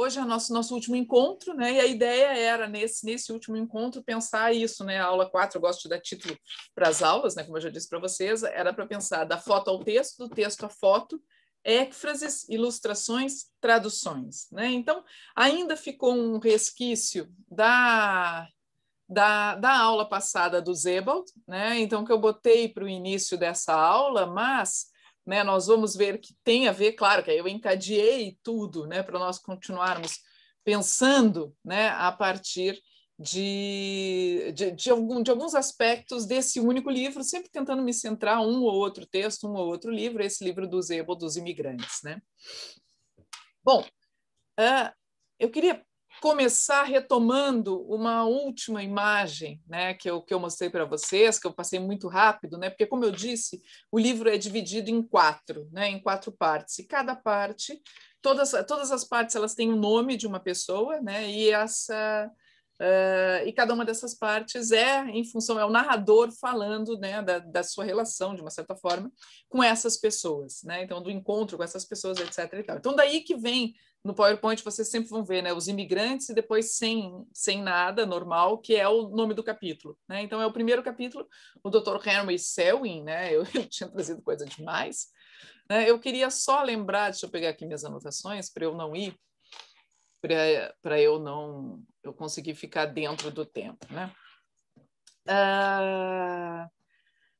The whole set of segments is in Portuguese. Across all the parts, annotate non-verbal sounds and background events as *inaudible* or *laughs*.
Hoje é o nosso, nosso último encontro, né? E a ideia era, nesse, nesse último encontro, pensar isso, né? A aula 4, eu gosto de dar título para as aulas, né? Como eu já disse para vocês, era para pensar da foto ao texto, do texto à foto, écfrases, ilustrações, traduções, né? Então, ainda ficou um resquício da da, da, aula passada do Zebald, né? Então, que eu botei para o início dessa aula, mas né, nós vamos ver que tem a ver, claro que eu encadeei tudo, né, para nós continuarmos pensando, né, a partir de, de, de, algum, de alguns aspectos desse único livro, sempre tentando me centrar um ou outro texto, um ou outro livro, esse livro do Zebo dos imigrantes, né. Bom, uh, eu queria começar retomando uma última imagem né, que, eu, que eu mostrei para vocês, que eu passei muito rápido, né, porque, como eu disse, o livro é dividido em quatro, né, em quatro partes, e cada parte, todas, todas as partes elas têm o nome de uma pessoa, né, e essa Uh, e cada uma dessas partes é em função, é o narrador falando né, da, da, sua relação, de uma certa forma, com essas pessoas, né? Então, do encontro com essas pessoas, etc. Então, daí que vem no PowerPoint, vocês sempre vão ver né, os imigrantes e depois sem, sem nada, normal, que é o nome do capítulo. Né? Então, é o primeiro capítulo, o Dr. Henry Selwyn, né? eu, *laughs* eu tinha trazido coisa demais. Né? Eu queria só lembrar, deixa eu pegar aqui minhas anotações para eu não ir para eu não eu conseguir ficar dentro do tempo, né? Ah,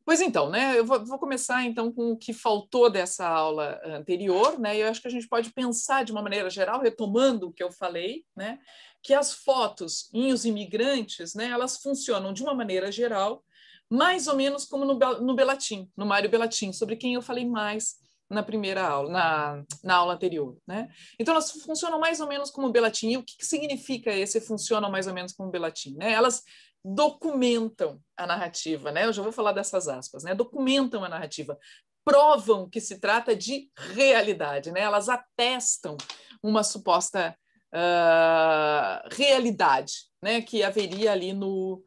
pois então, né? Eu vou, vou, começar então com o que faltou dessa aula anterior, né? Eu acho que a gente pode pensar de uma maneira geral, retomando o que eu falei, né? Que as fotos em os imigrantes, né? Elas funcionam de uma maneira geral, mais ou menos como no, no Belatim, no Mário Belatim, sobre quem eu falei mais na primeira aula, na, na aula anterior, né? Então elas funcionam mais ou menos como Belatim. E o que, que significa esse funcionam mais ou menos como Belatim, né? Elas documentam a narrativa, né? Eu já vou falar dessas aspas, né? Documentam a narrativa, provam que se trata de realidade, né? Elas atestam uma suposta uh, realidade, né? Que haveria ali no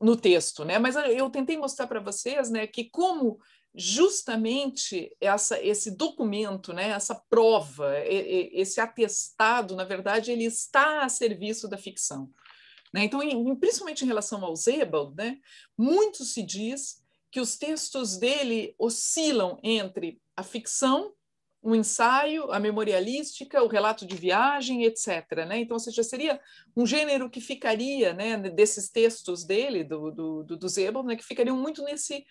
no texto, né? Mas eu tentei mostrar para vocês, né, que como justamente essa, esse documento, né, essa prova, esse atestado, na verdade, ele está a serviço da ficção. Né? Então, em, principalmente em relação ao Zebald, né, muito se diz que os textos dele oscilam entre a ficção, o ensaio, a memorialística, o relato de viagem, etc. Né? Então, ou seja, seria um gênero que ficaria, né, desses textos dele, do, do, do Zebald, né, que ficariam muito nesse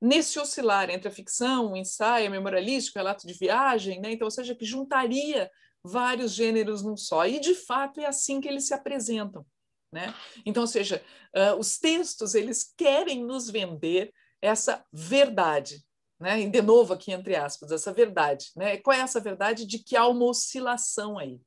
nesse oscilar entre a ficção, o ensaio, o memorialístico, o relato de viagem, né? então, ou seja, que juntaria vários gêneros num só. E, de fato, é assim que eles se apresentam. Né? Então, ou seja, uh, os textos eles querem nos vender essa verdade, né? e de novo aqui entre aspas, essa verdade. Né? Qual é essa verdade? De que há uma oscilação aí,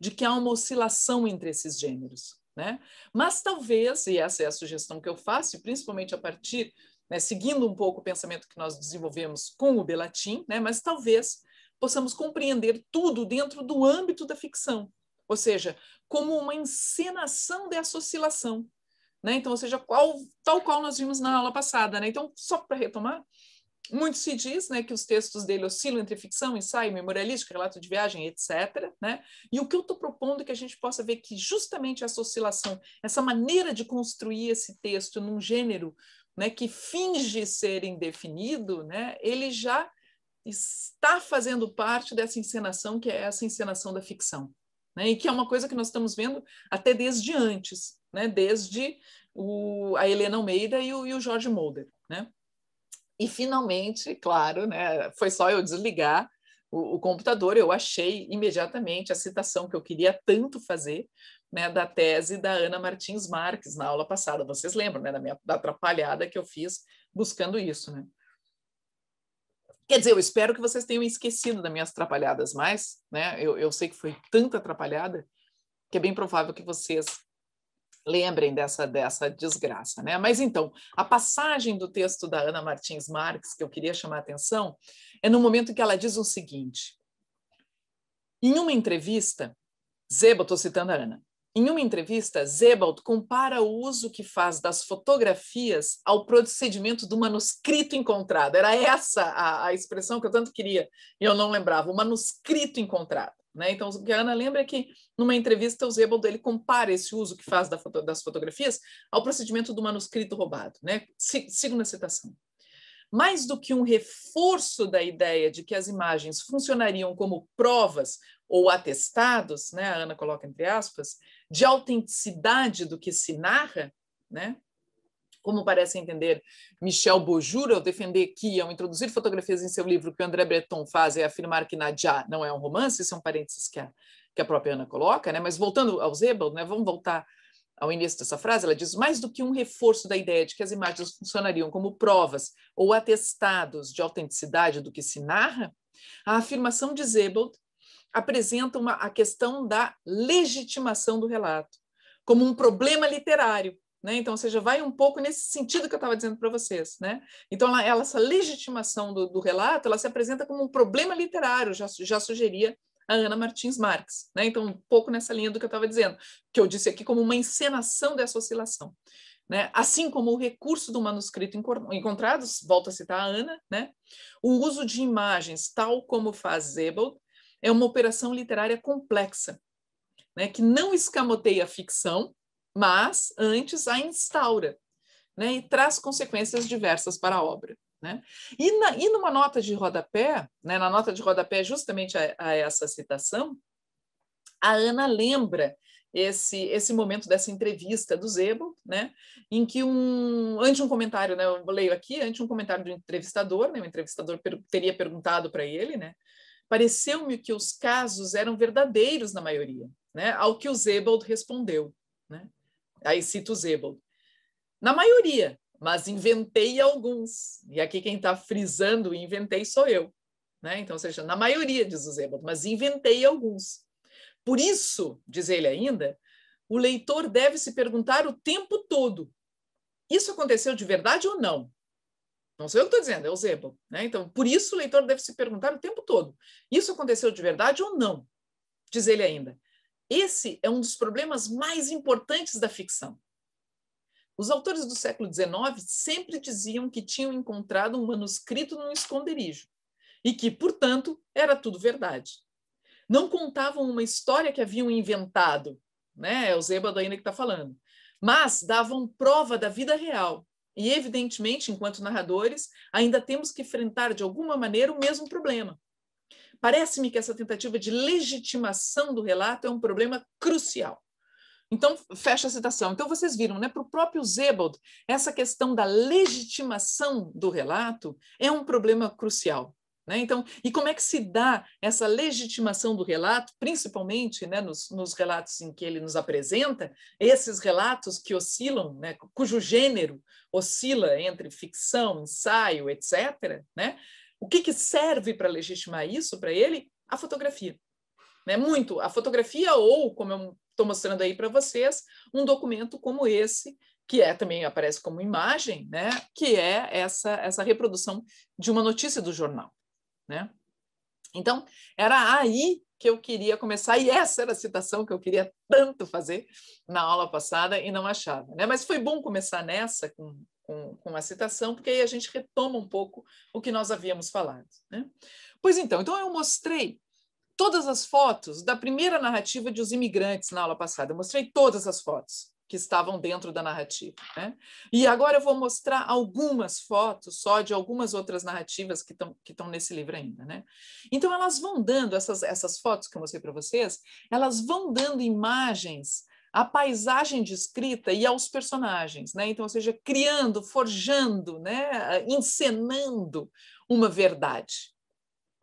de que há uma oscilação entre esses gêneros. Né? Mas talvez, e essa é a sugestão que eu faço, principalmente a partir né, seguindo um pouco o pensamento que nós desenvolvemos com o Belatin, né, mas talvez possamos compreender tudo dentro do âmbito da ficção, ou seja, como uma encenação dessa oscilação. Né? Então, ou seja, qual, tal qual nós vimos na aula passada. Né? Então, só para retomar, muito se diz né, que os textos dele oscilam entre ficção, ensaio, memorialístico, relato de viagem, etc. Né? E o que eu estou propondo é que a gente possa ver que justamente essa oscilação, essa maneira de construir esse texto num gênero né, que finge ser indefinido, né, ele já está fazendo parte dessa encenação que é essa encenação da ficção, né, e que é uma coisa que nós estamos vendo até desde antes, né, desde o, a Helena Almeida e o, e o Jorge Mulder, né. E finalmente, claro, né, foi só eu desligar o, o computador, eu achei imediatamente a citação que eu queria tanto fazer, né, da tese da Ana Martins Marques na aula passada. Vocês lembram né, da, minha, da atrapalhada que eu fiz buscando isso. Né? Quer dizer, eu espero que vocês tenham esquecido das minhas atrapalhadas, mas né, eu, eu sei que foi tanta atrapalhada que é bem provável que vocês lembrem dessa, dessa desgraça, né? Mas então, a passagem do texto da Ana Martins Marques que eu queria chamar a atenção é no momento que ela diz o seguinte: em uma entrevista, Zeba, estou citando a Ana, em uma entrevista, Zebald compara o uso que faz das fotografias ao procedimento do manuscrito encontrado. Era essa a, a expressão que eu tanto queria e eu não lembrava, o manuscrito encontrado. Né? Então, o que a Ana lembra é que, numa entrevista, o Zebald ele compara esse uso que faz da foto, das fotografias ao procedimento do manuscrito roubado. Né? Sigo na citação. Mais do que um reforço da ideia de que as imagens funcionariam como provas ou atestados, né? a Ana coloca entre aspas, de autenticidade do que se narra, né? Como parece entender Michel Bojura ao defender que, ao introduzir fotografias em seu livro, que André Breton faz é afirmar que Nadia não é um romance, isso é um parênteses que a, que a própria Ana coloca, né? mas voltando ao Zebel, né? vamos voltar ao início dessa frase, ela diz: mais do que um reforço da ideia de que as imagens funcionariam como provas ou atestados de autenticidade do que se narra, a afirmação de Zebold apresenta uma, a questão da legitimação do relato como um problema literário. Né? Então, ou seja, vai um pouco nesse sentido que eu estava dizendo para vocês. Né? Então, ela, ela, essa legitimação do, do, relato ela se apresenta como um problema literário, já, já sugeria a Ana Martins Marx. Né? Então, um pouco nessa linha do que eu estava dizendo, que eu disse aqui como uma encenação dessa oscilação. Né? Assim como o recurso do manuscrito encontrado, volto a citar a Ana, né? o uso de imagens, tal como faz Zebel, é uma operação literária complexa, né, que não escamoteia a ficção, mas antes a instaura né, e traz consequências diversas para a obra. Né? E, na, e numa nota de rodapé, né, na nota de rodapé, justamente a, a essa citação, a Ana lembra esse, esse momento dessa entrevista do Zebo, né, em que um antes um comentário, né, eu leio aqui, antes um comentário do entrevistador, né, o entrevistador per teria perguntado para ele, né, pareceu-me que os casos eram verdadeiros na maioria, né? ao que o Zebold respondeu. Né? Aí cito o Zebold. Na maioria, mas inventei alguns. E aqui quem está frisando inventei sou eu. Né? Então, ou seja, na maioria, diz o Zebold, mas inventei alguns. Por isso, diz ele ainda, o leitor deve se perguntar o tempo todo: isso aconteceu de verdade ou não? Então, não sei eu que estou dizendo, é o Zebel. Né? Então, por isso o leitor deve se perguntar o tempo todo: isso aconteceu de verdade ou não? Diz ele ainda. Esse é um dos problemas mais importantes da ficção. Os autores do século XIX sempre diziam que tinham encontrado um manuscrito num esconderijo e que, portanto, era tudo verdade. Não contavam uma história que haviam inventado, né? é o Zêbado ainda que está falando, mas davam prova da vida real e, evidentemente, enquanto narradores, ainda temos que enfrentar de alguma maneira o mesmo problema. Parece-me que essa tentativa de legitimação do relato é um problema crucial. Então, fecha a citação. Então, vocês viram, né, para o próprio Zebold, essa questão da legitimação do relato é um problema crucial. Né? Então, e como é que se dá essa legitimação do relato, principalmente né, nos, nos, relatos em que ele nos apresenta, esses relatos que oscilam, né, cujo gênero oscila entre ficção, ensaio, etc. Né? O que, que serve para legitimar isso para ele? A fotografia. Né? Muito a fotografia, ou, como eu estou mostrando aí para vocês, um documento como esse, que é também aparece como imagem, né? Que é essa essa reprodução de uma notícia do jornal né? Então, era aí que eu queria começar, e essa era a citação que eu queria tanto fazer na aula passada e não achava. Né? Mas foi bom começar nessa, com, com, com a citação, porque aí a gente retoma um pouco o que nós havíamos falado. Né? Pois então, então eu mostrei todas as fotos da primeira narrativa de Os Imigrantes na aula passada, eu mostrei todas as fotos que estavam dentro da narrativa. Né? E agora eu vou mostrar algumas fotos só de algumas outras narrativas que estão que nesse livro ainda. Né? Então, elas vão dando, essas, essas fotos que eu mostrei para vocês, elas vão dando imagens à paisagem descrita e aos personagens. Né? Então, ou seja, criando, forjando, né? encenando uma verdade.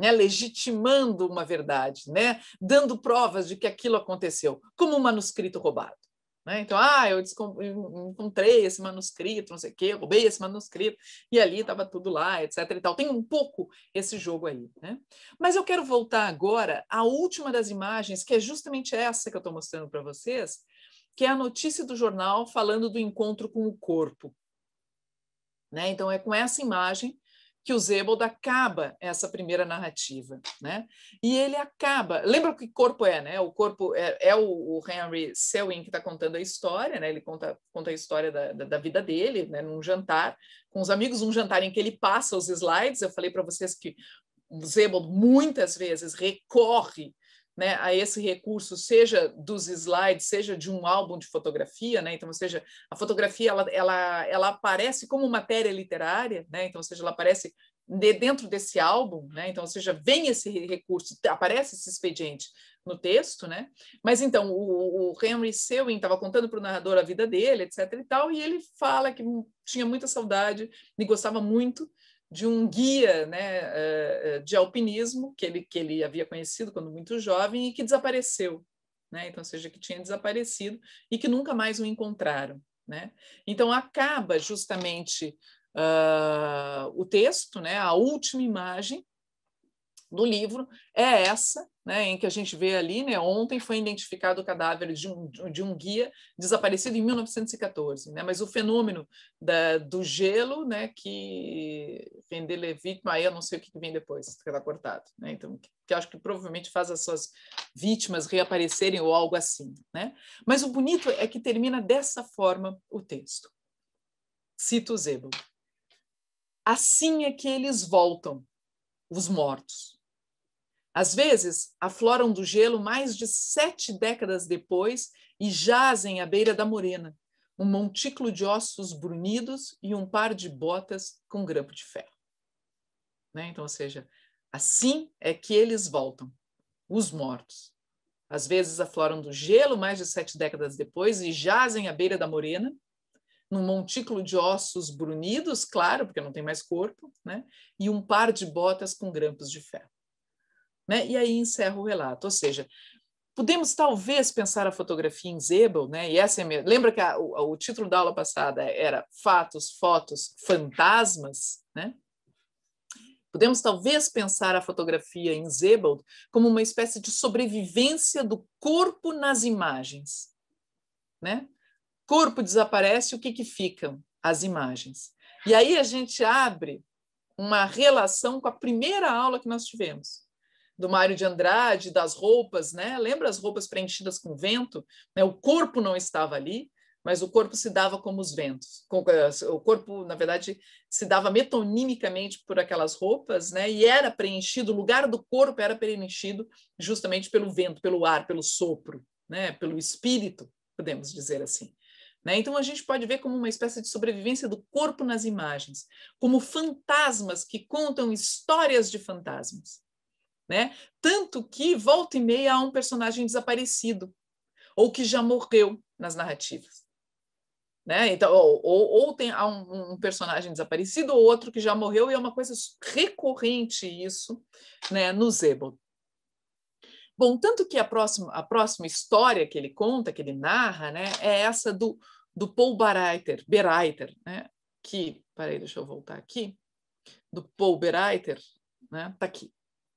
Né, legitimando uma verdade, né, dando provas de que aquilo aconteceu, como um manuscrito roubado. Né? Então, ah, eu encontrei esse manuscrito, não sei o quê, eu roubei esse manuscrito, e ali estava tudo lá, etc. E tal. Tem um pouco esse jogo aí. Né? Mas eu quero voltar agora à última das imagens, que é justamente essa que eu estou mostrando para vocês, que é a notícia do jornal falando do encontro com o corpo. Né? Então, é com essa imagem que o Zebold acaba essa primeira narrativa, né? E ele acaba. Lembra o que corpo é, né? O corpo é, é o, o, Henry Selwyn que está contando a história, né? Ele conta, conta a história da, da, da, vida dele, né? Num jantar com os amigos, um jantar em que ele passa os slides. Eu falei para vocês que Zebold muitas vezes recorre né, a esse recurso, seja dos slides, seja de um álbum de fotografia, né? Então, ou seja, a fotografia ela, ela, ela aparece como matéria literária, né? Então, ou seja, ela aparece de dentro desse álbum, né? Então, ou seja, vem esse recurso, aparece esse expediente no texto, né? Mas então o, o Henry Sewin estava contando para o narrador a vida dele, etc. e tal, e ele fala que tinha muita saudade e gostava muito de um guia né, eh, eh, de alpinismo que ele, que ele havia conhecido quando muito jovem e que desapareceu. Né? Então, ou seja, que tinha desaparecido e que nunca mais o encontraram. Né? Então, acaba justamente uh, o texto, né, a última imagem, do livro é essa, né, em que a gente vê ali, né, ontem foi identificado o cadáver de um, de um guia desaparecido em 1914, né, mas o fenômeno da, do gelo, né, que vítima, aí eu não sei o que vem depois, que está cortado, né, então que acho que provavelmente faz as suas vítimas reaparecerem ou algo assim, né, mas o bonito é que termina dessa forma o texto. Cito Zebo. Assim é que eles voltam, os mortos às vezes, afloram do gelo mais de sete décadas depois e jazem à beira da morena, um montículo de ossos brunidos e um par de botas com grampo de ferro. Né? Então, ou seja, assim é que eles voltam, os mortos. Às vezes afloram do gelo mais de sete décadas depois e jazem à beira da morena, num montículo de ossos brunidos, claro, porque não tem mais corpo, né? e um par de botas com grampos de ferro. Né? E aí encerra o relato, ou seja, podemos talvez pensar a fotografia em Zebel, né? E essa é minha... lembra que a, o, o, título da aula passada era fatos, fotos, fantasmas, né? Podemos talvez pensar a fotografia em Zebel como uma espécie de sobrevivência do corpo nas imagens, né? Corpo desaparece, o que que ficam? As imagens. E aí a gente abre uma relação com a primeira aula que nós tivemos, do Mário de Andrade, das roupas, né? Lembra as roupas preenchidas com vento? Né? O corpo não estava ali, mas o corpo se dava como os ventos. Eh, o corpo, na verdade, se dava metonimicamente por aquelas roupas, né? E era preenchido, o lugar do corpo era preenchido justamente pelo vento, pelo ar, pelo sopro, né? Pelo espírito, podemos dizer assim. Né? Então a gente pode ver como uma espécie de sobrevivência do corpo nas imagens, como fantasmas que contam histórias de fantasmas né? Tanto que volta e meia há um personagem desaparecido ou que já morreu nas narrativas. Né? Então, ou, ou, ou tem há um, um, personagem desaparecido ou outro que já morreu e é uma coisa recorrente isso, né, no Zebul. Bom, tanto que a próxima, a próxima história que ele conta, que ele narra, né, é essa do, do Paul Baraiter, Beraiter, né, que, peraí, deixa eu voltar aqui, do Paul Beraiter, né, tá aqui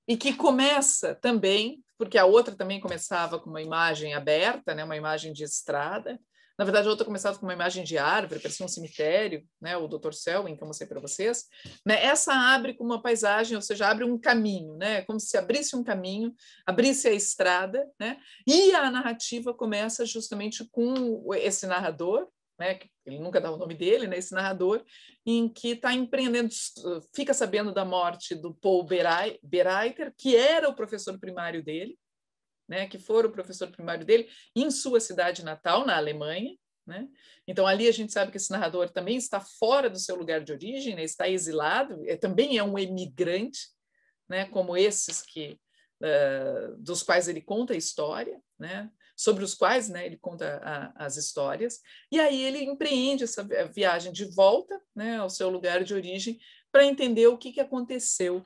e que começa também, porque a outra também começava com uma imagem aberta, né, uma imagem de estrada. Na verdade, a outra começava com uma imagem de árvore, parecia um cemitério, né, o Dr. Selwyn, que eu mostrei para vocês. Né, essa abre com uma paisagem, ou seja, abre um caminho, né, é como se abrisse um caminho, abrisse a estrada, né, e a narrativa começa justamente com esse narrador, né, ele nunca dá o nome dele, né, esse narrador, em que está empreendendo, fica sabendo da morte do Paul Beraiter, que era o professor primário dele, né, que foi o professor primário dele, em sua cidade natal, na Alemanha. Né? Então, ali a gente sabe que esse narrador também está fora do seu lugar de origem, né, está exilado, é, também é um emigrante, né, como esses que, uh, dos quais ele conta a história. Né? sobre os quais né, ele conta a, as histórias, e aí ele empreende essa eh, viagem de volta né, ao seu lugar de origem para entender o que, que aconteceu,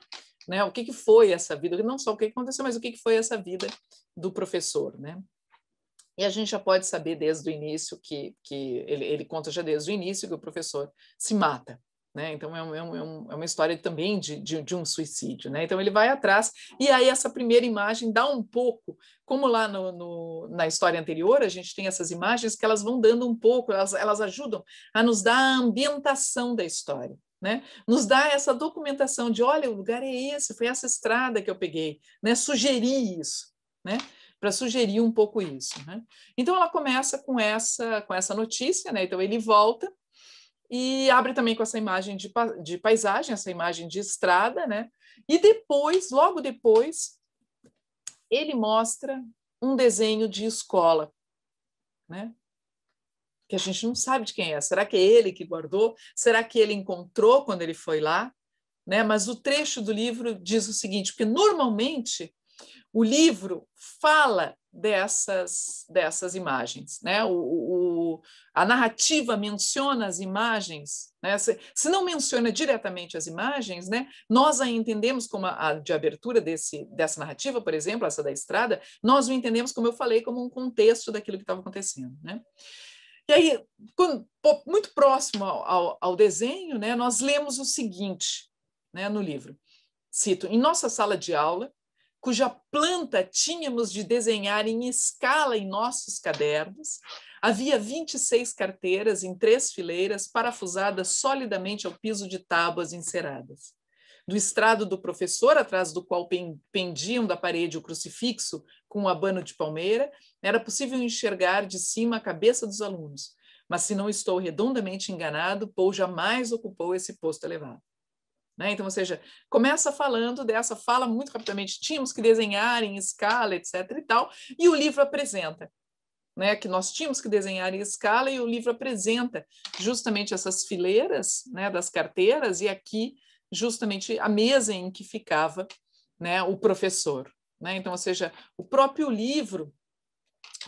né, o que, que foi essa vida, não só o que aconteceu, mas o que, que foi essa vida do professor. Né? E a gente já pode saber desde o início que, que ele, ele, conta já desde o início que o professor se mata, né? Então, é, é, um, é, um, é, uma história também de, de, de, um suicídio. Né? Então, ele vai atrás, e aí essa primeira imagem dá um pouco, como lá no, no, na história anterior, a gente tem essas imagens que elas vão dando um pouco, elas, elas ajudam a nos dar a ambientação da história. Né? Nos dá essa documentação de, olha, o lugar é esse, foi essa estrada que eu peguei, né? Sugerir isso, né? Para sugerir um pouco isso, né? Então ela começa com essa com essa notícia, né? Então ele volta e abre também com essa imagem de, de paisagem, essa imagem de estrada, né? E depois, logo depois, ele mostra um desenho de escola, né? Que a gente não sabe de quem é. Será que é ele que guardou? Será que ele encontrou quando ele foi lá? Né? Mas o trecho do livro diz o seguinte, porque normalmente o livro fala dessas, dessas imagens, né? O, o, a narrativa menciona as imagens, né? se, se, não menciona diretamente as imagens, né? nós a entendemos como a, a, de abertura desse, dessa narrativa, por exemplo, essa da estrada, nós o entendemos, como eu falei, como um contexto daquilo que estava acontecendo. Né? E aí, quando, muito próximo ao, ao, ao desenho, né, nós lemos o seguinte né, no livro. Cito, em nossa sala de aula, cuja planta tínhamos de desenhar em escala em nossos cadernos, Havia 26 carteiras em três fileiras, parafusadas solidamente ao piso de tábuas enceradas. Do estrado do professor, atrás do qual pendiam da parede o crucifixo com o um abano de palmeira, era possível enxergar de cima a cabeça dos alunos. Mas se não estou redondamente enganado, Paul jamais ocupou esse posto elevado. Né? Então, ou seja, começa falando dessa fala muito rapidamente, tínhamos que desenhar em escala, etc. e tal, e o livro apresenta né, que nós tínhamos que desenhar em escala, e o livro apresenta justamente essas fileiras né, das carteiras, e aqui justamente a mesa em que ficava né, o professor. Né? Então, ou seja, o próprio livro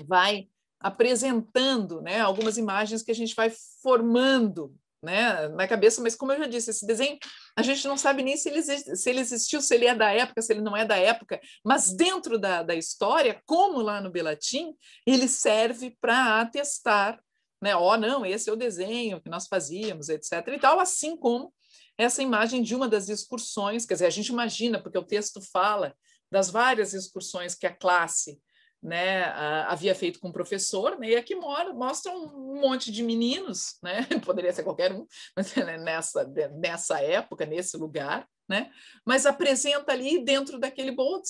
vai apresentando né, algumas imagens que a gente vai formando né, na cabeça, mas como eu já disse, esse desenho, a gente não sabe nem se ele, se ele existiu, se ele é da época, se ele não é da época, mas dentro da, da história, como lá no Belatim, ele serve para atestar, né, ó, oh, não, esse é o desenho que nós fazíamos, etc e tal, assim como essa imagem de uma das excursões, quer dizer, a gente imagina, porque o texto fala das várias excursões que a classe né, havia feito com um professor, né, e aqui mora, mostra um monte de meninos, né, *laughs* poderia ser qualquer um, mas *laughs* nessa, nessa época, nesse lugar, né, mas apresenta ali dentro daquele bolo,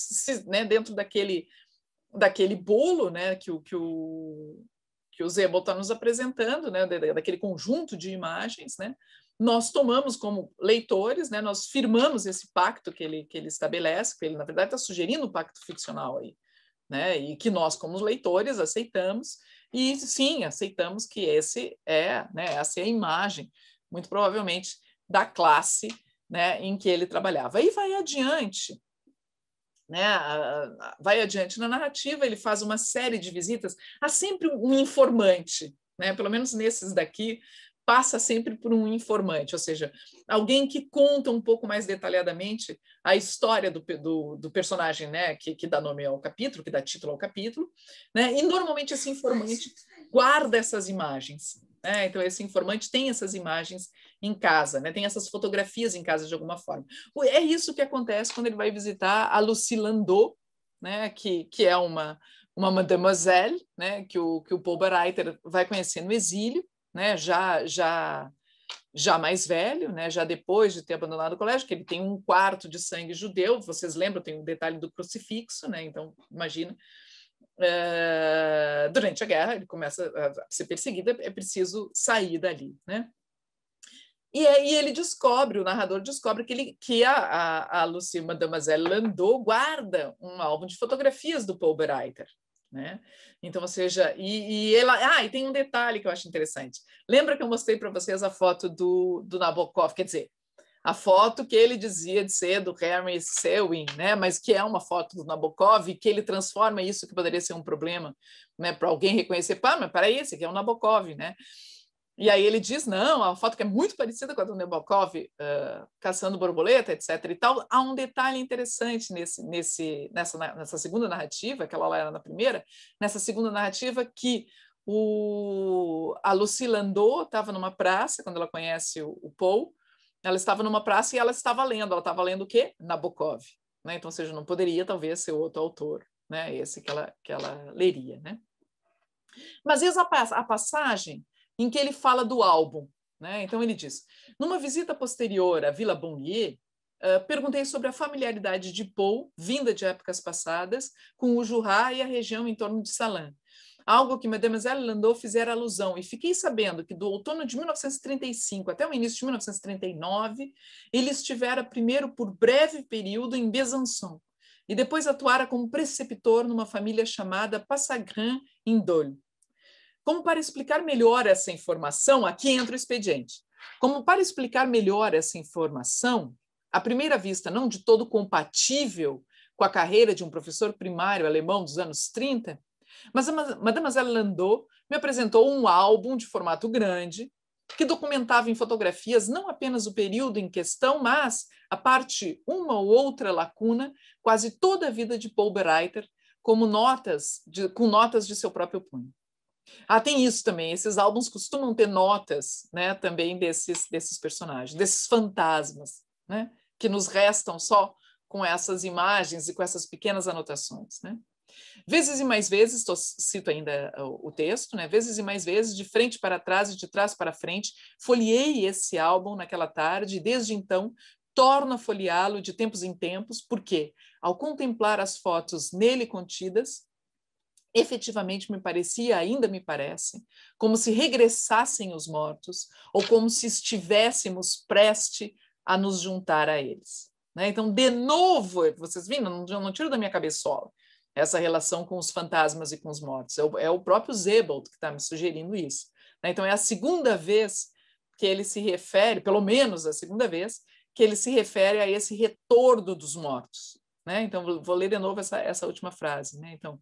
né, dentro daquele, daquele bolo né, que, o, que, o, que o Zebo está nos apresentando, né, daquele conjunto de imagens, né, nós tomamos como leitores, né, nós firmamos esse pacto que ele, que ele estabelece, que ele, na verdade, está sugerindo um pacto ficcional aí, né? E que nós, como leitores, aceitamos, e sim, aceitamos que esse é, né, essa é a imagem, muito provavelmente, da classe né, em que ele trabalhava. E vai adiante, né, vai adiante na narrativa, ele faz uma série de visitas, há sempre um informante, né, pelo menos nesses daqui, passa sempre por um informante, ou seja, alguém que conta um pouco mais detalhadamente a história do, do, do personagem, né, que, que dá nome ao capítulo, que dá título ao capítulo, né, e normalmente esse informante guarda essas imagens, né, então, esse informante tem essas imagens em casa, né? tem essas fotografias em casa de alguma forma. É isso que acontece quando ele vai visitar a Lucy Landau, né? que, que é uma, uma mademoiselle né? que, o, que o Paul vai conhecer no exílio, né, já, já, já mais velho, né, já depois de ter abandonado o colégio, que ele tem um quarto de sangue judeu, vocês lembram, tem o um detalhe do crucifixo, né, então imagina. Uh, durante a guerra, ele começa a ser perseguido, é, é preciso sair dali, né? E aí é, ele descobre, o narrador descobre que, ele, que a, a, a Mademoiselle Landau guarda um álbum de fotografias do Paul né? Então, ou seja, e, e, ela. Ah, e tem um detalhe que eu acho interessante. Lembra que eu mostrei para vocês a foto do, do Nabokov? Quer dizer, a foto que ele dizia de ser do Harry Selwyn, né? Mas que é uma foto do Nabokov que ele transforma isso que poderia ser um problema, né? Para alguém reconhecer, pá, mas para esse aqui é o Nabokov, né? E aí ele diz, não, a foto que é muito parecida com a do Nabokov uh, eh, caçando borboleta, etc. E tal. Há um detalhe interessante nesse, nesse, nessa, nessa segunda narrativa, que ela lá era na primeira, nessa segunda narrativa que o, a Lucy Landau estava numa praça, quando ela conhece o, o, Paul, ela estava numa praça e ela estava lendo. Ela estava lendo o quê? Nabokov. Né? Então, ou seja, não poderia talvez ser outro autor, né? esse que ela, que ela leria. Né? Mas a, a passagem em que ele fala do álbum. Né? Então ele diz: numa visita posterior à Vila Bonnier, uh, perguntei sobre a familiaridade de Paul, vinda de épocas passadas, com o Jura e a região em torno de Salins algo que Mademoiselle Landau fizera alusão, e fiquei sabendo que do outono de 1935 até o início de 1939, ele estivera primeiro por breve período em Besançon, e depois atuara como preceptor numa família chamada Passagran em Dole. Como para explicar melhor essa informação, aqui entra o expediente. Como para explicar melhor essa informação, à primeira vista não de todo compatível com a carreira de um professor primário alemão dos anos 30, mas Mademoiselle Landau me apresentou um álbum de formato grande que documentava em fotografias não apenas o período em questão, mas, a parte uma ou outra lacuna, quase toda a vida de Paul Bereiter, como notas de, com notas de seu próprio punho. Ah, tem isso também. Esses álbuns costumam ter notas, né, também desses desses personagens, desses fantasmas, né, que nos restam só com essas imagens e com essas pequenas anotações, né? Vezes e mais vezes, tô, cito ainda ah, o, o texto, né? Vezes e mais vezes, de frente para trás e de trás para frente, folhei esse álbum naquela tarde e desde então torno a folheá-lo de tempos em tempos, porque, ao contemplar as fotos nele contidas, efetivamente me parecia, ainda me parece, como se regressassem os mortos, ou como se estivéssemos preste a nos juntar a eles. Né? Então, de novo, vocês viram, não, não tiro da minha cabeçola essa relação com os fantasmas e com os mortos. É o, é o próprio Zebold que está me sugerindo isso. Né? Então, é a segunda vez que ele se refere, pelo menos a segunda vez, que ele se refere a esse retorno dos mortos. Né? Então, vou ler de novo essa, essa última frase. Né? Então,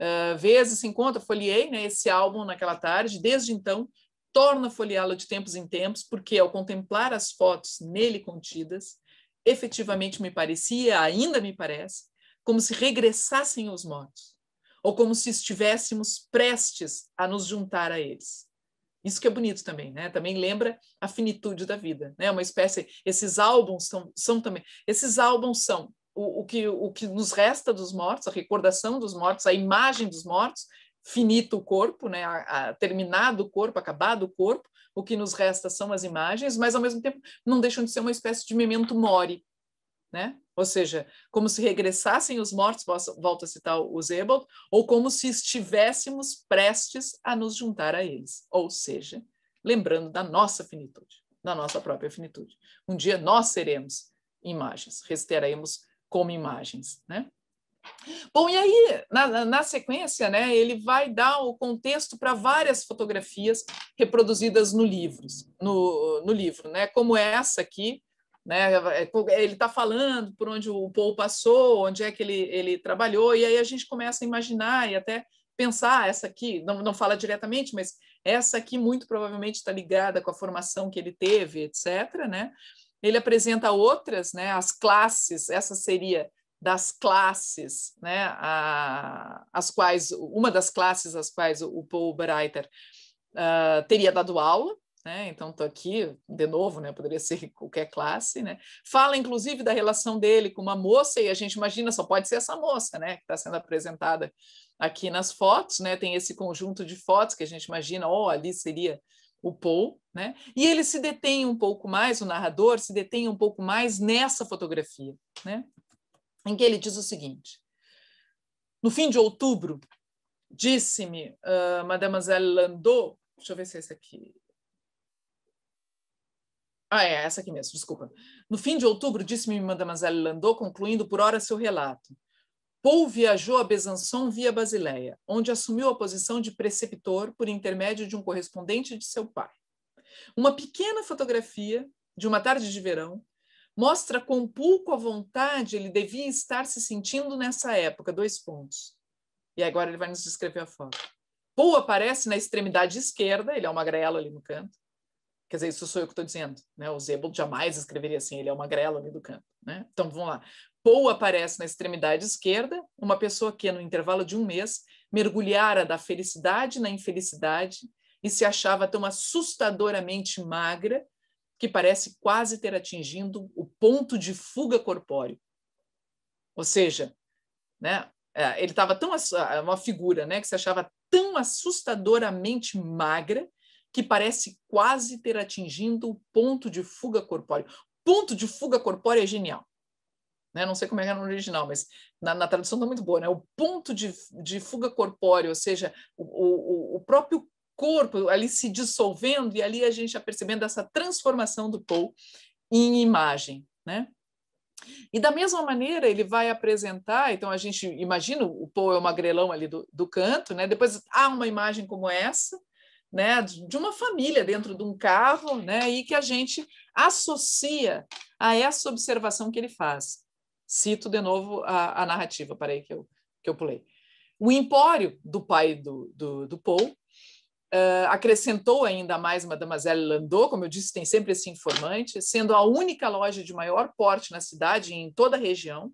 uh, vezes, encontra folhei né, esse álbum naquela tarde, desde então torno a folheá-lo de tempos em tempos, porque ao contemplar as fotos nele contidas, efetivamente me parecia, ainda me parece, como se regressassem os mortos, ou como se estivéssemos prestes a nos juntar a eles. Isso que é bonito também, né? Também lembra a finitude da vida, né? Uma espécie, esses álbuns são, são também, esses álbuns são o, o, que, o que nos resta dos mortos, a recordação dos mortos, a imagem dos mortos, finito o corpo, né? A, a, terminado o corpo, acabado o corpo, o que nos resta são as imagens, mas ao mesmo tempo não deixam de ser uma espécie de memento mori, né? Ou seja, como se regressassem os mortos, volto a citar o Zebald, ou como se estivéssemos prestes a nos juntar a eles, ou seja, lembrando da nossa finitude, da nossa própria finitude. Um dia nós seremos imagens, restaremos como imagens, né? Bom, e aí, na, na, sequência, né, ele vai dar o contexto para várias fotografias reproduzidas no livro, no, no, livro, né, como essa aqui, né, é, ele está falando por onde o Paul passou, onde é que ele, ele trabalhou, e aí a gente começa a imaginar e até pensar, ah, essa aqui, não, não fala diretamente, mas essa aqui muito provavelmente está ligada com a formação que ele teve, etc., né, ele apresenta outras, né, as classes, essa seria das classes, né, a, as quais, uma das classes às quais o, Paul Breiter uh, ah, teria dado aula, né? Então estou aqui de novo, né? Poderia ser *laughs* qualquer classe, né? Fala inclusive da relação dele com uma moça e a gente imagina só pode ser essa moça, né? Que está sendo apresentada aqui nas fotos, né? Tem esse conjunto de fotos que a gente imagina, oh, ali seria o Paul. Né? E ele se detém um pouco mais, o narrador se detém um pouco mais nessa fotografia, né? em que ele diz o seguinte: No fim de outubro, disse-me uh, Mademoiselle Landau, deixa eu ver se é esse aqui. Ah, é, essa aqui mesmo, desculpa. No fim de outubro, disse-me Mademoiselle Landau, concluindo por hora seu relato. Paul viajou a Besançon via Basileia, onde assumiu a posição de preceptor por intermédio de um correspondente de seu pai. Uma pequena fotografia de uma tarde de verão mostra com pouco à vontade ele devia estar se sentindo nessa época. Dois pontos. E agora ele vai nos descrever a foto. Paul aparece na extremidade esquerda, ele é uma grela ali no canto. Quer dizer, isso sou eu que estou dizendo. Né? O Zebul jamais escreveria assim, ele é uma grela ali do canto. Né? Então, vamos lá. Paul aparece na extremidade esquerda, uma pessoa que, no intervalo de um mês, mergulhara da felicidade na infelicidade e se achava tão assustadoramente magra que parece quase ter atingido o ponto de fuga corpóreo. Ou seja, né, é, ele estava tão é, uma figura, né, que se achava tão assustadoramente magra que parece quase ter atingido o ponto de fuga corpóreo. Ponto de fuga corpóreo é genial. Né? Não sei como é que no original, mas na, na tradução está muito boa. Né? O ponto de, de fuga corpóreo, ou seja, o, o, o próprio corpo ali se dissolvendo e ali a gente já percebendo essa transformação do Paul em imagem, né? E da mesma maneira ele vai apresentar, então a gente imagina o Paul é o magrelão ali do, do canto, né? Depois há uma imagem como essa, né? De uma família dentro de um carro, né? E que a gente associa a essa observação que ele faz. Cito de novo a, a narrativa, peraí que eu, que eu pulei. O empório do pai do, do, do Paul Uh, acrescentou ainda mais Mademoiselle Landau, como eu disse, tem sempre esse informante, sendo a única loja de maior porte na cidade e em toda a região,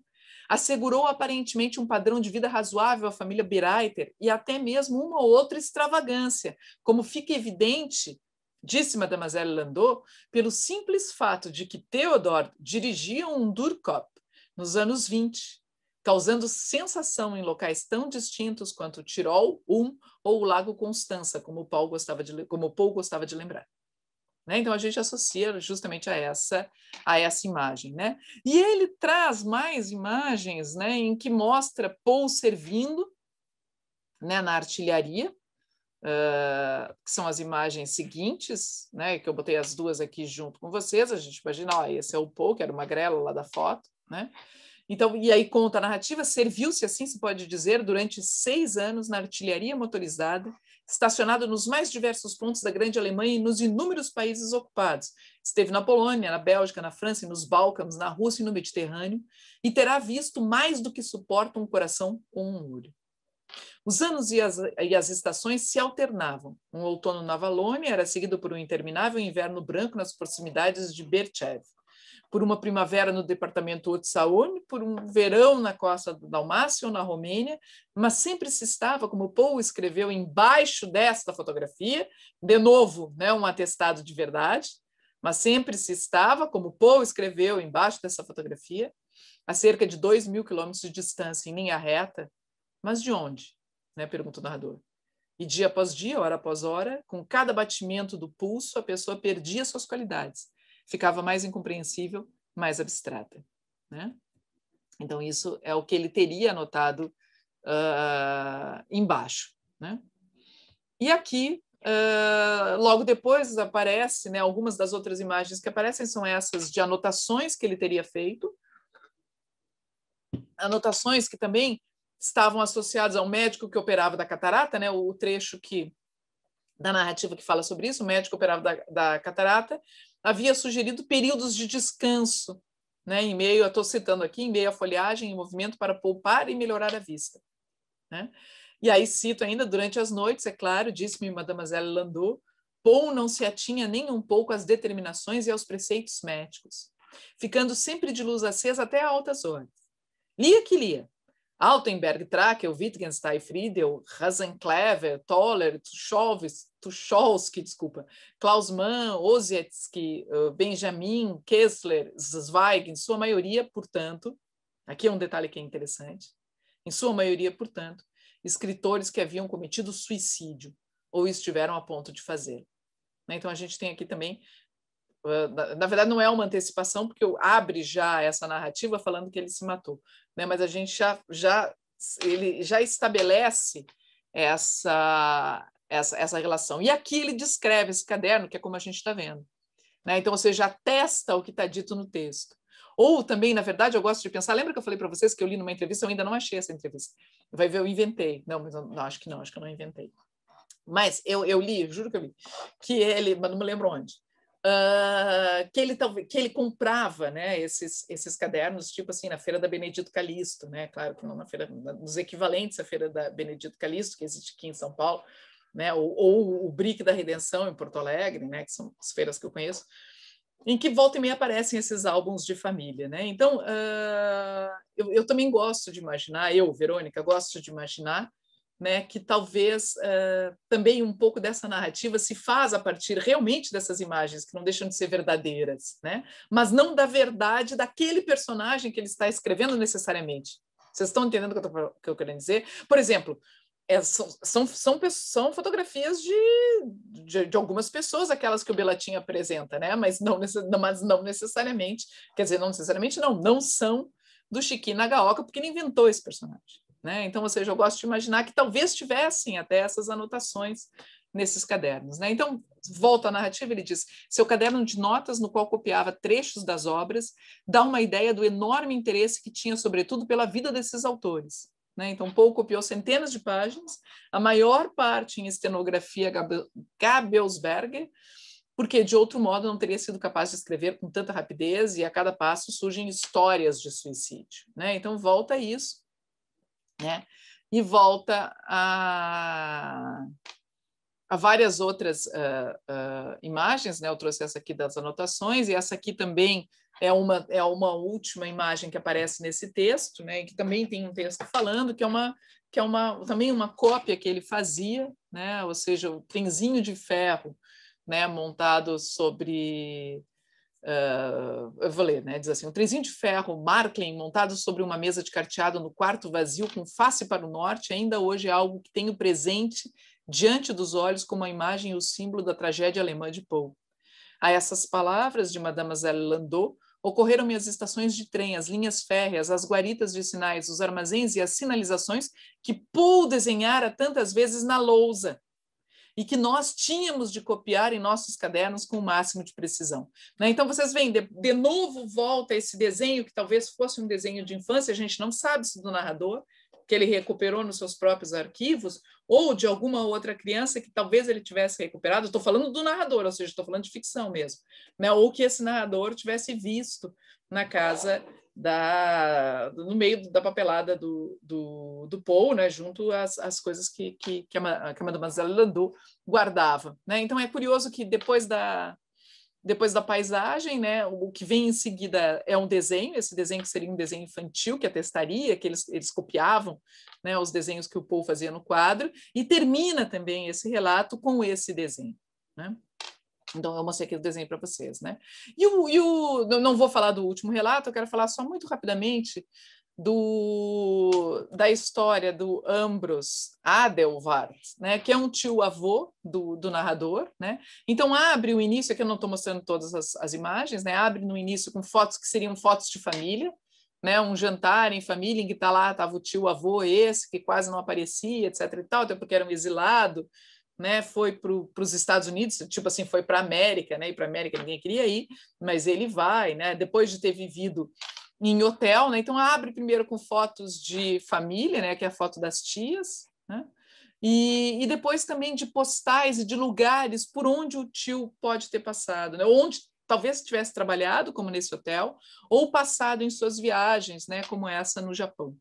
assegurou aparentemente um padrão de vida razoável à família Biraiter e até mesmo uma ou outra extravagância, como fica evidente, disse Mademoiselle Landau, pelo simples fato de que Theodore dirigia um Durkop nos anos 20 causando sensação em locais tão distintos quanto Tirol, Um ou o Lago Constança, como Paul gostava de, como Paul gostava de lembrar. Né? Então a gente associa justamente a essa a essa imagem, né? E ele traz mais imagens, né, em que mostra Paul servindo, né, na artilharia, uh, que são as imagens seguintes, né, que eu botei as duas aqui junto com vocês. A gente imagina, ó, esse é o Paul, que era o magrelo lá da foto, né? Então, e aí conta a narrativa, serviu-se, assim se pode dizer, durante seis anos na artilharia motorizada, estacionado nos mais diversos pontos da Grande Alemanha e nos inúmeros países ocupados. Esteve na Polônia, na Bélgica, na França nos Balcãs, na Rússia e no Mediterrâneo, e terá visto mais do que suporta um coração com um olho. Os anos e as, e as, estações se alternavam. Um outono na Valônia era seguido por um interminável inverno branco nas proximidades de Berchev por uma primavera no departamento Otsaone, por um verão na costa da Dalmácia ou na Romênia, mas sempre se estava, como Paul escreveu, embaixo desta fotografia, de novo, né, um atestado de verdade, mas sempre se estava, como Paul escreveu embaixo dessa fotografia, a cerca de 2 mil quilômetros de distância, em linha reta. Mas de onde? Né, pergunta o narrador. E dia após dia, hora após hora, com cada batimento do pulso, a pessoa perdia suas qualidades ficava mais incompreensível, mais abstrata. Né? Então, isso é o que ele teria anotado uh, embaixo. Né? E aqui, uh, logo depois, aparece né, algumas das outras imagens que aparecem são essas de anotações que ele teria feito, anotações que também estavam associadas ao médico que operava da catarata, né, o trecho que da narrativa que fala sobre isso, o médico operava da, da catarata, havia sugerido períodos de descanso, né, em meio, estou citando aqui, em meio à folhagem e movimento para poupar e melhorar a vista. Né? E aí cito ainda, durante as noites, é claro, disse-me Mademoiselle Landau, Paul não se atinha nem um pouco às determinações e aos preceitos médicos, ficando sempre de luz acesa até altas horas. Lia que lia, Altenberg, Trakel, Wittgenstein, Friedel, Hasenklever, Toller, Tucholsky, Tucholsky desculpa, Klausmann, Ozietsky, eh, Benjamin, Kessler, Zweig, em sua maioria, portanto, aqui é um detalhe que é interessante, em sua maioria, portanto, escritores que haviam cometido suicídio ou estiveram a ponto de fazer. Né? Então, a gente tem aqui também na verdade não é uma antecipação porque abre já essa narrativa falando que ele se matou, né? Mas a gente já já ele já estabelece essa essa, essa relação. E aqui ele descreve esse caderno, que é como a gente está vendo. Né? Então você já testa o que está dito no texto. Ou também, na verdade, eu gosto de pensar. Lembra que eu falei para vocês que eu li numa entrevista? Eu ainda não achei essa entrevista. Vai ver, eu inventei. Não, mas eu, não, acho que não, acho que eu não inventei. Mas eu, eu li, juro que eu li, que ele, mas não me lembro onde, ah, que, ele, que ele comprava né, esses, esses cadernos, tipo assim, na Feira da Benedito Calixto, né? claro que não na feira, nos equivalentes à Feira da Benedito Calixto, que existe aqui em São Paulo, né? ou, ou o Brick da Redenção em Porto Alegre, né? que são as feiras que eu conheço, em que volta e meia aparecem esses álbuns de família, né? Então, uh, eu, eu, também gosto de imaginar, eu, Verônica, gosto de imaginar né, que talvez uh, também um pouco dessa narrativa se faz a partir realmente dessas imagens que não deixam de ser verdadeiras, né, mas não da verdade daquele personagem que ele está escrevendo necessariamente. Vocês estão entendendo o que eu estou querendo dizer? Por exemplo, é, são, são, são, são, fotografias de, de, de, algumas pessoas, aquelas que o Belatin apresenta, né? mas, não, mas não necessariamente, quer dizer, não necessariamente não, não são do Chiquinho Nagaoka, porque ele inventou esse personagem. Né? Então, ou seja, eu gosto de imaginar que talvez tivessem até essas anotações nesses cadernos. Né? Então, volta à narrativa, ele diz: seu caderno de notas, no qual copiava trechos das obras, dá uma ideia do enorme interesse que tinha, sobretudo, pela vida desses autores. Né? Então, Paul copiou centenas de páginas, a maior parte em estenografia Gabelsberger, porque de outro modo não teria sido capaz de escrever com tanta rapidez e a cada passo surgem histórias de suicídio. Né? Então, volta a isso né? E volta a, a várias outras uh, uh, imagens, né? Eu trouxe essa aqui das anotações e essa aqui também é uma é uma última imagem que aparece nesse texto, né? E que também tem um texto falando que é uma que é uma também uma cópia que ele fazia, né? Ou seja, o trenzinho de ferro, né? Montado sobre uh, valer, né? Diz assim: um trenzinho de ferro Marklin montado sobre uma mesa de carteado no quarto vazio, com face para o norte, ainda hoje é algo que tenho presente diante dos olhos como a imagem e o símbolo da tragédia alemã de Poe. A essas palavras de Mademoiselle Landau ocorreram-me as estações de trem, as linhas férreas, as guaritas de sinais, os armazéns e as sinalizações que Poe desenhara tantas vezes na lousa e que nós tínhamos de copiar em nossos cadernos com o máximo de precisão. Né? Então, vocês veem, de, de, novo volta esse desenho, que talvez fosse um desenho de infância, a gente não sabe se do narrador, que ele recuperou nos seus próprios arquivos, ou de alguma outra criança que talvez ele tivesse recuperado. Estou falando do narrador, ou seja, estou falando de ficção mesmo. Né? Ou que esse narrador tivesse visto na casa da, no meio da papelada do, do, do Paul, né, junto às, às coisas que, que, que, a, que a Mademoiselle Landau guardava. Né? Então é curioso que depois da, depois da paisagem, né, o que vem em seguida é um desenho, esse desenho que seria um desenho infantil, que atestaria, que eles, eles copiavam né, os desenhos que o Paul fazia no quadro, e termina também esse relato com esse desenho. Né? Então, eu mostrei aqui o desenho para vocês, né? E o, e o, não vou falar do último relato, eu quero falar só muito rapidamente do, da história do Ambros Adelvart, né, que é um tio-avô do, do, narrador. Né? Então, abre o início, aqui eu não estou mostrando todas as, as, imagens, né? abre no início com fotos que seriam fotos de família, né? um jantar em família em que está lá, estava o tio-avô esse, que quase não aparecia, etc. e tal, até porque era um exilado, né, foi para os Estados Unidos, tipo assim, foi para a América, né, e para a América ninguém queria ir, mas ele vai, né, depois de ter vivido em hotel, né, então abre primeiro com fotos de família, né, que é a foto das tias, né, e, e depois também de postais e de lugares por onde o tio pode ter passado, né, onde talvez tivesse trabalhado, como nesse hotel, ou passado em suas viagens, né, como essa no Japão.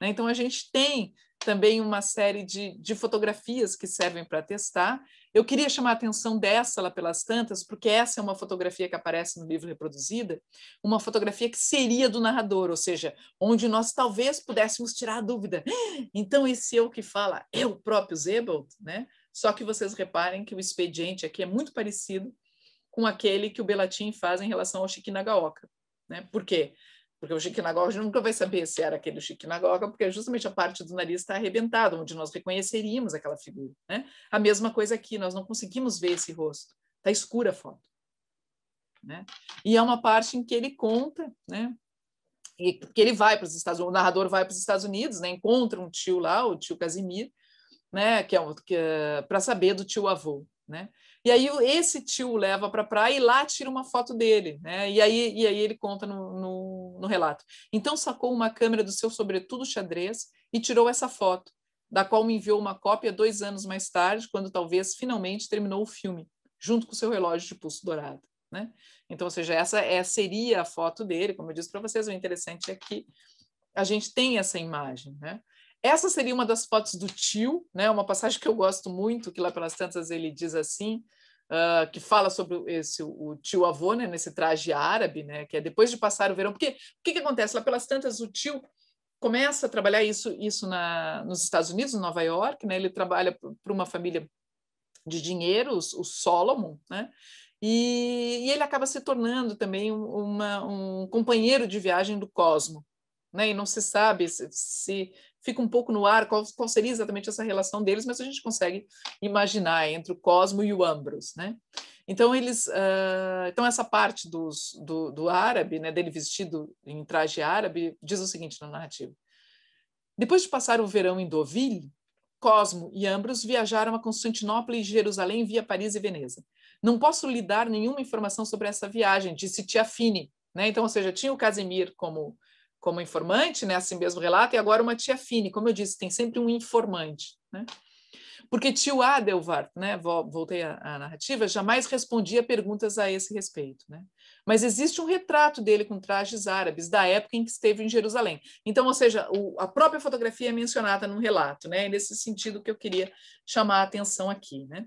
Né? Então, a gente tem também uma série de, de fotografias que servem para testar. Eu queria chamar a atenção dessa lá pelas tantas, porque essa é uma fotografia que aparece no livro reproduzida, uma fotografia que seria do narrador, ou seja, onde nós talvez pudéssemos tirar a dúvida. Ah, então, esse eu que fala é o próprio Zebold, né? Só que vocês reparem que o expediente aqui é muito parecido com aquele que o Belatin faz em relação ao Shiki Né? Por quê? porque o Chiquinagó a gente nunca vai saber se era aquele Chiquinagoga, porque justamente a parte do nariz está arrebentada, onde nós reconheceríamos aquela figura. Né? A mesma coisa aqui, nós não conseguimos ver esse rosto, está escura a foto. Né? E é uma parte em que ele conta, né? E que ele vai para os Estados Unidos, o narrador vai para os Estados Unidos, né? Encontra um tio lá, o tio Casimir, né? Que é, um, que é para saber do tio avô, né? E aí esse tio leva para a praia e lá tira uma foto dele, né? E aí, e aí ele conta no, no no relato. Então sacou uma câmera do seu sobretudo xadrez e tirou essa foto, da qual me enviou uma cópia dois anos mais tarde, quando talvez finalmente terminou o filme, junto com o seu relógio de pulso dourado. Né? Então, ou seja, essa é, seria a foto dele, como eu disse para vocês, o interessante é que a gente tem essa imagem, né? Essa seria uma das fotos do tio, né? Uma passagem que eu gosto muito, que lá pelas tantas ele diz assim: Uh, que fala sobre esse o tio avô, né, nesse traje árabe, né, que é depois de passar o verão, porque o que, que acontece lá pelas tantas o tio começa a trabalhar isso isso na, nos Estados Unidos, em Nova York, né, ele trabalha para uma família de dinheiro, o Solomon, né, e, e, ele acaba se tornando também uma, um companheiro de viagem do Cosmo né? E não se sabe se, se fica um pouco no ar qual, qual, seria exatamente essa relação deles, mas a gente consegue imaginar entre o Cosmo e o Ambrose, né? Então eles, uh, então essa parte dos, do, do árabe, né, dele vestido em traje árabe, diz o seguinte na narrativa: depois de passar o verão em Deauville, Cosmo e Ambros viajaram a Constantinopla e Jerusalém via Paris e Veneza. Não posso lhe dar nenhuma informação sobre essa viagem, disse Tiafini, né? Então, ou seja, tinha o Casimir como como informante, né, assim mesmo relata, e agora uma tia Fine, como eu disse, tem sempre um informante, né? Porque tio Adelvart, né, voltei à, narrativa, jamais respondia perguntas a esse respeito, né? Mas existe um retrato dele com trajes árabes da época em que esteve em Jerusalém. Então, ou seja, o, a própria fotografia é mencionada num relato, né? É nesse sentido que eu queria chamar a atenção aqui, né?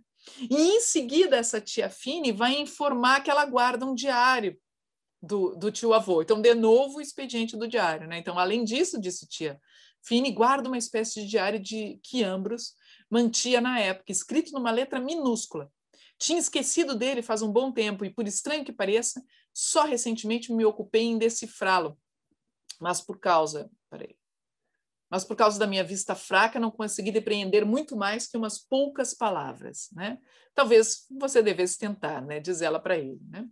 E em seguida essa tia Fine vai informar que ela guarda um diário do, do tio avô. Então, de novo, o expediente do diário, né? Então, além disso, disse tia Fini, guarda uma espécie de diário de que mantia na época, escrito numa letra minúscula. Tinha esquecido dele faz um bom tempo e, por estranho que pareça, só recentemente me ocupei em decifrá-lo. Mas por causa, peraí, mas por causa da minha vista fraca não consegui depreender muito mais que umas poucas palavras, né? Talvez você devesse tentar, né, diz ela para ele, né?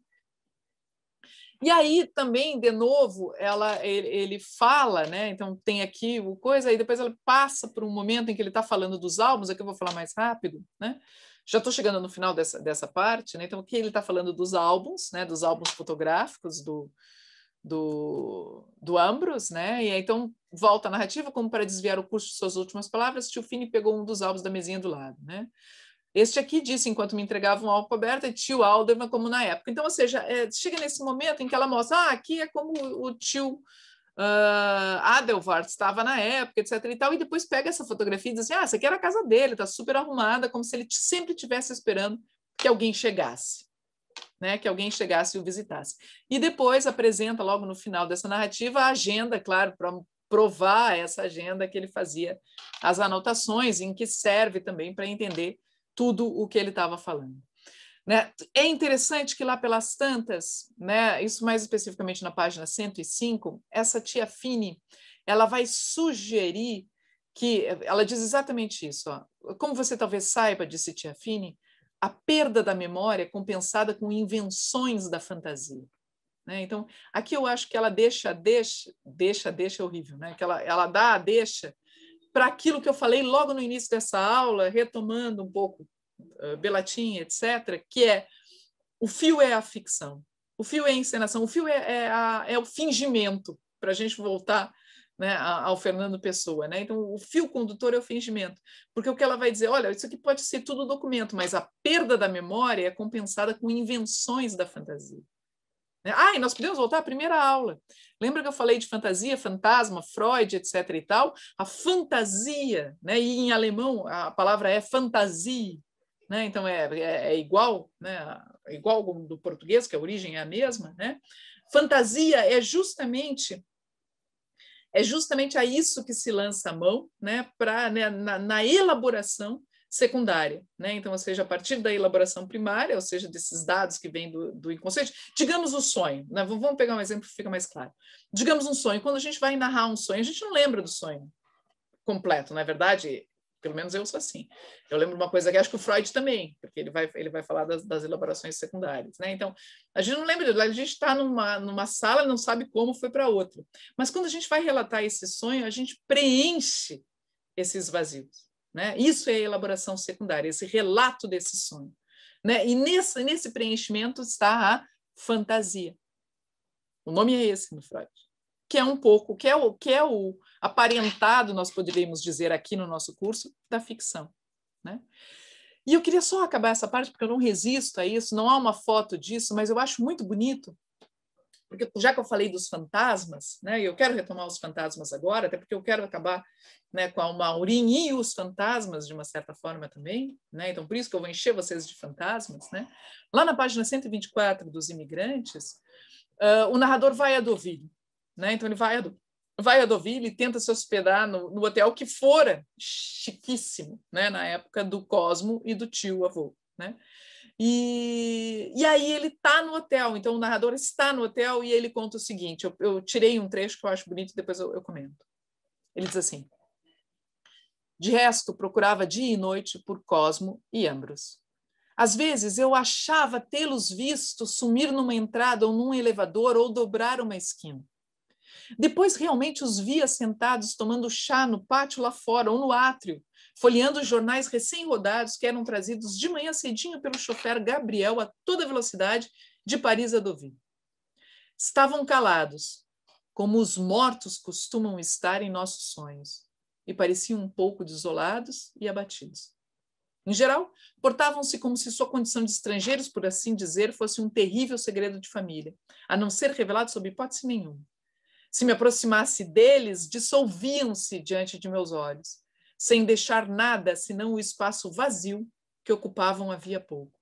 E aí também, de novo, ela ele, ele, fala, né? Então tem aqui o coisa, aí depois ela passa por um momento em que ele está falando dos álbuns, aqui eu vou falar mais rápido, né? Já estou chegando no final dessa, dessa parte, né? Então aqui ele está falando dos álbuns, né? Dos álbuns fotográficos do, do, do Ambrose, né? E aí, então volta a narrativa, como para desviar o curso de suas últimas palavras, Tio Fini pegou um dos álbuns da mesinha do lado, né? Este aqui disse, enquanto me entregava uma coberta, tio Alderman, como na época. Então, ou seja, é, chega nesse momento em que ela mostra, ah, aqui é como o tio uh, ah, Adelvart estava na época, etc. E, tal, e depois pega essa fotografia e diz assim, ah, essa aqui era a casa dele, está super arrumada, como se ele sempre estivesse esperando que alguém chegasse. Né, que alguém chegasse e o visitasse. E depois apresenta, logo no final dessa narrativa, a agenda, claro, para provar essa agenda que ele fazia, as anotações, em que serve também para entender tudo o que ele estava falando. Né? É interessante que lá pelas tantas, né, isso mais especificamente na página 105, essa tia Fini, ela vai sugerir que, ela diz exatamente isso, ó, como você talvez saiba, disse tia Fini, a perda da memória é compensada com invenções da fantasia. Né? Então, aqui eu acho que ela deixa, deixa, deixa, deixa é horrível, né? que ela, ela dá a deixa para aquilo que eu falei logo no início dessa aula, retomando um pouco uh, eh, etc., que é o fio é a ficção, o fio é a encenação, o fio é, é, a, é o fingimento, para a gente voltar né, ao Fernando Pessoa. Né? Então, o fio condutor é o fingimento, porque o que ela vai dizer, olha, isso aqui pode ser tudo documento, mas a perda da memória é compensada com invenções da fantasia. Né? Ah, e nós podemos voltar à primeira aula. Lembra que eu falei de fantasia, fantasma, Freud, etc. e tal? A fantasia, né? e em alemão a palavra é fantasia, né? então é, é, é igual, né? É igual do português, que a origem é a mesma. Né? Fantasia é justamente é justamente a isso que se lança a mão, né, Para né, na, na, elaboração secundária, né? Então, ou seja, a partir da elaboração primária, ou seja, desses dados que vêm do, do inconsciente, digamos o sonho, né? Vamos pegar um exemplo que fica mais claro. Digamos um sonho, quando a gente vai narrar um sonho, a gente não lembra do sonho completo, não é verdade? Pelo menos eu sou assim. Eu lembro uma coisa que acho que o Freud também, porque ele vai, ele vai falar das, das elaborações secundárias, né? Então, a gente não lembra, a gente está numa, numa sala, não sabe como foi para outra. Mas quando a gente vai relatar esse sonho, a gente preenche esses vazios. Né? Isso é a elaboração secundária, esse relato desse sonho. Né? E nesse, nesse preenchimento está a fantasia. O nome é esse no Freud, que é um pouco, que é o, que é o aparentado, nós poderíamos dizer aqui no nosso curso, da ficção. Né? E eu queria só acabar essa parte, porque eu não resisto a isso, não há uma foto disso, mas eu acho muito bonito porque já que eu falei dos fantasmas, né, eu quero retomar os fantasmas agora, até porque eu quero acabar né, com a Maurin e os fantasmas, de uma certa forma também, né, então por isso que eu vou encher vocês de fantasmas. Né? Lá na página 124 dos Imigrantes, uh, o narrador vai a Deauville, né? então ele vai a, vai a Deauville e tenta se hospedar no, no hotel que fora chiquíssimo, né, na época do Cosmo e do tio avô. Né? E, e aí ele está no hotel, então o narrador está no hotel e ele conta o seguinte: eu, eu tirei um trecho que eu acho bonito, depois eu, eu comento. Ele diz assim: De resto, procurava dia e noite por Cosmo e Ambros. Às vezes eu achava tê-los visto sumir numa entrada ou num elevador ou dobrar uma esquina. Depois realmente os via sentados tomando chá no pátio lá fora ou no átrio, folheando os jornais recém-rodados que eram trazidos de manhã cedinho pelo chofer Gabriel a toda velocidade de Paris a Deauville. Estavam calados, como os mortos costumam estar em nossos sonhos, e pareciam um pouco desolados e abatidos. Em geral, portavam-se como se sua condição de estrangeiros, por assim dizer, fosse um terrível segredo de família, a não ser revelado sob hipótese nenhuma. Se me aproximasse deles, dissolviam-se diante de meus olhos sem deixar nada senão o espaço vazio que ocupavam havia pouco.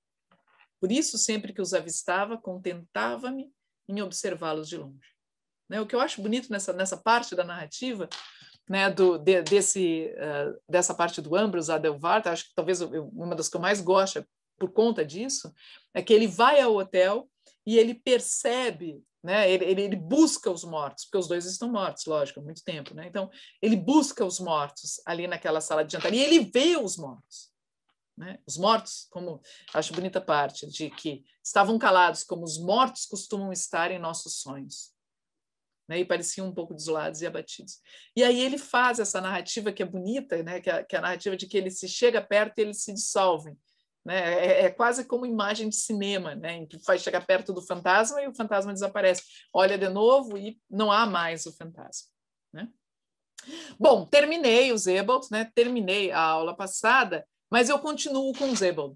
Por isso, sempre que os avistava, contentava-me em observá-los de longe. Né? O que eu acho bonito nessa, nessa parte da narrativa, né, do, de, desse, uh, dessa parte do Ambrose Adelvart, acho que talvez eu, uma das que eu mais gosto é por conta disso, é que ele vai ao hotel e ele percebe, né? Ele, ele, ele, busca os mortos, porque os dois estão mortos, lógico, há muito tempo, né? Então ele busca os mortos ali naquela sala de jantar e ele vê os mortos, né? Os mortos, como acho bonita parte de que estavam calados, como os mortos costumam estar em nossos sonhos. Né, e pareciam um pouco desolados e abatidos. E aí ele faz essa narrativa que é bonita, né, que, é, que é a narrativa de que ele se chega perto e eles se dissolvem. Né? É, é, é, quase como imagem de cinema, né? em que vai chegar perto do fantasma e o fantasma desaparece. Olha de novo e não há mais o fantasma. Né? Bom, terminei o Zebald, né? terminei a aula passada, mas eu continuo com o Zebald.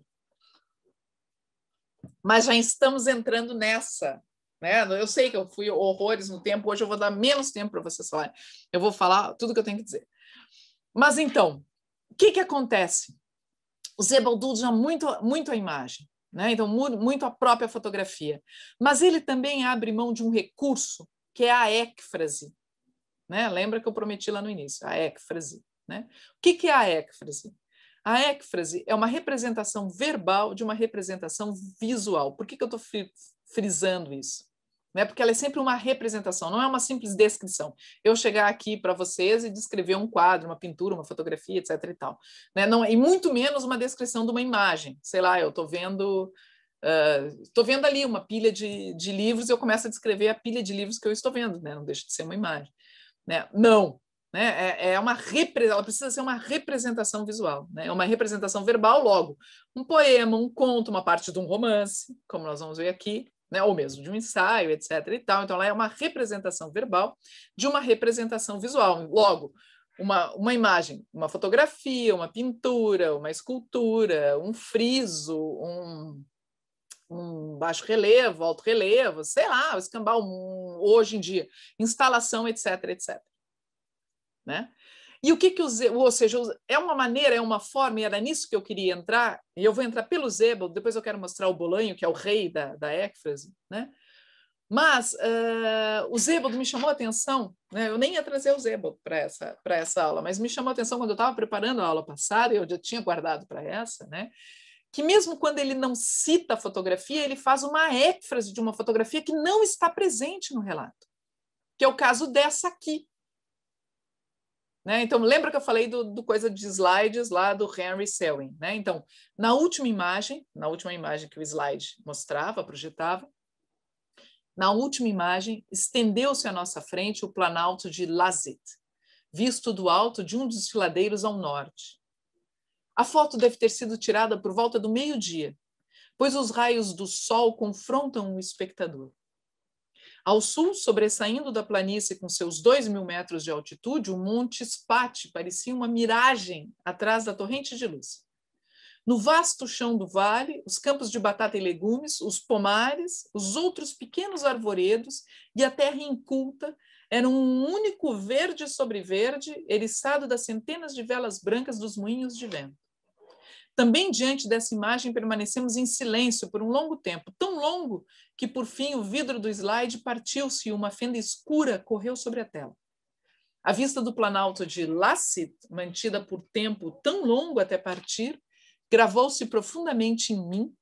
Mas já estamos entrando nessa. Né? Eu sei que eu fui horrores no tempo, hoje eu vou dar menos tempo para vocês falarem. Eu vou falar tudo que eu tenho que dizer. Mas então, o que, que acontece? o Zebald usa muito, muito a imagem, né? então muito a própria fotografia. Mas ele também abre mão de um recurso que é a écfrase. Né? Lembra que eu prometi lá no início, a écfrase. Né? O que, que é a écfrase? A écfrase é uma representação verbal de uma representação visual. Por que, que eu estou frisando isso? né? porque ela é sempre uma representação, não é uma simples descrição. Eu chegar aqui para vocês e descrever um quadro, uma pintura, uma fotografia, etc. e tal. Né? Não, e muito menos uma descrição de uma imagem. Sei lá, eu estou vendo. Estou uh, vendo ali uma pilha de, de livros e eu começo a descrever a pilha de livros que eu estou vendo, né? não deixa de ser uma imagem. Né? Não, né? É, é uma repre... ela precisa ser uma representação visual, né? é uma representação verbal, logo, um poema, um conto, uma parte de um romance, como nós vamos ver aqui, né? ou mesmo de um ensaio, etc. e tal. Então, ela é uma representação verbal de uma representação visual. Logo, uma, uma imagem, uma fotografia, uma pintura, uma escultura, um friso, um, um baixo relevo, alto relevo, sei lá, o escambau um, hoje em dia, instalação, etc, etc. Né? E o que que os, ou seja, é uma maneira, é uma forma, e era nisso que eu queria entrar, e eu vou entrar pelo Zebel, depois eu quero mostrar o Bolanho, que é o rei da, da éfrase, né? Mas uh, o Zebald me chamou a atenção, né? eu nem ia trazer o Zebald para essa, essa aula, mas me chamou a atenção quando eu estava preparando a aula passada, eu já tinha guardado para essa, né? que mesmo quando ele não cita a fotografia, ele faz uma éfrase de uma fotografia que não está presente no relato, que é o caso dessa aqui, né? Então, lembra que eu falei do, do, coisa de slides lá do Henry Selwyn, né? Então, na última imagem, na última imagem que o slide mostrava, projetava, na última imagem, estendeu-se à nossa frente o planalto de Lazit, visto do alto de um dos filadeiros ao norte. A foto deve ter sido tirada por volta do meio-dia, pois os raios do sol confrontam o espectador. Ao sul, sobressaindo da planície com seus dois mil metros de altitude, o Monte Spate parecia uma miragem atrás da torrente de luz. No vasto chão do vale, os campos de batata e legumes, os pomares, os outros pequenos arvoredos e a terra inculta eram um único verde sobre verde, eriçado das centenas de velas brancas dos moinhos de vento. Também diante dessa imagem permanecemos em silêncio por um longo tempo, tão longo que por fim o vidro do slide partiu-se e uma fenda escura correu sobre a tela. A vista do planalto de Lassit, mantida por tempo tão longo até partir, gravou-se profundamente em mim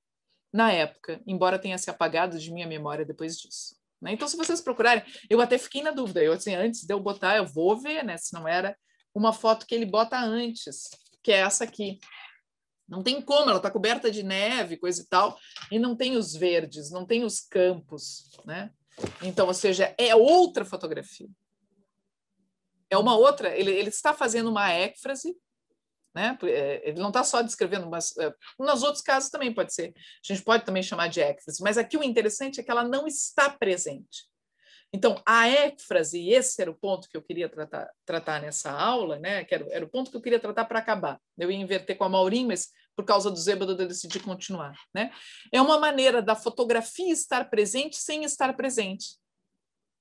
na época, embora tenha se apagado de minha memória depois disso. Né? Então, se vocês procurarem, eu até fiquei na dúvida. Eu assim, antes de eu botar, eu vou ver, né? Se não era uma foto que ele bota antes, que é essa aqui, não tem como, ela está coberta de neve, coisa e tal, e não tem os verdes, não tem os campos, né? Então, ou seja, é outra fotografia. É uma outra, ele, ele está fazendo uma écfrase, né? É, ele não está só descrevendo, mas é, nos outros casos também pode ser. A gente pode também chamar de écfrase, mas aqui o interessante é que ela não está presente. Então, a écfrase, e esse era o ponto que eu queria tratar, tratar nessa aula, né? Que era, era o ponto que eu queria tratar para acabar. Eu ia inverter com a Maurim, mas por causa do zêbado eu decidi continuar, né? É uma maneira da fotografia estar presente sem estar presente.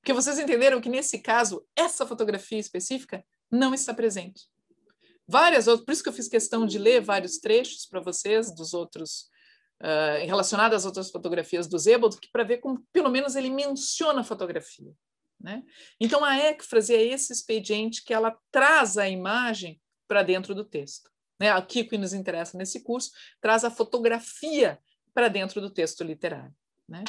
Porque vocês entenderam que nesse caso, essa fotografia específica não está presente. Várias outras, por isso que eu fiz questão de ler vários trechos para vocês dos outros uh, ah, relacionados às outras fotografias do Zebald, que para ver como pelo menos ele menciona a fotografia. Né? Então a ênfase é esse expediente que ela traz a imagem para dentro do texto né, aqui que nos interessa nesse curso, traz a fotografia para dentro do texto literário. Né?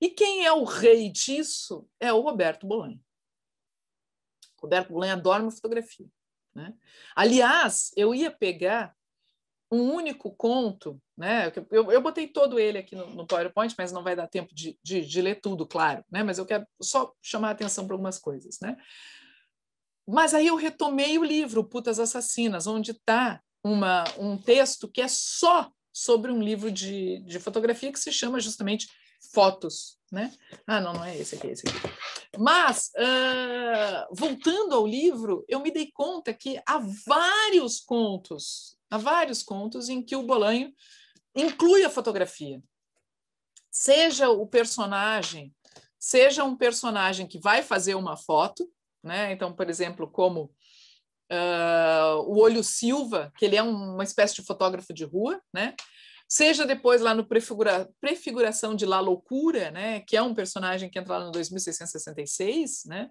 E quem é o rei disso é o Roberto Bolanho. Roberto Bolanho adora uma fotografia. Né? Aliás, eu ia pegar um único conto, né? Eu, eu botei todo ele aqui no, no, PowerPoint, mas não vai dar tempo de, de, de, ler tudo, claro, né? Mas eu quero só chamar a atenção para algumas coisas, né? Mas aí eu retomei o livro Putas Assassinas, onde está uma, um texto que é só sobre um livro de, de fotografia que se chama justamente Fotos. Né? Ah, não, não é esse aqui, é esse aqui. Mas, uh, voltando ao livro, eu me dei conta que há vários contos, há vários contos em que o Bolanho inclui a fotografia. Seja o personagem, seja um personagem que vai fazer uma foto, né? Então, por exemplo, como uh, o Olho Silva, que ele é um, uma espécie de fotógrafo de rua, né? Seja depois lá no prefigura, Prefiguração de La Loucura, né? Que é um personagem que entra lá no 2666, né?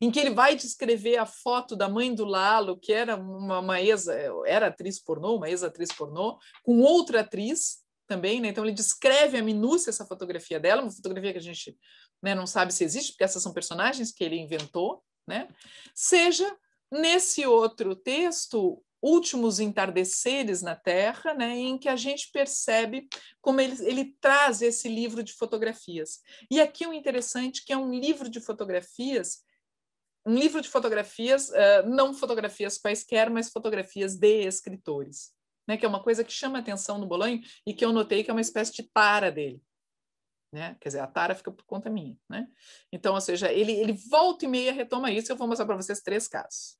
Em que ele vai descrever a foto da mãe do Lalo, que era uma, uma ex, era atriz pornô, uma ex-atriz pornô, com outra atriz, também, né? Então ele descreve a minúcia essa fotografia dela, uma fotografia que a gente né, não sabe se existe, porque essas são personagens que ele inventou, né? Seja Nesse outro texto, Últimos Entardeceres na Terra, né, em que a gente percebe como ele, ele traz esse livro de fotografias. E aqui o interessante que é um livro de fotografias, um livro de fotografias, uh, não fotografias quaisquer, mas fotografias de escritores, né, que é uma coisa que chama atenção no Bolanho e que eu notei que é uma espécie de tara dele. Né? Quer dizer, a tara fica por conta minha, né? Então, ou seja, ele, ele volta e meia retoma isso. Eu vou mostrar para vocês três casos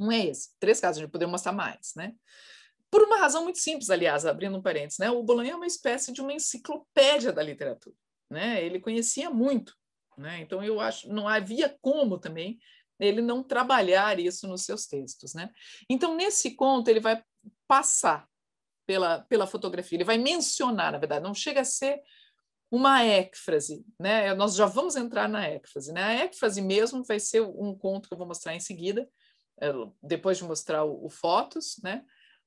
um é esse. Três casos, a gente poderia mostrar mais, né? Por uma razão muito simples, aliás, abrindo um parênteses, né? O Bolonha é uma espécie de uma enciclopédia da literatura, né? Ele conhecia muito, né? Então eu acho não havia como também ele não trabalhar isso nos seus textos, né? Então nesse conto ele vai passar pela, pela fotografia, ele vai mencionar, na verdade, não chega a ser uma écfrase, né? Nós já vamos entrar na écfrase, né? A écfrase mesmo vai ser um conto que eu vou mostrar em seguida, é, depois de mostrar o, o Fotos, né?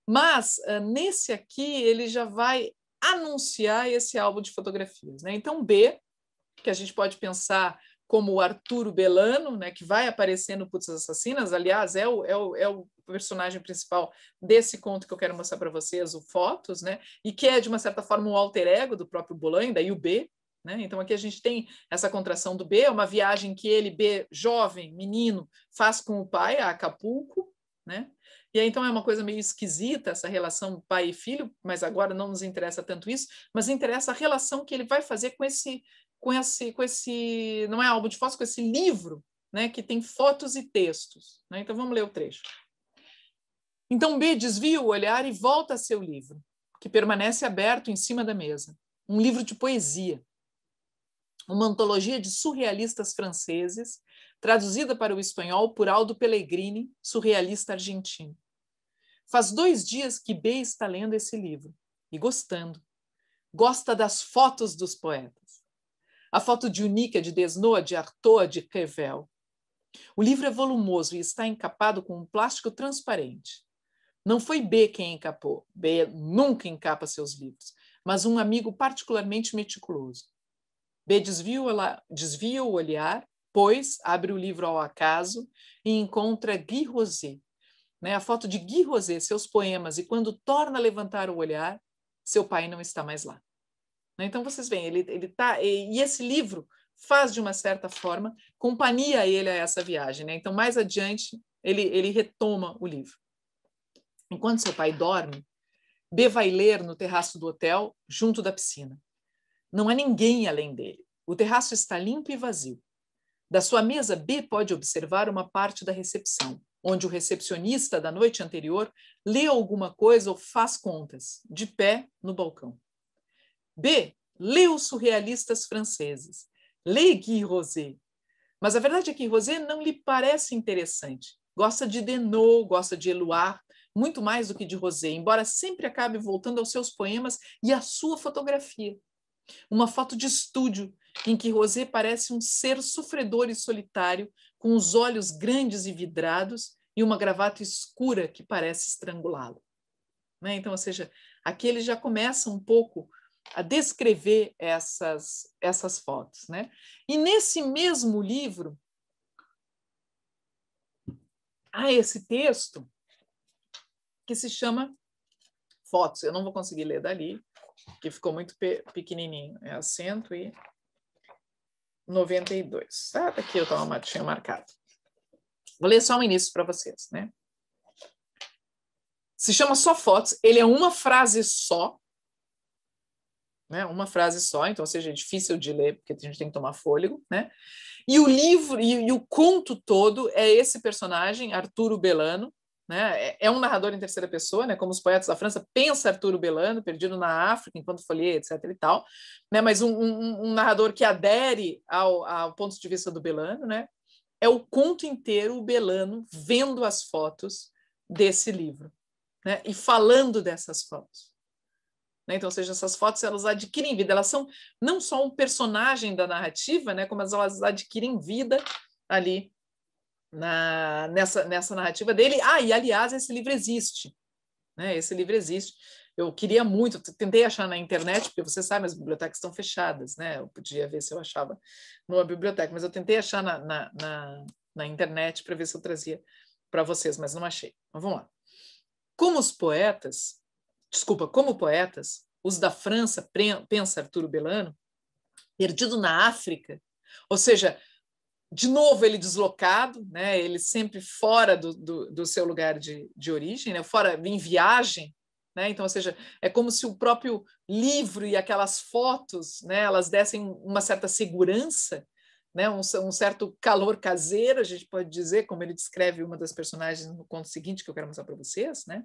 Mas ah, nesse aqui ele já vai anunciar esse álbum de fotografias, né? Então B, que a gente pode pensar como o Arturo Belano, né, que vai aparecer no Putas Assassinas, aliás, é o, é, o, é o personagem principal desse conto que eu quero mostrar para vocês, o Fotos, né, e que é, de uma certa forma, um alter ego do próprio Bolan, daí o B, né? Então, aqui a gente tem essa contração do B, é uma viagem que ele, B, jovem, menino, faz com o pai a Acapulco. Né? E aí, então, é uma coisa meio esquisita essa relação pai e filho, mas agora não nos interessa tanto isso, mas interessa a relação que ele vai fazer com esse, com esse, com esse não é álbum de fotos, com esse livro, né? que tem fotos e textos. Né? Então, vamos ler o trecho. Então, B desvia o olhar e volta a seu livro, que permanece aberto em cima da mesa. Um livro de poesia uma antologia de surrealistas franceses, traduzida para o espanhol por Aldo Pellegrini, surrealista argentino. Faz dois dias que B está lendo esse livro e gostando. Gosta das fotos dos poetas. A foto de Unica, de Desnoa, de Artoa, de Crevel. O livro é volumoso e está encapado com um plástico transparente. Não foi B quem encapou. B nunca encapa seus livros, mas um amigo particularmente meticuloso. B desvia, ela desvia o olhar, pois abre o livro ao acaso e encontra Guy Rosé. Né? A foto de Guy Rosé, seus poemas, e quando torna a levantar o olhar, seu pai não está mais lá. Né? Então vocês veem, ele, ele tá, e, e esse livro faz de uma certa forma companhia a ele a essa viagem. Né? Então mais adiante ele, ele retoma o livro. Enquanto seu pai dorme, B vai ler no terraço do hotel, junto da piscina. Não há ninguém além dele. O terraço está limpo e vazio. Da sua mesa, B pode observar uma parte da recepção, onde o recepcionista da noite anterior lê alguma coisa ou faz contas, de pé no balcão. B lê os surrealistas franceses, lê Guy Rosé. Mas a verdade é que Rosé não lhe parece interessante. Gosta de Denot, gosta de Eluard, muito mais do que de Rosé, embora sempre acabe voltando aos seus poemas e à sua fotografia. Uma foto de estúdio em que Rosé parece um ser sofredor e solitário, com os olhos grandes e vidrados e uma gravata escura que parece estrangulá-lo. Né? Então, ou seja, aqui ele já começa um pouco a descrever essas, essas fotos. Né? E nesse mesmo livro, há esse texto que se chama Fotos. Eu não vou conseguir ler dali, que ficou muito pe pequenininho. É a 192. Ah, aqui eu estava uma tinha marcado. Vou ler só o um início para vocês, né? Se chama só fotos, ele é uma frase só, né? Uma frase só, então ou seja, é difícil de ler porque a gente tem que tomar fôlego, né? E o livro e, e o conto todo é esse personagem, Arturo Belano, né? É, é um narrador em terceira pessoa, né? Como os poetas da França pensa Arturo Belano, perdido na África, enquanto folheia, etc. E tal, né? Mas um, um, um narrador que adere ao, ao, ponto de vista do Belano, né? É o conto inteiro o Belano vendo as fotos desse livro, né? E falando dessas fotos. Né? Então, ou seja, essas fotos elas adquirem vida, elas são não só um personagem da narrativa, né? Como elas adquirem vida ali na, nessa, nessa narrativa dele. Ah, e aliás, esse livro existe. Né? Esse livro existe. Eu queria muito, tentei achar na internet, porque você sabe, as bibliotecas estão fechadas, né? Eu podia ver se eu achava numa biblioteca, mas eu tentei achar na, na, na, na internet para ver se eu trazia para vocês, mas não achei. Mas então, vamos lá. Como os poetas, desculpa, como poetas, os da França, pensa Arturo Belano, perdido na África, ou seja, de novo ele deslocado, né? ele sempre fora do, do, do seu lugar de, de origem, né? fora em viagem. Né? Então, ou seja, é como se o próprio livro e aquelas fotos né? elas dessem uma certa segurança, né? um, um certo calor caseiro, a gente pode dizer, como ele descreve uma das personagens no conto seguinte que eu quero mostrar para vocês. Né?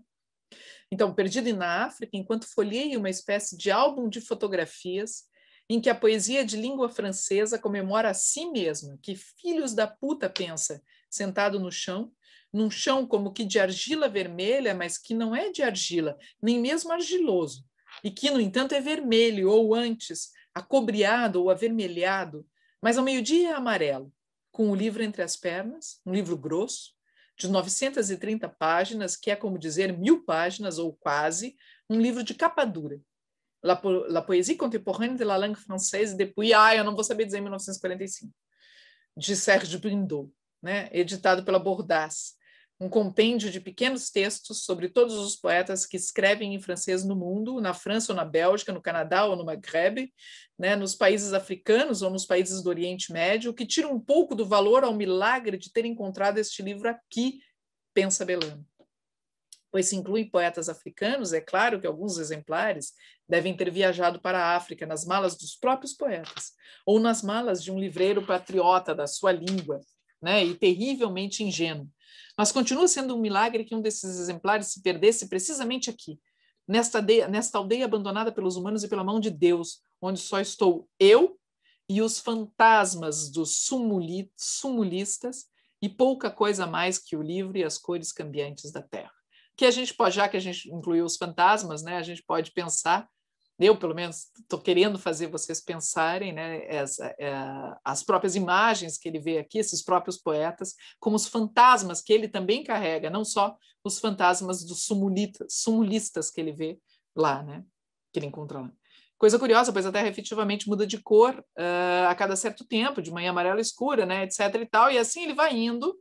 Então, perdido na África, enquanto folheia uma espécie de álbum de fotografias, em que a poesia de língua francesa comemora a si mesma, que filhos da puta pensa, sentado no chão, num chão como que de argila vermelha, mas que não é de argila, nem mesmo argiloso, e que, no entanto, é vermelho, ou antes, acobreado ou avermelhado, mas ao meio-dia é amarelo, com o livro entre as pernas, um livro grosso, de 930 páginas, que é como dizer mil páginas ou quase, um livro de capa dura, La, la poésie contemporaine de la langue française depuis, ah, eu não vou saber dizer, 1945, de Serge Blindot, né? editado pela Bordas, um compêndio de pequenos textos sobre todos os poetas que escrevem em francês no mundo, na França ou na Bélgica, no Canadá ou no Maghreb, né? nos países africanos ou nos países do Oriente Médio, que tira um pouco do valor ao milagre de ter encontrado este livro aqui, pensa Belano pois se incluem poetas africanos, é claro que alguns exemplares devem ter viajado para a África nas malas dos próprios poetas, ou nas malas de um livreiro patriota da sua língua, né, e terrivelmente ingênuo. Mas continua sendo um milagre que um desses exemplares se perdesse precisamente aqui, nesta aldeia, nesta aldeia abandonada pelos humanos e pela mão de Deus, onde só estou eu e os fantasmas dos sumuli, sumulistas e pouca coisa mais que o livro e as cores cambiantes da terra que a gente pode, já que a gente incluiu os fantasmas, né, a gente pode pensar, eu pelo menos estou querendo fazer vocês pensarem né, essa, é, as próprias imagens que ele vê aqui, esses próprios poetas, como os fantasmas que ele também carrega, não só os fantasmas dos sumulistas que ele vê lá, né, que ele encontra lá. Coisa curiosa, pois a Terra efetivamente muda de cor uh, a cada certo tempo, de manhã amarela escura, né, etc e tal, e assim ele vai indo,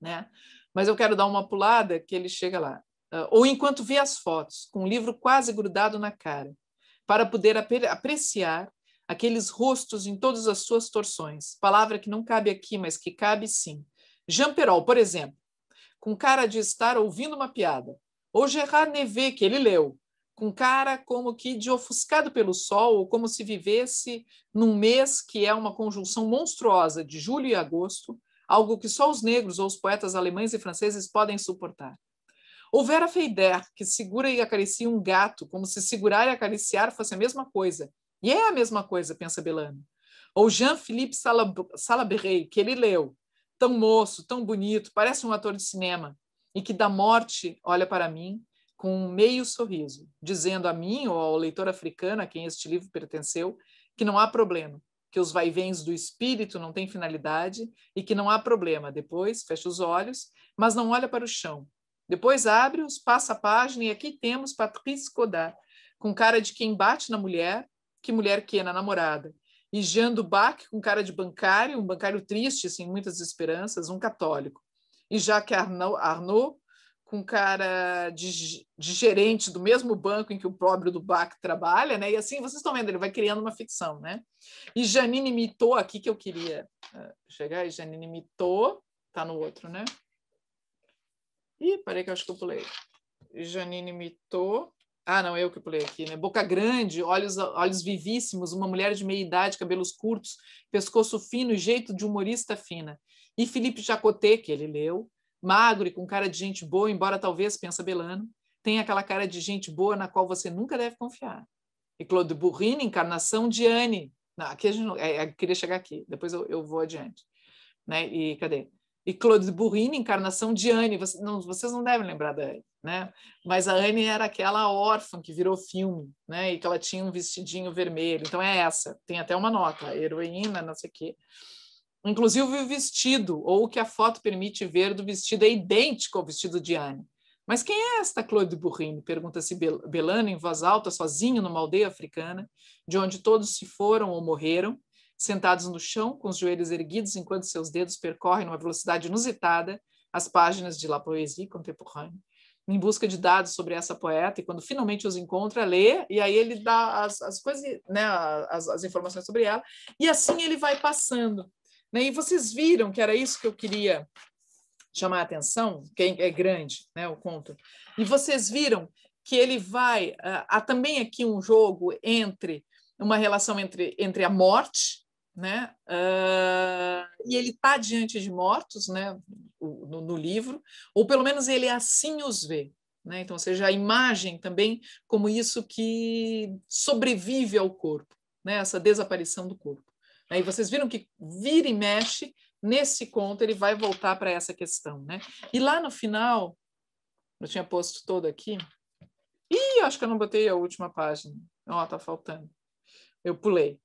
né, mas eu quero dar uma pulada que ele chega lá. Ah, ou enquanto vê as fotos, com o livro quase grudado na cara, para poder apreciar aqueles rostos em todas as suas torções. Palavra que não cabe aqui, mas que cabe sim. Jean Perol, por exemplo, com cara de estar ouvindo uma piada. Ou Gerard Neve, que ele leu, com cara como que de ofuscado pelo sol, ou como se vivesse num mês que é uma conjunção monstruosa de julho e agosto, algo que só os negros ou os poetas alemães e franceses podem suportar. Houvera Feider, que segura e acaricia um gato, como se segurar e acariciar fosse a mesma coisa. E é a mesma coisa, pensa Belano. Ou Jean-Philippe Salaberry, que ele leu. Tão moço, tão bonito, parece um ator de cinema. E que da morte olha para mim com um meio sorriso, dizendo a mim ou ao leitor africano a quem este livro pertenceu que não há problema, que os vaivéns do espírito não têm finalidade e que não há problema. Depois fecha os olhos, mas não olha para o chão. Depois abre-os, passa a página e aqui temos Patrice Godard, com cara de quem bate na mulher, que mulher que é na namorada. E Jean Dubac, com cara de bancário, um bancário triste, sem muitas esperanças, um católico. E Jacques Arnaud, Arnaud com cara de, de, gerente do mesmo banco em que o pobre do Bach trabalha, né? E assim, vocês estão vendo, ele vai criando uma ficção, né? E Janine imitou aqui que eu queria ah, chegar, e Janine imitou, tá no outro, né? Ih, parei que eu acho que eu pulei. Janine imitou. Ah, não, eu que pulei aqui, né? Boca grande, olhos, olhos vivíssimos, uma mulher de meia idade, cabelos curtos, pescoço fino e jeito de humorista fina. E Felipe Jacotet, que ele leu, magro e com cara de gente boa, embora talvez, pensa Belano, tem aquela cara de gente boa na qual você nunca deve confiar. E Claude Burrini, encarnação de Anne. Não, aqui a gente não, é, é, eu queria chegar aqui, depois eu, eu vou adiante. Né? E cadê? E Claude Burrini, encarnação de Anne. Você, não, vocês não devem lembrar da Anne, né? Mas a Anne era aquela órfã que virou filme, né? E que ela tinha um vestidinho vermelho. Então é essa. Tem até uma nota, heroína, não sei o quê. Inclusive o vestido, ou o que a foto permite ver do vestido, é idêntico ao vestido de Anne. Mas quem é esta Claude de Pergunta-se Belana em voz alta, sozinho numa aldeia africana, de onde todos se foram ou morreram, sentados no chão, com os joelhos erguidos, enquanto seus dedos percorrem numa velocidade inusitada as páginas de La Poésie Contemporaine, em busca de dados sobre essa poeta, e quando finalmente os encontra, lê, e aí ele dá as, as coisas, né, as, as informações sobre ela, e assim ele vai passando né? E vocês viram que era isso que eu queria chamar a atenção, que é, é grande né, o conto. E vocês viram que ele vai. Ah, há também aqui um jogo entre uma relação entre, entre a morte, né? Uh, e ele está diante de mortos, né? no, no, livro, ou pelo menos ele assim os vê, né? Então, ou seja, a imagem também como isso que sobrevive ao corpo, né? Essa desaparição do corpo. E vocês viram que vira e mexe nesse conto, ele vai voltar para essa questão. Né? E lá no final, eu tinha posto todo aqui. Ih, acho que eu não botei a última página. Ó, tá faltando. Eu pulei.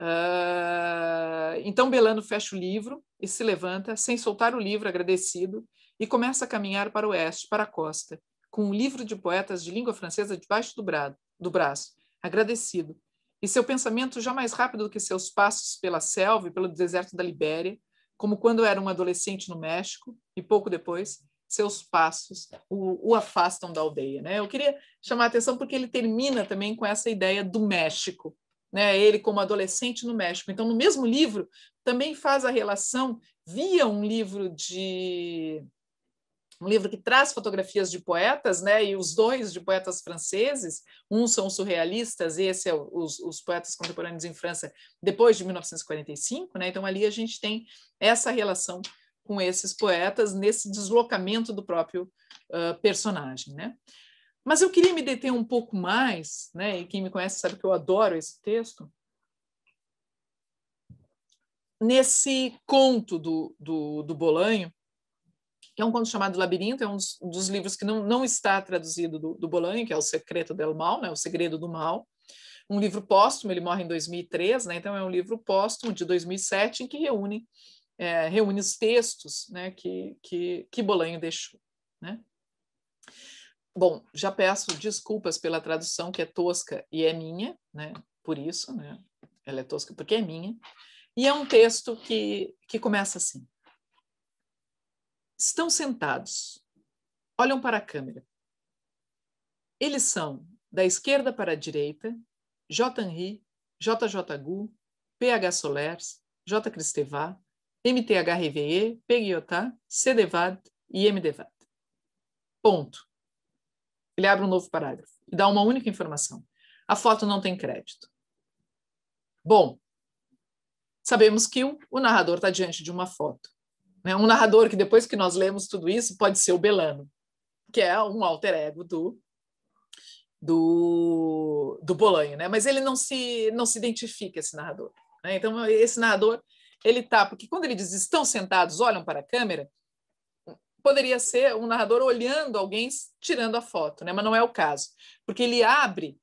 Uh, então Belano fecha o livro e se levanta, sem soltar o livro agradecido, e começa a caminhar para o oeste, para a costa, com um livro de poetas de língua francesa debaixo do, brado, do braço, agradecido, e seu pensamento já mais rápido do que seus passos pela selva e pelo deserto da Libéria, como quando era um adolescente no México, e pouco depois, seus passos o, o afastam da aldeia. Né? Eu queria chamar a atenção porque ele termina também com essa ideia do México, né? ele como adolescente no México. Então, no mesmo livro, também faz a relação via um livro de um livro que traz fotografias de poetas, né? E os dois de poetas franceses, um são surrealistas, esse é os, os poetas contemporâneos em França depois de 1945, né? Então ali a gente tem essa relação com esses poetas nesse deslocamento do próprio uh, personagem, né? Mas eu queria me deter um pouco mais, né? E quem me conhece sabe que eu adoro esse texto. Nesse conto do, do, do Bolanho, que é um conto chamado Labirinto, é um dos, dos livros que não, não está traduzido do, do Bolanho, que é O Secreto del Mal, né, O Segredo do Mal, um livro póstumo, ele morre em 2003, né, então é um livro póstumo de 2007, em que reúne, é, reúne os textos né, que, que, que Bolanho deixou. Né? Bom, já peço desculpas pela tradução, que é tosca e é minha, né, por isso, né, ela é tosca porque é minha, e é um texto que, que começa assim estão sentados, olham para a câmera. Eles são, da esquerda para a direita, J. Henry, JJ Gu, PH Solers, J. Cristevá, MTH H Peguiotá, V e Devad. Ponto. Ele abre um novo parágrafo e dá uma única informação. A foto não tem crédito. Bom, sabemos que o, o narrador está diante de uma foto. Né? Um narrador que, depois que nós lemos tudo isso, pode ser o Belano, que é um alter ego do do, do Bolanho, né? Mas ele não se não se identifica esse narrador. Né? Então esse narrador ele tá porque quando ele diz estão sentados olham para a câmera poderia ser um narrador olhando alguém tirando a foto, né? Mas não é o caso porque ele abre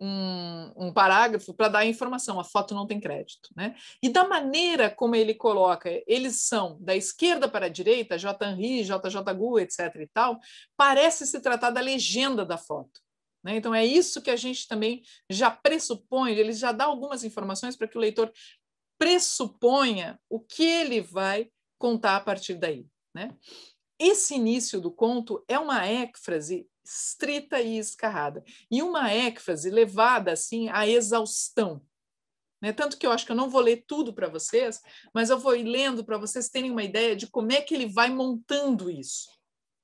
um, um parágrafo para dar a informação, a foto não tem crédito. Né? E da maneira como ele coloca, eles são da esquerda para a direita, J. Henry, JJ Gu, etc. e tal, parece se tratar da legenda da foto. Né? Então, é isso que a gente também já pressupõe, ele já dá algumas informações para que o leitor pressuponha o que ele vai contar a partir daí. Né? Esse início do conto é uma écfrase estrita e escarrada. E uma ênfase levada assim à exaustão. Né? Tanto que eu acho que eu não vou ler tudo para vocês, mas eu vou ir lendo para vocês terem uma ideia de como é que ele vai montando isso.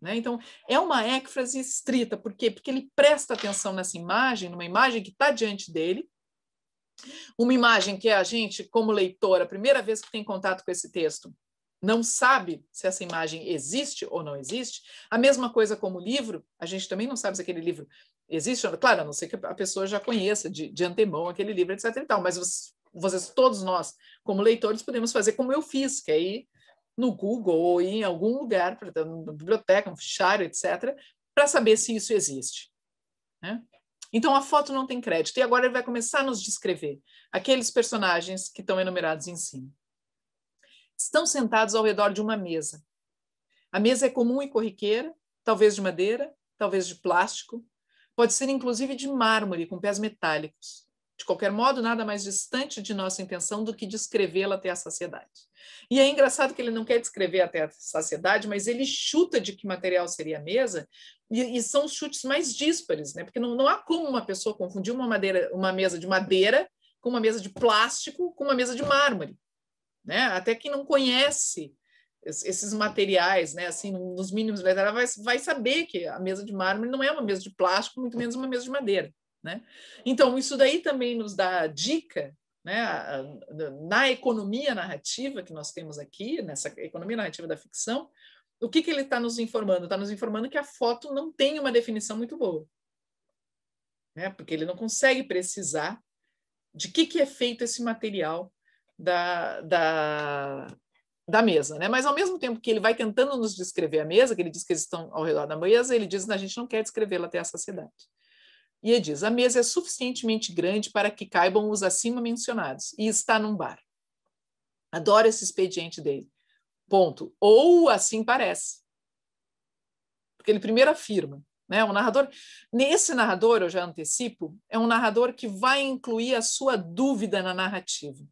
Né? Então, é uma ênfase estrita, por quê? Porque ele presta atenção nessa imagem, numa imagem que está diante dele, uma imagem que a gente, como leitor, a primeira vez que tem contato com esse texto, não sabe se essa imagem existe ou não existe. A mesma coisa como o livro, a gente também não sabe se aquele livro existe. Claro, a não ser que a pessoa já conheça de, de antemão aquele livro, etc. E tal, mas vocês, vocês, todos nós, como leitores, podemos fazer como eu fiz, que aí é no Google ou em algum lugar, na biblioteca, no fichário, etc., para saber se isso existe. Né? Então a foto não tem crédito. E agora ele vai começar a nos descrever aqueles personagens que estão enumerados em cima estão sentados ao redor de uma mesa. A mesa é comum e corriqueira, talvez de madeira, talvez de plástico, pode ser inclusive de mármore com pés metálicos. De qualquer modo, nada mais distante de nossa intenção do que descrevê-la até a saciedade. E é engraçado que ele não quer descrever até a saciedade, mas ele chuta de que material seria a mesa, e, e são os chutes mais díspares, né? porque não, não há como uma pessoa confundir uma, madeira, uma mesa de madeira com uma mesa de plástico com uma mesa de mármore né? Até quem não conhece esses materiais, né? Assim, nos mínimos vai, vai saber que a mesa de mármore não é uma mesa de plástico, muito menos uma mesa de madeira, né? Então, isso daí também nos dá dica né, na economia narrativa que nós temos aqui, nessa economia narrativa da ficção, o que, que ele está nos informando? Está nos informando que a foto não tem uma definição muito boa. Né? Porque ele não consegue precisar de que, que é feito esse material da, da, da mesa, né? Mas ao mesmo tempo que ele vai tentando nos descrever a mesa, que ele diz que eles estão ao redor da mesa, ele diz que a gente não quer descrevê-la até a saciedade. E ele diz: a mesa é suficientemente grande para que caibam os acima mencionados e está num bar. Adoro esse expediente dele. Ponto. Ou assim parece. Porque ele primeiro afirma, né? O é narrador, nesse narrador eu já antecipo, é um narrador que vai incluir a sua dúvida na narrativa.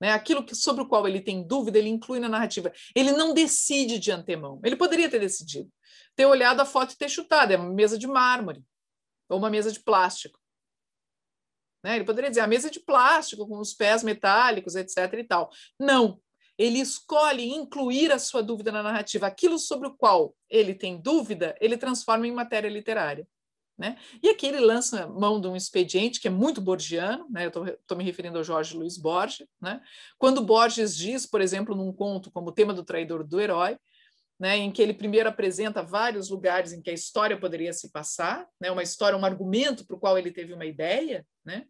Né? Aquilo que, sobre o qual ele tem dúvida, ele inclui na narrativa. Ele não decide de antemão. Ele poderia ter decidido, ter olhado a foto e ter chutado. É uma mesa de mármore ou uma mesa de plástico. Né? Ele poderia dizer a mesa é de plástico, com os pés metálicos, etc. e tal. Não. Ele escolhe incluir a sua dúvida na narrativa. Aquilo sobre o qual ele tem dúvida, ele transforma em matéria literária. Né? E aqui ele lança mão de um expediente que é muito borgiano, né? eu estou me referindo ao Jorge Luiz Borges. Né? Quando Borges diz, por exemplo, num conto como o tema do traidor do herói, né, em que ele primeiro apresenta vários lugares em que a história poderia se passar, né, uma história, um argumento para o qual ele teve uma ideia, né,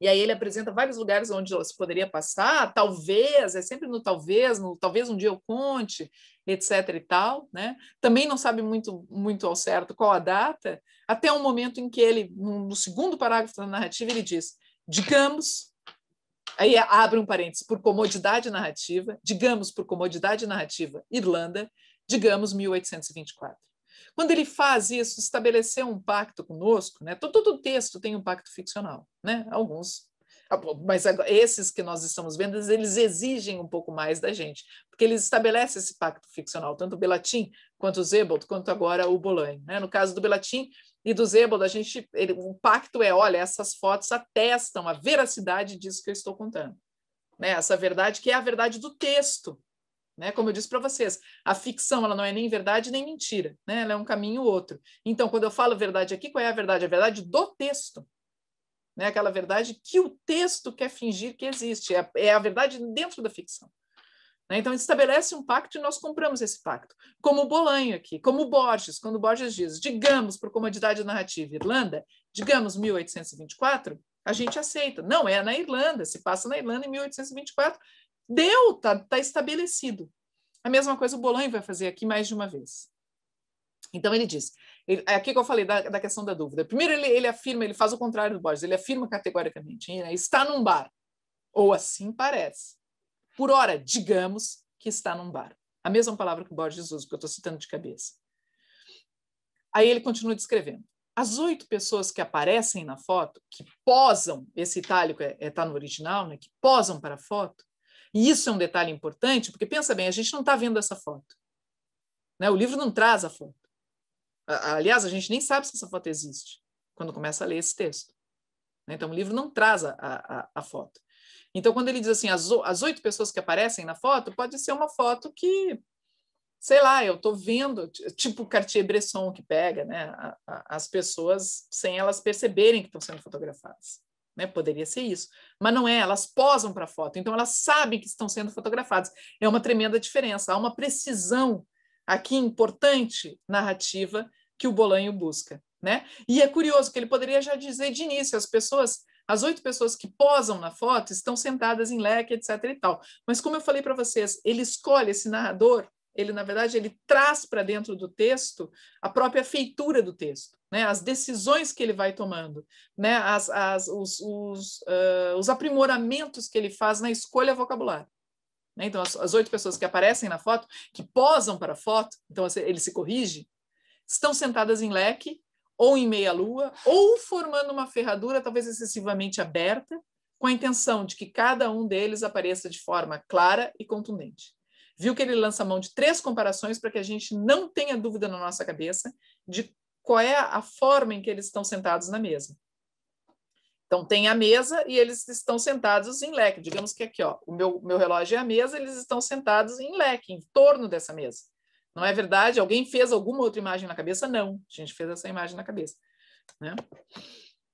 e aí ele apresenta vários lugares onde se poderia passar, talvez, é sempre no talvez, no talvez um dia eu conte, etc e tal, né? Também não sabe muito muito ao certo qual a data, até um momento em que ele no segundo parágrafo da narrativa ele diz: "Digamos, Aí é, abre um parênteses, por comodidade narrativa, digamos por comodidade narrativa, Irlanda, digamos 1824. Quando ele faz isso, estabelecer um pacto conosco, né? todo, todo texto tem um pacto ficcional, né? alguns. Ah, mas esses que nós estamos vendo, eles exigem um pouco mais da gente, porque eles estabelecem esse pacto ficcional, tanto o Belatin quanto o Zebold, quanto agora o Bolain. Né? No caso do Belatin, e do Zebold, a gente, ele, o pacto é, olha, essas fotos atestam a veracidade disso que eu estou contando. Né? Essa verdade que é a verdade do texto. Né? Como eu disse para vocês, a ficção ela não é nem verdade nem mentira, né? ela é um caminho ou outro. Então, quando eu falo verdade aqui, qual é a verdade? A verdade do texto. Né? Aquela verdade que o texto quer fingir que existe. É, é a verdade dentro da ficção. Né? Então, estabelece um pacto e nós compramos esse pacto. Como o Bolanho aqui, como o Borges, quando o Borges diz, digamos, por comodidade narrativa, Irlanda, digamos 1824, a gente aceita. Não, é na Irlanda, se passa na Irlanda em 1824, Deu, tá, tá estabelecido. A mesma coisa o bolonha vai fazer aqui mais de uma vez. Então ele diz, ele, é aqui que eu falei da, da questão da dúvida. Primeiro ele, ele afirma, ele faz o contrário do Borges, ele afirma categoricamente, né, está num bar, ou assim parece. Por ora, digamos que está num bar. A mesma palavra que o Borges usa, que eu estou citando de cabeça. Aí ele continua descrevendo. As oito pessoas que aparecem na foto, que posam, esse itálico está é, é, tá no original, né, que posam para a foto, e isso é um detalhe importante, porque pensa bem, a gente não está vendo essa foto. Né? O livro não traz a foto. Aliás, a gente nem sabe se essa foto existe quando começa a ler esse texto. Né? Então, o livro não traz a, a, a foto. Então, quando ele diz assim, as, as oito pessoas que aparecem na foto, pode ser uma foto que sei lá, eu estou vendo, tipo Cartier-Bresson que pega né, a, a, as pessoas sem elas perceberem que estão sendo fotografadas. Né? Poderia ser isso, mas não é. Elas posam para a foto, então elas sabem que estão sendo fotografadas. É uma tremenda diferença. Há uma precisão aqui importante narrativa que o Bolanho busca. Né? E é curioso que ele poderia já dizer de início: as pessoas, as oito pessoas que posam na foto estão sentadas em leque, etc. e tal. Mas como eu falei para vocês, ele escolhe esse narrador ele na verdade ele traz para dentro do texto a própria feitura do texto né, as decisões que ele vai tomando, né, as, as, os, os, uh, os aprimoramentos que ele faz na escolha vocabular. Né? Então, as, as oito pessoas que aparecem na foto, que posam para a foto, então assim, ele se corrige, estão sentadas em leque, ou em meia-lua, ou formando uma ferradura talvez excessivamente aberta, com a intenção de que cada um deles apareça de forma clara e contundente viu que ele lança mão de três comparações para que a gente não tenha dúvida na nossa cabeça de qual é a forma em que eles estão sentados na mesa. Então, tem a mesa e eles estão sentados em leque. Digamos que aqui, ó, o meu, meu relógio é a mesa, eles estão sentados em leque, em torno dessa mesa. Não é verdade? Alguém fez alguma outra imagem na cabeça? Não, a gente fez essa imagem na cabeça. Né?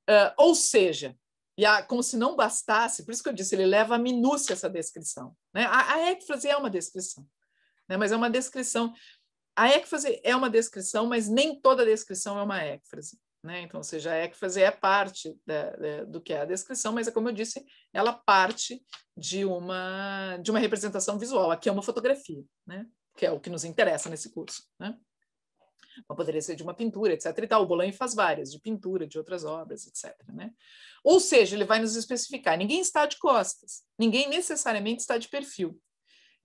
Uh, ou seja, e a, como se não bastasse, por isso que eu disse, ele leva a minúcia essa descrição. Né? A, a é uma descrição, né? mas é uma descrição. A écfrase é uma descrição, mas nem toda descrição é uma écfrase. Né? Então, ou seja, a écfrase é parte da, da, do que é a descrição, mas é como eu disse, ela parte de uma, de uma representação visual. Aqui é uma fotografia, né? que é o que nos interessa nesse curso. Né? Mas então, poderia ser de uma pintura, etc. E tal. O Bolan faz várias, de pintura, de outras obras, etc. Né? Ou seja, ele vai nos especificar. Ninguém está de costas, ninguém necessariamente está de perfil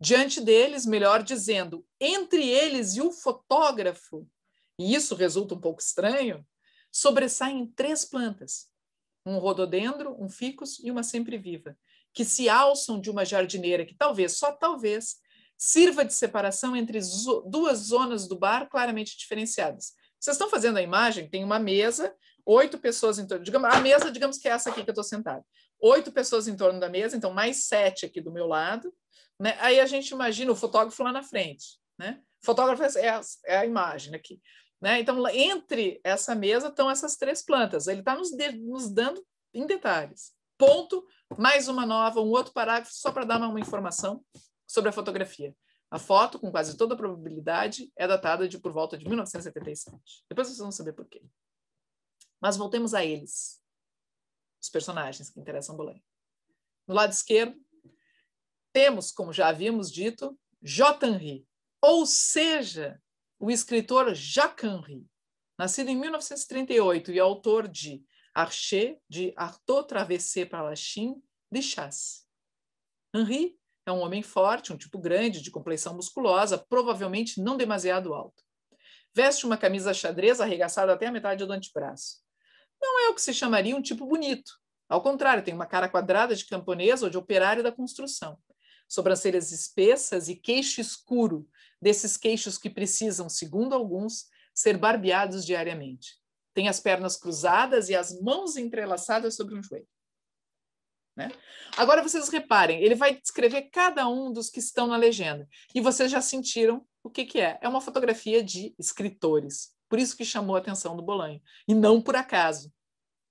diante deles, melhor dizendo, entre eles e o fotógrafo, e isso resulta um pouco estranho, sobressaem três plantas: um rododendro, um ficus e uma sempre-viva, que se alçam de uma jardineira que talvez, só talvez, sirva de separação entre duas zonas do bar claramente diferenciadas. Vocês estão fazendo a imagem? Tem uma mesa, oito pessoas em torno. Digamos, a mesa, digamos que é essa aqui que eu estou sentado. Oito pessoas em torno da mesa, então mais sete aqui do meu lado, né? Aí a gente imagina o fotógrafo lá na frente. Né? Fotógrafo é, é a, é a imagem aqui. Né? Então, entre essa mesa estão essas três plantas. Ele está nos, nos dando em detalhes. Ponto, mais uma nova, um outro parágrafo, só para dar uma, uma informação sobre a fotografia. A foto, com quase toda probabilidade, é datada de por volta de 1977. Depois vocês vão saber por quê. Mas voltemos a eles, os personagens que interessam Bolanho. No lado esquerdo, temos, como já havíamos dito, J. Henry, ou seja, o escritor Jacques Henry, nascido em 1938 e autor de Archer, de Artaud Travessé para Lachine, de Chasse. Henry é um homem forte, um tipo grande, de complexão musculosa, provavelmente não demasiado alto. Veste uma camisa xadrez arregaçada até a metade do antebraço. Não é o que se chamaria um tipo bonito. Ao contrário, tem uma cara quadrada de camponês ou de operário da construção sobrancelhas espessas e queixo escuro, desses queixos que precisam, segundo alguns, ser barbeados diariamente. Tem as pernas cruzadas e as mãos entrelaçadas sobre um joelho. Né? Agora vocês reparem, ele vai descrever cada um dos que estão na legenda. E vocês já sentiram o que, que é? É uma fotografia de escritores. Por isso que chamou a atenção do Bolanho. E não por acaso.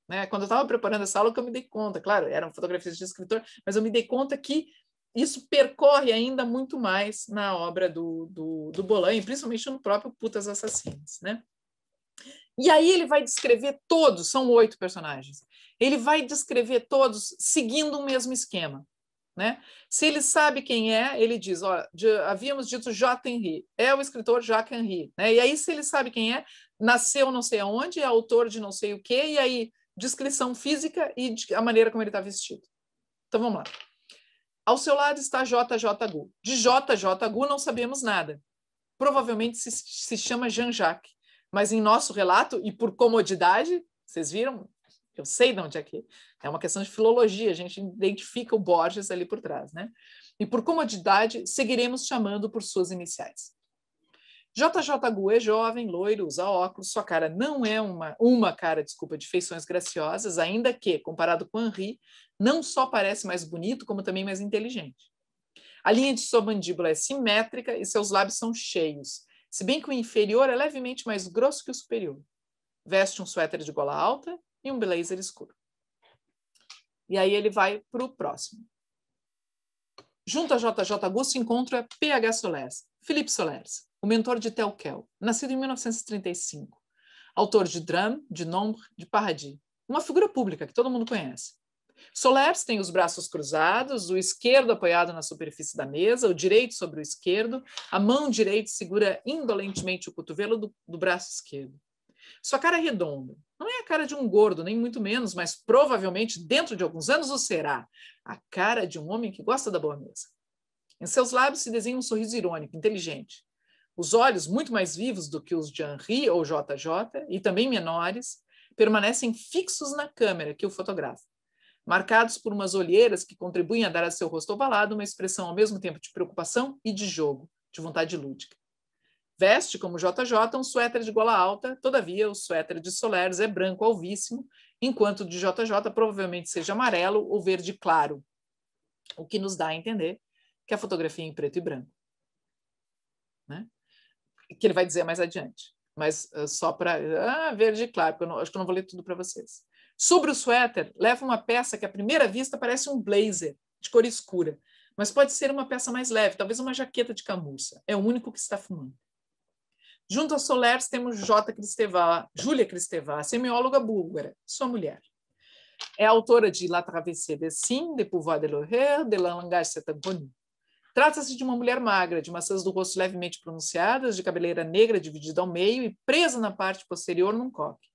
Né? Quando eu estava preparando essa aula, que eu me dei conta, claro, eram fotografias de escritor, mas eu me dei conta que isso percorre ainda muito mais na obra do, do, do Bolanho, principalmente no próprio Putas Assassinas, né? E aí ele vai descrever todos, são oito personagens. Ele vai descrever todos seguindo o mesmo esquema, né? Se ele sabe quem é, ele diz, ó, de, havíamos dito J. Henry, é o escritor Jacques Henry, né? E aí se ele sabe quem é, nasceu não sei aonde, é autor de não sei o quê, e aí descrição física e a maneira como ele está vestido. Então vamos lá. Ao seu lado está JJ Gu. De JJ Gu não sabemos nada. Provavelmente se, se chama Jean-Jacques, mas em nosso relato e por comodidade, vocês viram? Eu sei de onde é que é, é uma questão de filologia, a gente identifica o Borges ali por trás, né? E por comodidade, seguiremos chamando por suas iniciais. JJ Gu é jovem, loiro, usa óculos, sua cara não é uma, uma cara, desculpa, de feições graciosas, ainda que, comparado com Henri, não só parece mais bonito, como também mais inteligente. A linha de sua mandíbula é simétrica e seus lábios são cheios, se bem que o inferior é levemente mais grosso que o superior. Veste um suéter de gola alta e um blazer escuro. E aí ele vai para o próximo. Junto a JJ Gu se encontra é PH Solers, Felipe Solers o mentor de Telquel, nascido em 1935, autor de Drame, de Nombre, de Paradis, uma figura pública que todo mundo conhece. Solers tem os braços cruzados, o esquerdo apoiado na superfície da mesa, o direito sobre o esquerdo, a mão direita segura indolentemente o cotovelo do, do braço esquerdo. Sua cara é redonda. Não é a cara de um gordo, nem muito menos, mas provavelmente dentro de alguns anos o será. A cara de um homem que gosta da boa mesa. Em seus lábios se desenha um sorriso irônico, inteligente. Os olhos, muito mais vivos do que os de Henri ou JJ, e também menores, permanecem fixos na câmera que o fotografa, marcados por umas olheiras que contribuem a dar a seu rosto ovalado uma expressão ao mesmo tempo de preocupação e de jogo, de vontade lúdica. Veste, como JJ, um suéter de gola alta, todavia o suéter de Soler's é branco alvíssimo, enquanto o de JJ provavelmente seja amarelo ou verde claro, o que nos dá a entender que a fotografia é em preto e branco. Né? que ele vai dizer mais adiante. Mas uh, só para. Ah, verde claro, porque eu não, acho que eu não vou ler tudo para vocês. Sobre o suéter, leva uma peça que à primeira vista parece um blazer de cor escura, mas pode ser uma peça mais leve, talvez uma jaqueta de camurça. É o único que está fumando. Junto aos Solers temos J. Cristevá, Júlia Cristevá, semióloga búlgara, sua mulher. É autora de La Traversée des Signes, de Pouvoir de l'Horreur, de La Langage Cetagoni. Trata-se de uma mulher magra, de maçãs do rosto levemente pronunciadas, de cabeleira negra dividida ao meio e presa na parte posterior num coque.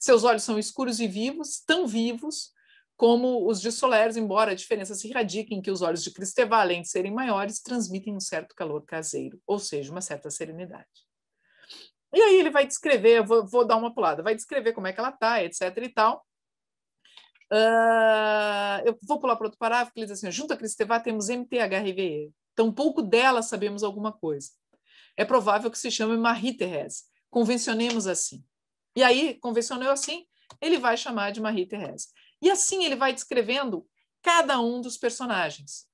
Seus olhos são escuros e vivos, tão vivos como os de Soler. embora a diferença se radique em que os olhos de Cristeval, além de serem maiores, transmitem um certo calor caseiro, ou seja, uma certa serenidade. E aí ele vai descrever, vou, vou, dar uma pulada, vai descrever como é que ela está, etc e tal. Uh, eu vou pular para outro parágrafo que ele diz assim: junto a Cristevá temos MTHRVE. Tampouco dela sabemos alguma coisa. É provável que se chame Marie Thérèse. Convencionemos assim. E aí, convencionou assim, ele vai chamar de Marie Thérèse. E assim ele vai descrevendo cada um dos personagens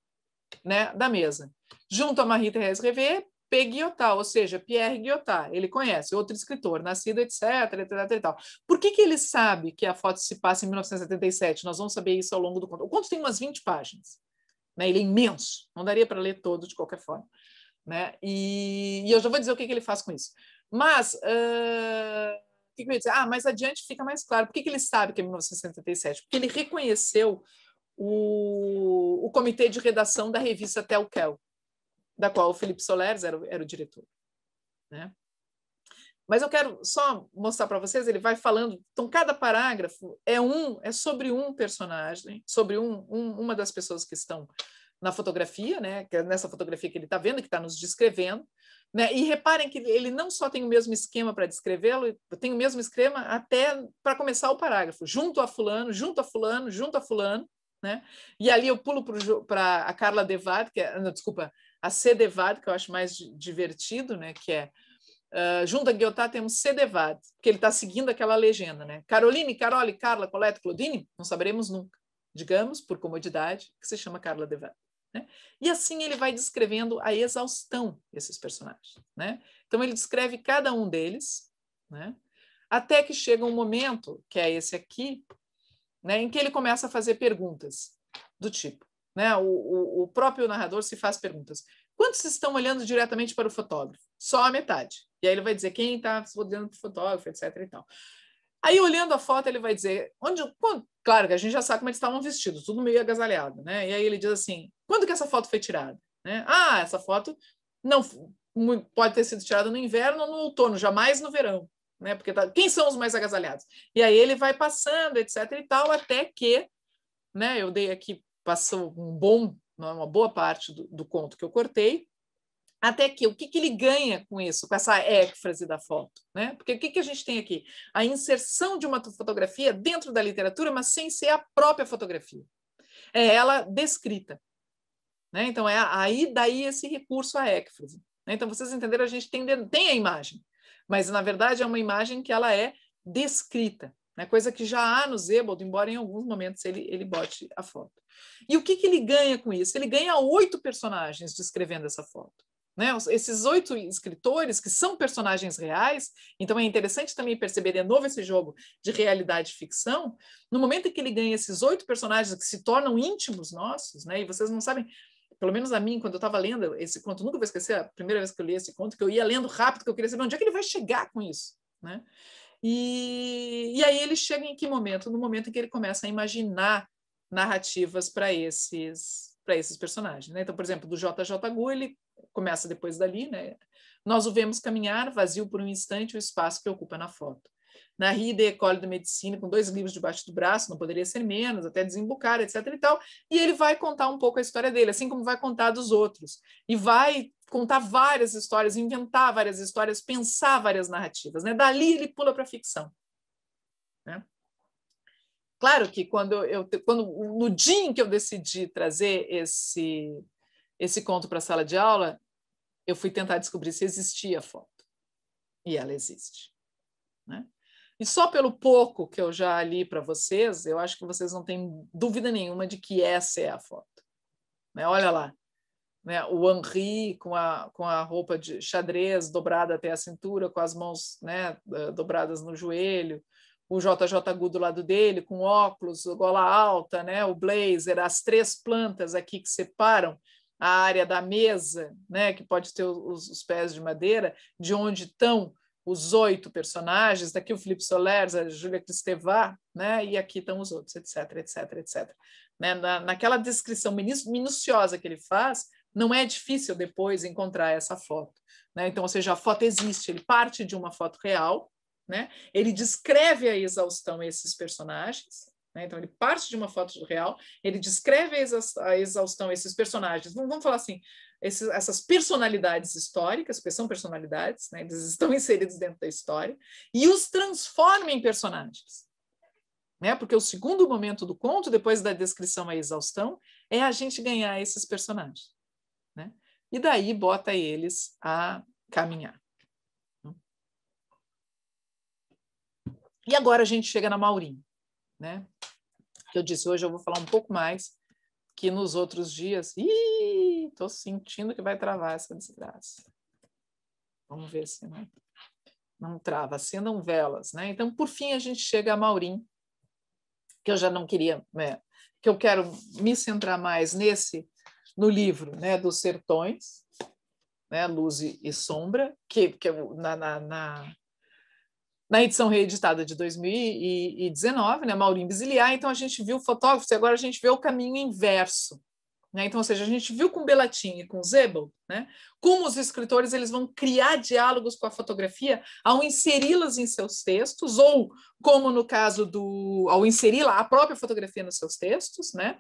né, da mesa. Junto a Marie Thérèse Revé, P. ou seja, Pierre Guiotat, ele conhece outro escritor, nascido, etc, etc etc. Por que, que ele sabe que a foto se passa em 1977? Nós vamos saber isso ao longo do conto. O conto tem umas 20 páginas, né? ele é imenso, não daria para ler todo de qualquer forma. Né? E, e, eu já vou dizer o que, que ele faz com isso. Mas, uh, o que, eu ia dizer? Ah, mais adiante fica mais claro. Por que, que ele sabe que é 1977? Porque ele reconheceu o, o comitê de redação da revista Telquel, da qual o Felipe Soler era, era o diretor. Né? Mas eu quero só mostrar para vocês, ele vai falando, então cada parágrafo é um, é sobre um personagem, sobre um, um uma das pessoas que estão na fotografia, né, que é nessa fotografia que ele está vendo, que está nos descrevendo, né, e reparem que ele não só tem o mesmo esquema para descrevê-lo, tem o mesmo esquema até para começar o parágrafo, junto a fulano, junto a fulano, junto a fulano, né, e ali eu pulo para a Carla Devad, que é, não, desculpa, a Cedevad, que eu acho mais divertido, né? Que é Uh, junto a Guiotá temos Cedevad, que ele está seguindo aquela legenda, né? Caroline, Carole, Carla, Colette, Claudine, não saberemos nunca. Digamos, por comodidade, que se chama Carla Devad. Né? E assim ele vai descrevendo a exaustão desses personagens. Né? Então ele descreve cada um deles, né? até que chega um momento, que é esse aqui, né? em que ele começa a fazer perguntas do tipo: né? O, o, o próprio narrador se faz perguntas. Quantos estão olhando diretamente para o fotógrafo? Só a metade. E aí ele vai dizer quem está olhando para o fotógrafo, etc. E tal. Aí, olhando a foto, ele vai dizer: onde, quando, claro que a gente já sabe como eles estavam vestidos, tudo meio agasalhado, né? E aí ele diz assim: quando que essa foto foi tirada? Né? Ah, essa foto não pode ter sido tirada no inverno ou no outono, jamais no verão, né? Porque tá, quem são os mais agasalhados? E aí ele vai passando, etc e tal, até que, né? Eu dei aqui passou um bom, é, uma boa parte do, do conto que eu cortei, até que o que, que ele ganha com isso, com essa éfrase da foto, né? Porque o que, que a gente tem aqui? A inserção de uma fotografia dentro da literatura, mas sem ser a própria fotografia. É ela descrita. Né? Então, é aí daí esse recurso à éfrase. Né? Então, vocês entenderam, a gente tem, tem a imagem, mas, na verdade, é uma imagem que ela é descrita né? coisa que já há no Zebold, embora em alguns momentos ele, ele bote a foto. E o que, que ele ganha com isso? Ele ganha oito personagens descrevendo essa foto. Né? Esses oito escritores, que são personagens reais, então é interessante também perceber de novo esse jogo de realidade e ficção. No momento em que ele ganha esses oito personagens que se tornam íntimos nossos, né? e vocês não sabem, pelo menos a mim, quando eu estava lendo esse conto, nunca vou esquecer a primeira vez que eu li esse conto, que eu ia lendo rápido, que eu queria saber onde é que ele vai chegar com isso. Né? E, e aí ele chega em que momento? No momento em que ele começa a imaginar narrativas para esses para esses personagens. Né? Então, por exemplo, do JJ Gu, ele começa depois dali, né? Nós o vemos caminhar, vazio por um instante, o espaço que ocupa na foto. Na Rida Ecole de Medicina, com dois livros debaixo do braço, não poderia ser menos, até desembocar, etc. e tal. E ele vai contar um pouco a história dele, assim como vai contar dos outros. E vai contar várias histórias, inventar várias histórias, pensar várias narrativas. Né? Dali ele pula para a ficção. Né? Claro que quando eu, quando no dia em que eu decidi trazer esse esse conto para a sala de aula, eu fui tentar descobrir se existia a foto. E ela existe. Né? E só pelo pouco que eu já li para vocês, eu acho que vocês não têm dúvida nenhuma de que essa é a foto. Né? Olha lá, né, o Henri com a, com a roupa de xadrez dobrada até a cintura, com as mãos né, dobradas no joelho, o JJ Gu do lado dele, com óculos, gola alta, né, o blazer, as três plantas aqui que separam a área da mesa, né, que pode ter os, os pés de madeira, de onde estão os oito personagens, daqui o Felipe Solers, a Júlia Cristevá, né, e aqui estão os outros, etc, etc, etc. Né, na, naquela descrição minuciosa que ele faz, não é difícil depois encontrar essa foto. Né? Então, ou seja, a foto existe, ele parte de uma foto real, né? ele descreve a exaustão esses personagens. Né? Então, ele parte de uma foto real, ele descreve a, exa a exaustão esses personagens. Vamos, vamos falar assim, esses, essas personalidades históricas, porque são personalidades, né? eles estão *laughs* inseridos dentro da história, e os transforma em personagens. Né? Porque o segundo momento do conto, depois da descrição à exaustão, é a gente ganhar esses personagens e daí bota eles a caminhar. E agora a gente chega na Maurinho, né? Eu disse hoje eu vou falar um pouco mais que nos outros dias. Ih, tô sentindo que vai travar essa desgraça. Vamos ver se não, não trava. Acendam velas, né? Então, por fim, a gente chega a Maurim, que eu já não queria, né? que eu quero me centrar mais nesse no livro né, dos Sertões, né, Luz e Sombra, que, que é na, na, na, na edição reeditada de 2019, né, Maurinho Bisiliar. Então a gente viu fotógrafos e agora a gente vê o caminho inverso. Né? Então, ou seja, a gente viu com Belatin e com Zebel né? como os escritores eles vão criar diálogos com a fotografia ao inseri-las em seus textos, ou como no caso do. ao inseri a própria fotografia nos seus textos, né?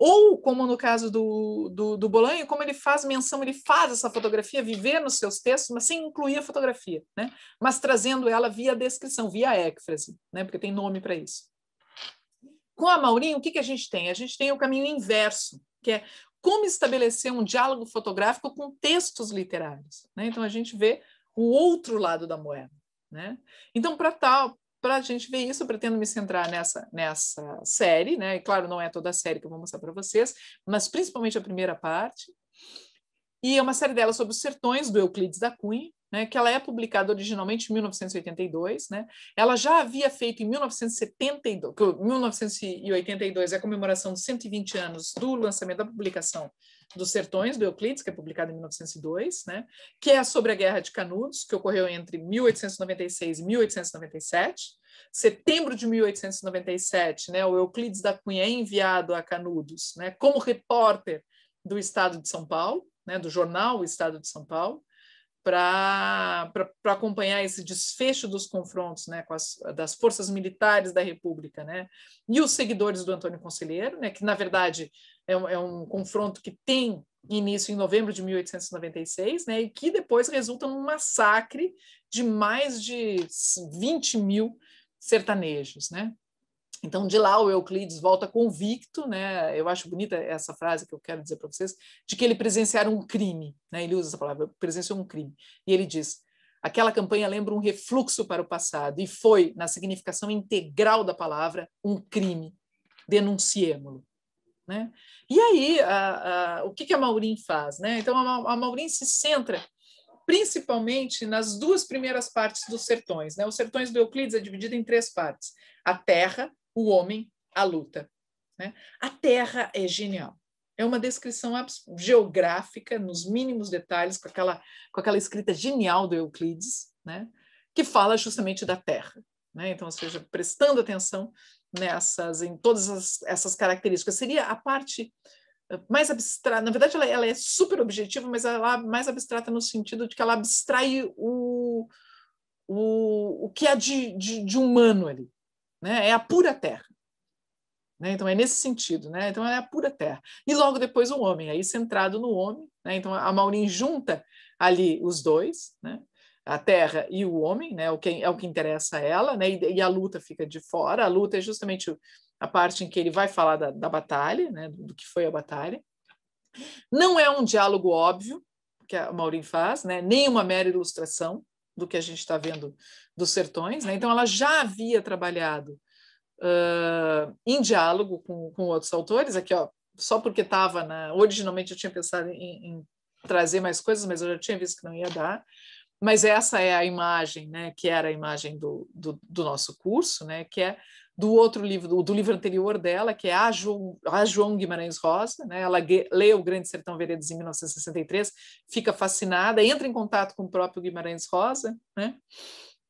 ou como no caso do, do, do Bolanho, como ele faz menção, ele faz essa fotografia viver nos seus textos, mas sem incluir a fotografia, né? mas trazendo ela via descrição, via écfrase, né? porque tem nome para isso. Com a Maurinho, o que, que a gente tem? A gente tem o caminho inverso, que é como estabelecer um diálogo fotográfico com textos literários. Né? Então, a gente vê o outro lado da moeda. Né? Então, para tal, para a gente ver isso, eu pretendo me centrar nessa, nessa série, né? E claro, não é toda a série que eu vou mostrar para vocês, mas principalmente a primeira parte. E é uma série dela sobre os sertões do Euclides da Cunha, né, que ela é publicada originalmente em 1982, né? Ela já havia feito em 1972, 1982 é a comemoração dos 120 anos do lançamento da publicação dos Sertões, do Euclides, que é publicado em 1902, né? que é sobre a Guerra de Canudos, que ocorreu entre 1896 e 1897. Setembro de 1897, né, o Euclides da Cunha é enviado a Canudos né, como repórter do Estado de São Paulo, né, do jornal Estado de São Paulo para acompanhar esse desfecho dos confrontos né, com as, das forças militares da República né, e os seguidores do Antônio Conselheiro, né, que, na verdade, é um, é um confronto que tem início em novembro de 1896 né, e que depois resulta num massacre de mais de 20 mil sertanejos. Né? Então, de lá, o Euclides volta convicto, né? eu acho bonita essa frase que eu quero dizer para vocês, de que ele presenciara um crime, né? ele usa essa palavra, presenciou um crime. E ele diz: aquela campanha lembra um refluxo para o passado, e foi, na significação integral da palavra, um crime. Denunciemo-lo. Né? E aí, a, a, o que, que a Maurin faz? Né? Então, a, a Maurin se centra principalmente nas duas primeiras partes dos sertões. Né? Os sertões do Euclides é dividido em três partes: a terra, o homem à luta. Né? A Terra é genial. É uma descrição geográfica, nos mínimos detalhes, com aquela, com aquela escrita genial do Euclides, né? que fala justamente da Terra. Né? Então, ou seja, prestando atenção nessas, em todas as, essas características. Seria a parte eh, mais abstrata, na verdade ela, ela, é super objetiva, mas ela é mais abstrata no sentido de que ela abstrai o, o, o que há de, de, de humano ali né? é a pura terra. Né? Então, é nesse sentido, né? então é a pura terra. E logo depois o homem, aí centrado no homem. Né? Então, a Maurin junta ali os dois, né? a terra e o homem, né? o que é o que interessa a ela, né? e, e a luta fica de fora. A luta é justamente a parte em que ele vai falar da, da batalha, né? do, do que foi a batalha. Não é um diálogo óbvio que a Maurin faz, né? nem uma mera ilustração do que a gente está vendo dos Sertões, né? então ela já havia trabalhado uh, em diálogo com, com outros autores, aqui ó, só porque estava na. Originalmente eu tinha pensado em, em, trazer mais coisas, mas eu já tinha visto que não ia dar. Mas essa é a imagem, né, que era a imagem do, do, do nosso curso, né, que é do outro livro, do, do livro anterior dela, que é a João, a João Guimarães Rosa. Né, ela lê O Grande Sertão Veredas em 1963, fica fascinada, entra em contato com o próprio Guimarães Rosa, né,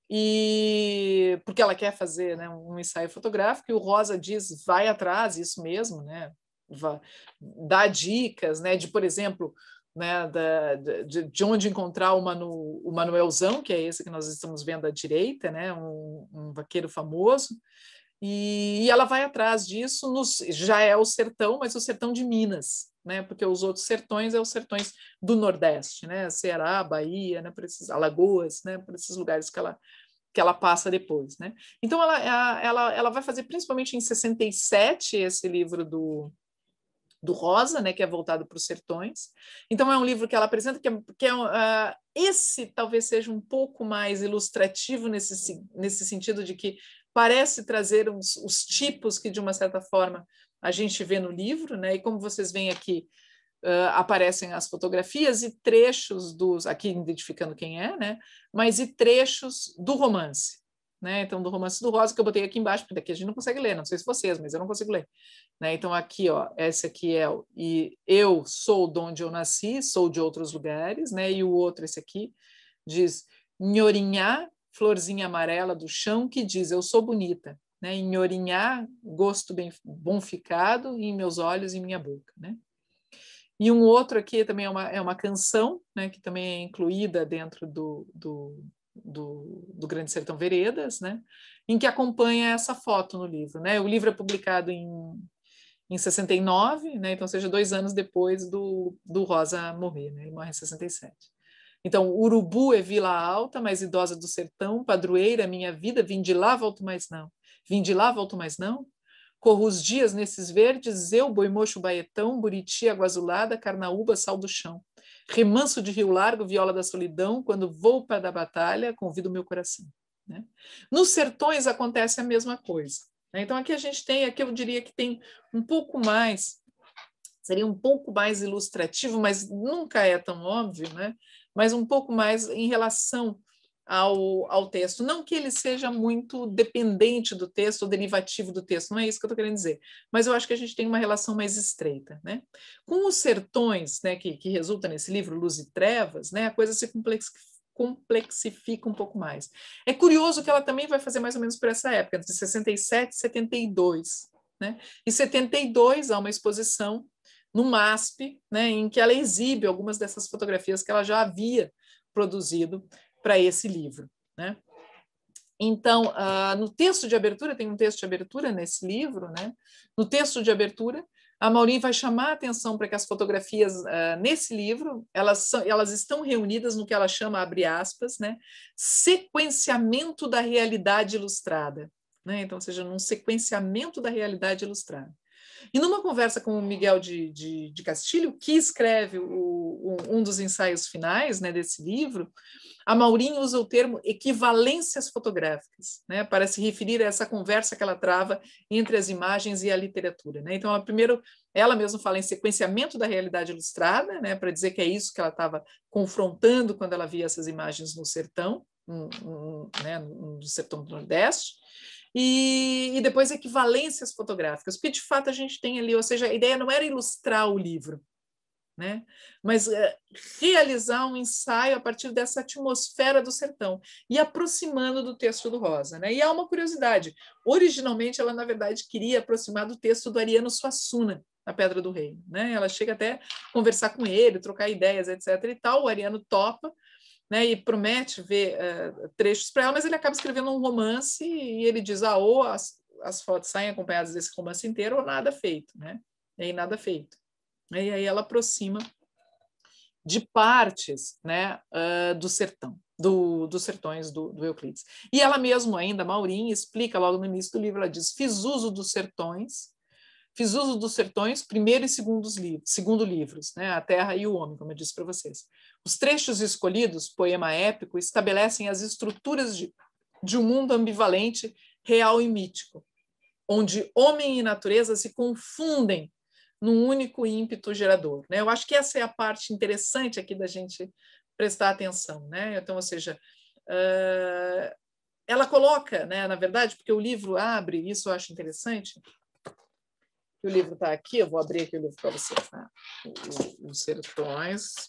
e porque ela quer fazer né, um ensaio fotográfico e o Rosa diz vai atrás isso mesmo né Vá, dá dicas né de por exemplo né da, de, de onde encontrar o, Manu, o Manuelzão que é esse que nós estamos vendo à direita né um, um vaqueiro famoso e, e ela vai atrás disso, nos, já é o sertão, mas o sertão de Minas, né? Porque os outros sertões é os sertões do Nordeste, né? Ceará, Bahia, né? esses Alagoas, né? Para esses lugares que ela que ela passa depois, né? Então ela, ela, ela vai fazer principalmente em 67 esse livro do, do Rosa, né, que é voltado para os sertões. Então é um livro que ela apresenta que é, que é uh, esse talvez seja um pouco mais ilustrativo nesse, nesse sentido de que parece trazer uns, os tipos que, de uma certa forma, a gente vê no livro, né? E como vocês veem aqui, uh, aparecem as fotografias e trechos dos, aqui identificando quem é, né? Mas e trechos do romance, né? Então, do romance do Rosa, que eu botei aqui embaixo, porque daqui a gente não consegue ler, não sei se vocês, mas eu não consigo ler. Né? Então, aqui, ó, esse aqui é o, e eu sou de onde eu nasci, sou de outros lugares, né? E o outro, esse aqui, diz Nhorinhá florzinha amarela do chão que diz: Eu sou bonita. Né? Em orinhá, gosto bem, bom ficado, em meus olhos e minha boca. Né? E um outro aqui também é uma, é uma canção, né, que também é incluída dentro do, do, do, do, Grande Sertão Veredas, né, em que acompanha essa foto no livro. Né? O livro é publicado em, em 69, né, então, seja, dois anos depois do, do Rosa morrer, né? ele morre em 67. Então, Urubu é Vila Alta, mais idosa do sertão, padroeira, é minha vida, vim de lá, volto mais não. Vim de lá, volto mais não. Corro os dias nesses verdes, eu, mocho, baetão, buriti, água azulada, carnaúba, sal do chão. Remanso de rio largo, viola da solidão, quando vou para da batalha, convido meu coração. Né? Nos sertões acontece a mesma coisa. Né? Então aqui a gente tem, aqui eu diria que tem um pouco mais, seria um pouco mais ilustrativo, mas nunca é tão óbvio, né? mas um pouco mais em relação ao, ao texto. Não que ele seja muito dependente do texto ou derivativo do texto, não é isso que eu estou querendo dizer, mas eu acho que a gente tem uma relação mais estreita. Né? Com os sertões, né, que, que resulta nesse livro Luz e Trevas, né, a coisa se complexifica um pouco mais. É curioso que ela também vai fazer mais ou menos por essa época, entre 67 e 72. Né? Em 72 há uma exposição no MASP, né, em que ela exibe algumas dessas fotografias que ela já havia produzido para esse livro. Né? Então, uh, no texto de abertura, tem um texto de abertura nesse livro, né? no texto de abertura, a Maureen vai chamar a atenção para que as fotografias uh, nesse livro, elas, são, elas estão reunidas no que ela chama, abre aspas, né? sequenciamento da realidade ilustrada. Né? Então, ou seja, num sequenciamento da realidade ilustrada. E numa conversa com o Miguel de, de, de Castilho, que escreve o, o, um dos ensaios finais né, desse livro, a Maurinho usa o termo equivalências fotográficas, né, para se referir a essa conversa que ela trava entre as imagens e a literatura. Né? Então, ela primeiro, ela mesma fala em sequenciamento da realidade ilustrada, né, para dizer que é isso que ela estava confrontando quando ela via essas imagens no sertão, um, um, né, sertão do Nordeste e, e depois equivalências fotográficas, porque de fato a gente tem ali, ou seja, a ideia não era ilustrar o livro, né? Mas é, realizar um ensaio a partir dessa atmosfera do sertão e aproximando do texto do Rosa, né? E há uma curiosidade. Originalmente ela na verdade queria aproximar do texto do Ariano Suassuna, na Pedra do Rei, né? Ela chega até conversar com ele, trocar ideias, etc e tal. O Ariano topa, né, e promete ver uh, trechos para ela, mas ele acaba escrevendo um romance e ele diz: ah, ou as, as fotos saem acompanhadas desse romance inteiro, ou nada feito, né? E aí nada feito. E aí ela aproxima de partes né, uh, do sertão, do, dos sertões do, do, Euclides. E ela mesma ainda, Maurinha, explica logo no início do livro, ela diz, fiz uso dos sertões Fiz uso dos sertões, primeiro e segundo livros, segundo livros, né? A Terra e o Homem, como eu disse para vocês. Os trechos escolhidos, poema épico, estabelecem as estruturas de, de um mundo ambivalente, real e mítico, onde homem e natureza se confundem num único ímpeto gerador. Né? Eu acho que essa é a parte interessante aqui da gente prestar atenção. Né? Então, ou seja, uh, ela coloca, né, na verdade, porque o livro abre, isso eu acho interessante, o livro está aqui, eu vou abrir aqui o livro para vocês. Né? Tá. Os Sertões,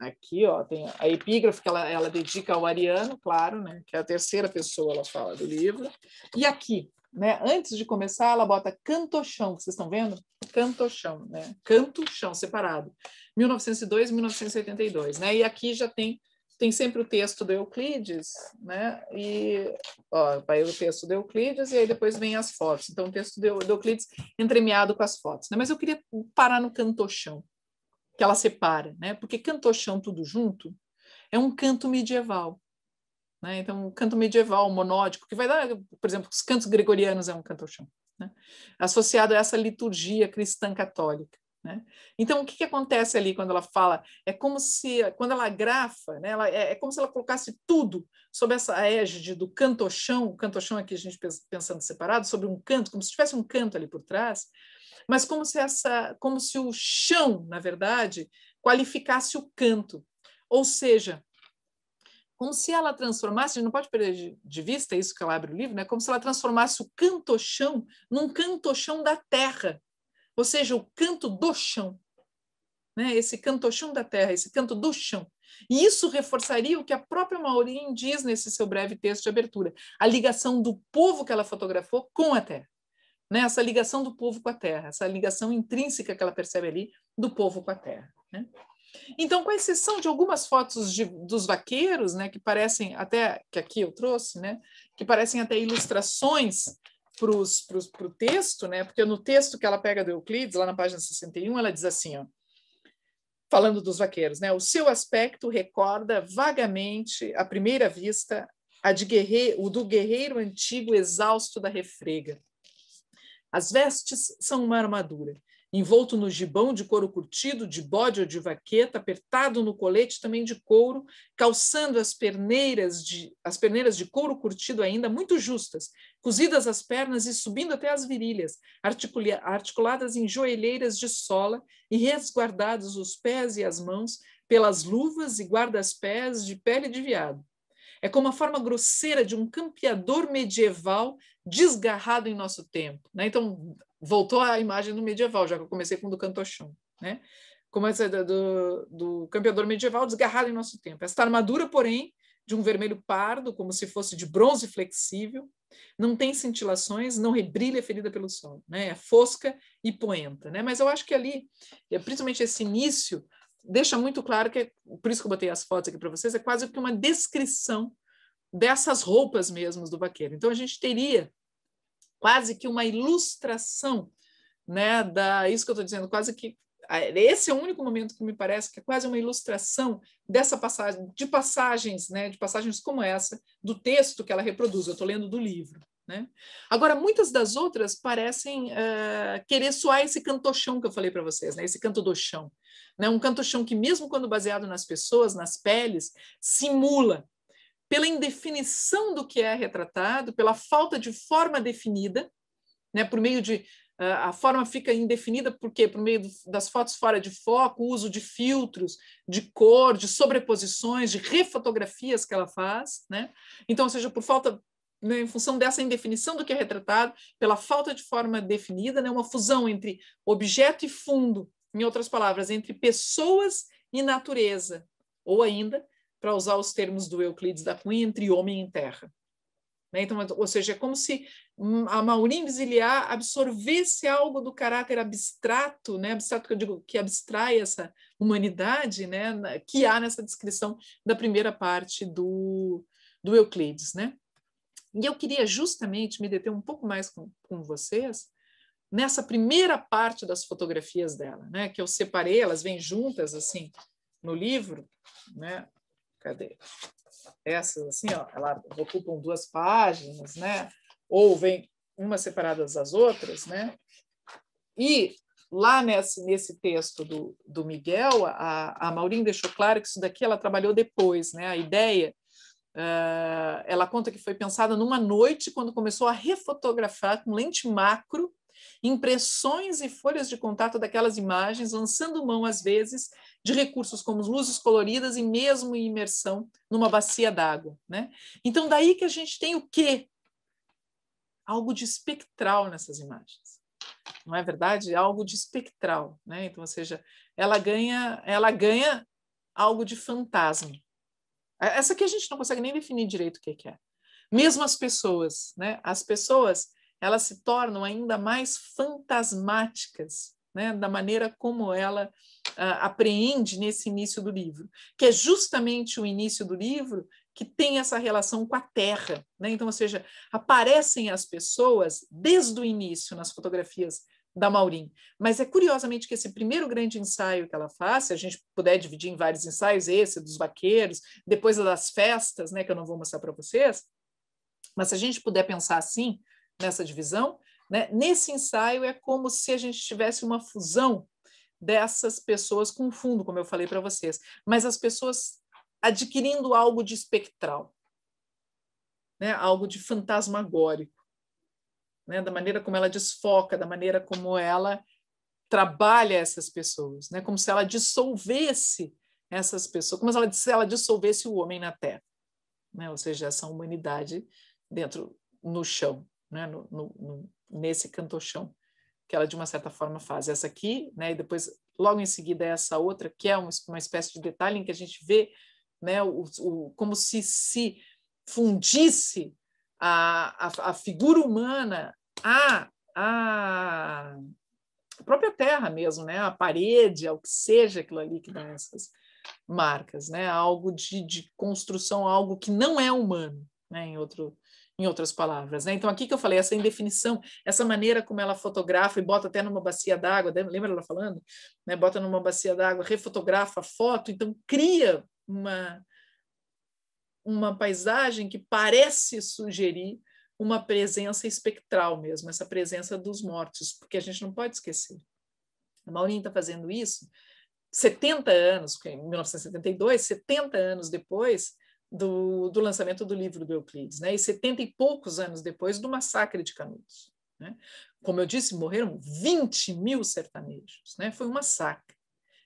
aqui ó, tem a epígrafe que ela, ela dedica ao Ariano, claro, né? que é a terceira pessoa ela fala do livro. E aqui, né? Antes de começar, ela bota cantochão, vocês estão vendo? Cantochão, né? Canto chão separado. 1902, 1982, né? E aqui já tem tem sempre o texto do Euclides, né? E ó, vai o texto do Euclides e aí depois vem as fotos. Então, o texto do Euclides entremeado com as fotos. Né? Mas eu queria parar no cantochão, que ela separa, né? Porque cantochão tudo junto é um canto medieval. Né? Então, um canto medieval, monódico, que vai dar, por exemplo, os cantos gregorianos é um cantochão, né? associado a essa liturgia cristã católica. Né? Então, o que, que, acontece ali quando ela fala? É como se, quando ela grafa, né, ela, é, é, como se ela colocasse tudo sob essa égide do cantochão, o cantochão aqui a gente pensando separado, sobre um canto, como se tivesse um canto ali por trás, mas como se, essa, como se o chão, na verdade, qualificasse o canto. Ou seja, como se ela transformasse, a gente não pode perder de vista isso que ela abre o livro, né? como se ela transformasse o cantochão num cantochão da terra, ou seja, o canto do chão, né? esse canto chão da terra, esse canto do chão. E isso reforçaria o que a própria Maureen diz nesse seu breve texto de abertura, a ligação do povo que ela fotografou com a terra. Né? Essa ligação do povo com a terra, essa ligação intrínseca que ela percebe ali do povo com a terra. Né? Então, com exceção de algumas fotos de, dos vaqueiros, né, que parecem até, que aqui eu trouxe, né, que parecem até ilustrações para o pro texto, né? porque no texto que ela pega do Euclides, lá na página 61, ela diz assim, ó, falando dos vaqueiros, né? o seu aspecto recorda vagamente, à primeira vista, a de guerreiro, o do guerreiro antigo exausto da refrega. As vestes são uma armadura envolto no gibão de couro curtido, de bode ou de vaqueta, apertado no colete também de couro, calçando as perneiras de, as perneiras de couro curtido ainda muito justas, cozidas as pernas e subindo até as virilhas, articuladas em joelheiras de sola e resguardados os pés e as mãos pelas luvas e guarda-pés de pele de viado. É como a forma grosseira de um campeador medieval desgarrado em nosso tempo. Né? Então, voltou à imagem do medieval, já que eu comecei com o do Cantochão, né? Começa do, do, do campeador medieval desgarrado em nosso tempo. Esta armadura, porém, de um vermelho pardo, como se fosse de bronze flexível, não tem cintilações, não rebrilha é ferida pelo sol, né? É fosca e poenta, né? Mas eu acho que ali, é, principalmente esse início, deixa muito claro que, é, por isso que eu botei as fotos aqui para vocês, é quase que uma descrição dessas roupas mesmo do vaqueiro. Então a gente teria quase que uma ilustração, né? Da isso que eu estou dizendo, quase que esse é o único momento que me parece que é quase uma ilustração dessa passagem, de passagens, né? De passagens como essa do texto que ela reproduz. Eu estou lendo do livro. Né? Agora, muitas das outras parecem uh, querer soar esse cantochão que eu falei para vocês, né? esse canto do chão. Né? Um cantochão que, mesmo quando baseado nas pessoas, nas peles, simula pela indefinição do que é retratado, pela falta de forma definida, né, por meio de ah, a forma fica indefinida por quê? Por meio das fotos fora de foco, uso de filtros, de cor, de sobreposições, de refotografias que ela faz, né? Então, ou seja, por falta né, em função dessa indefinição do que é retratado, pela falta de forma definida, né, uma fusão entre objeto e fundo, em outras palavras, entre pessoas e natureza, ou ainda para usar os termos do Euclides da Cunha, entre homem e terra. Né? Então, ou seja, é como se a Maurim Viziliar absorvesse algo do caráter abstrato, né? abstrato que eu digo que abstrai essa humanidade, né? que há nessa descrição da primeira parte do, do Euclides. Né? E eu queria justamente me deter um pouco mais com, com vocês nessa primeira parte das fotografias dela, né? que eu separei, elas vêm juntas assim no livro, né? Cadê? Essas assim, ó, ocupam duas páginas, né? Ou vem umas separadas das outras, né? E lá nesse, nesse texto do, do Miguel, a, a Maurine deixou claro que isso daqui ela trabalhou depois, né? A ideia, uh, ela conta que foi pensada numa noite quando começou a refotografar com lente macro impressões e folhas de contato daquelas imagens, lançando mão às vezes de recursos como luzes coloridas e mesmo imersão numa bacia d'água. Né? Então, daí que a gente tem o quê? Algo de espectral nessas imagens. Não é verdade? Algo de espectral. Né? Então, ou seja, ela ganha, ela ganha algo de fantasma. É, essa aqui a gente não consegue nem definir direito o que é. Mesmo as pessoas, né? As pessoas, elas se tornam ainda mais fantasmáticas, né? Da maneira como ela ah, apreende nesse início do livro, que é justamente o início do livro que tem essa relação com a terra. Né? Então, ou seja, aparecem as pessoas desde o início nas fotografias da Maurin. Mas é curiosamente que esse primeiro grande ensaio que ela faz, se a gente puder dividir em vários ensaios, esse dos vaqueiros, depois das festas, né, que eu não vou mostrar para vocês, mas se a gente puder pensar assim, nessa divisão, né, nesse ensaio é como se a gente tivesse uma fusão dessas pessoas com fundo, como eu falei para vocês, mas as pessoas adquirindo algo de espectral, né? algo de fantasmagórico, né? da maneira como ela desfoca, da maneira como ela trabalha essas pessoas, né? como se ela dissolvesse essas pessoas, como se ela, dissolvesse o homem na terra, né? ou seja, essa humanidade dentro, no chão, né? no, no, no nesse cantochão que ela de uma certa forma faz essa aqui, né? E depois logo em seguida essa outra, que é uma, uma espécie de detalhe em que a gente vê, né? O, o como se se fundisse a, a, a figura humana a a própria terra mesmo, né? A parede, ao que seja aquilo ali que dá essas marcas, né? Algo de, de construção, algo que não é humano, né? Em outro em outras palavras. Né? Então, aqui que eu falei, essa indefinição, essa maneira como ela fotografa e bota até numa bacia d'água, lembra ela falando? Né? Bota numa bacia d'água, refotografa a foto, então cria uma, uma paisagem que parece sugerir uma presença espectral mesmo, essa presença dos mortos, porque a gente não pode esquecer. A Maurinha está fazendo isso 70 anos, em 1972, 70 anos depois, do, do lançamento do livro do Euclides, né? e setenta e poucos anos depois do massacre de Canudos. Né? Como eu disse, morreram 20 mil sertanejos, né? foi um massacre.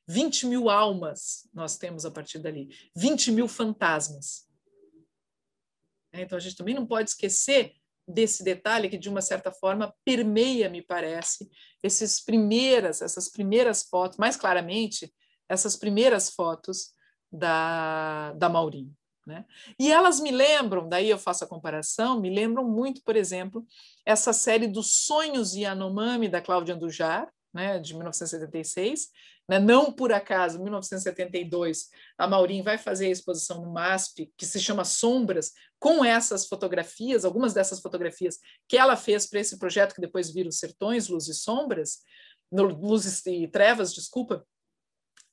20 mil almas nós temos a partir dali, 20 mil fantasmas. Né? Então a gente também não pode esquecer desse detalhe que de uma certa forma permeia, me parece, esses primeiras, essas primeiras fotos, mais claramente essas primeiras fotos da da Maurinho. Né? E elas me lembram, daí eu faço a comparação, me lembram muito, por exemplo, essa série dos Sonhos e Anomami, da Cláudia Andujar, né, de 1976, né? não por acaso, 1972, a Maurin vai fazer a exposição no MASP, que se chama Sombras, com essas fotografias, algumas dessas fotografias que ela fez para esse projeto que depois vira os Sertões, Luz e Sombras, no, Luzes e Trevas, desculpa,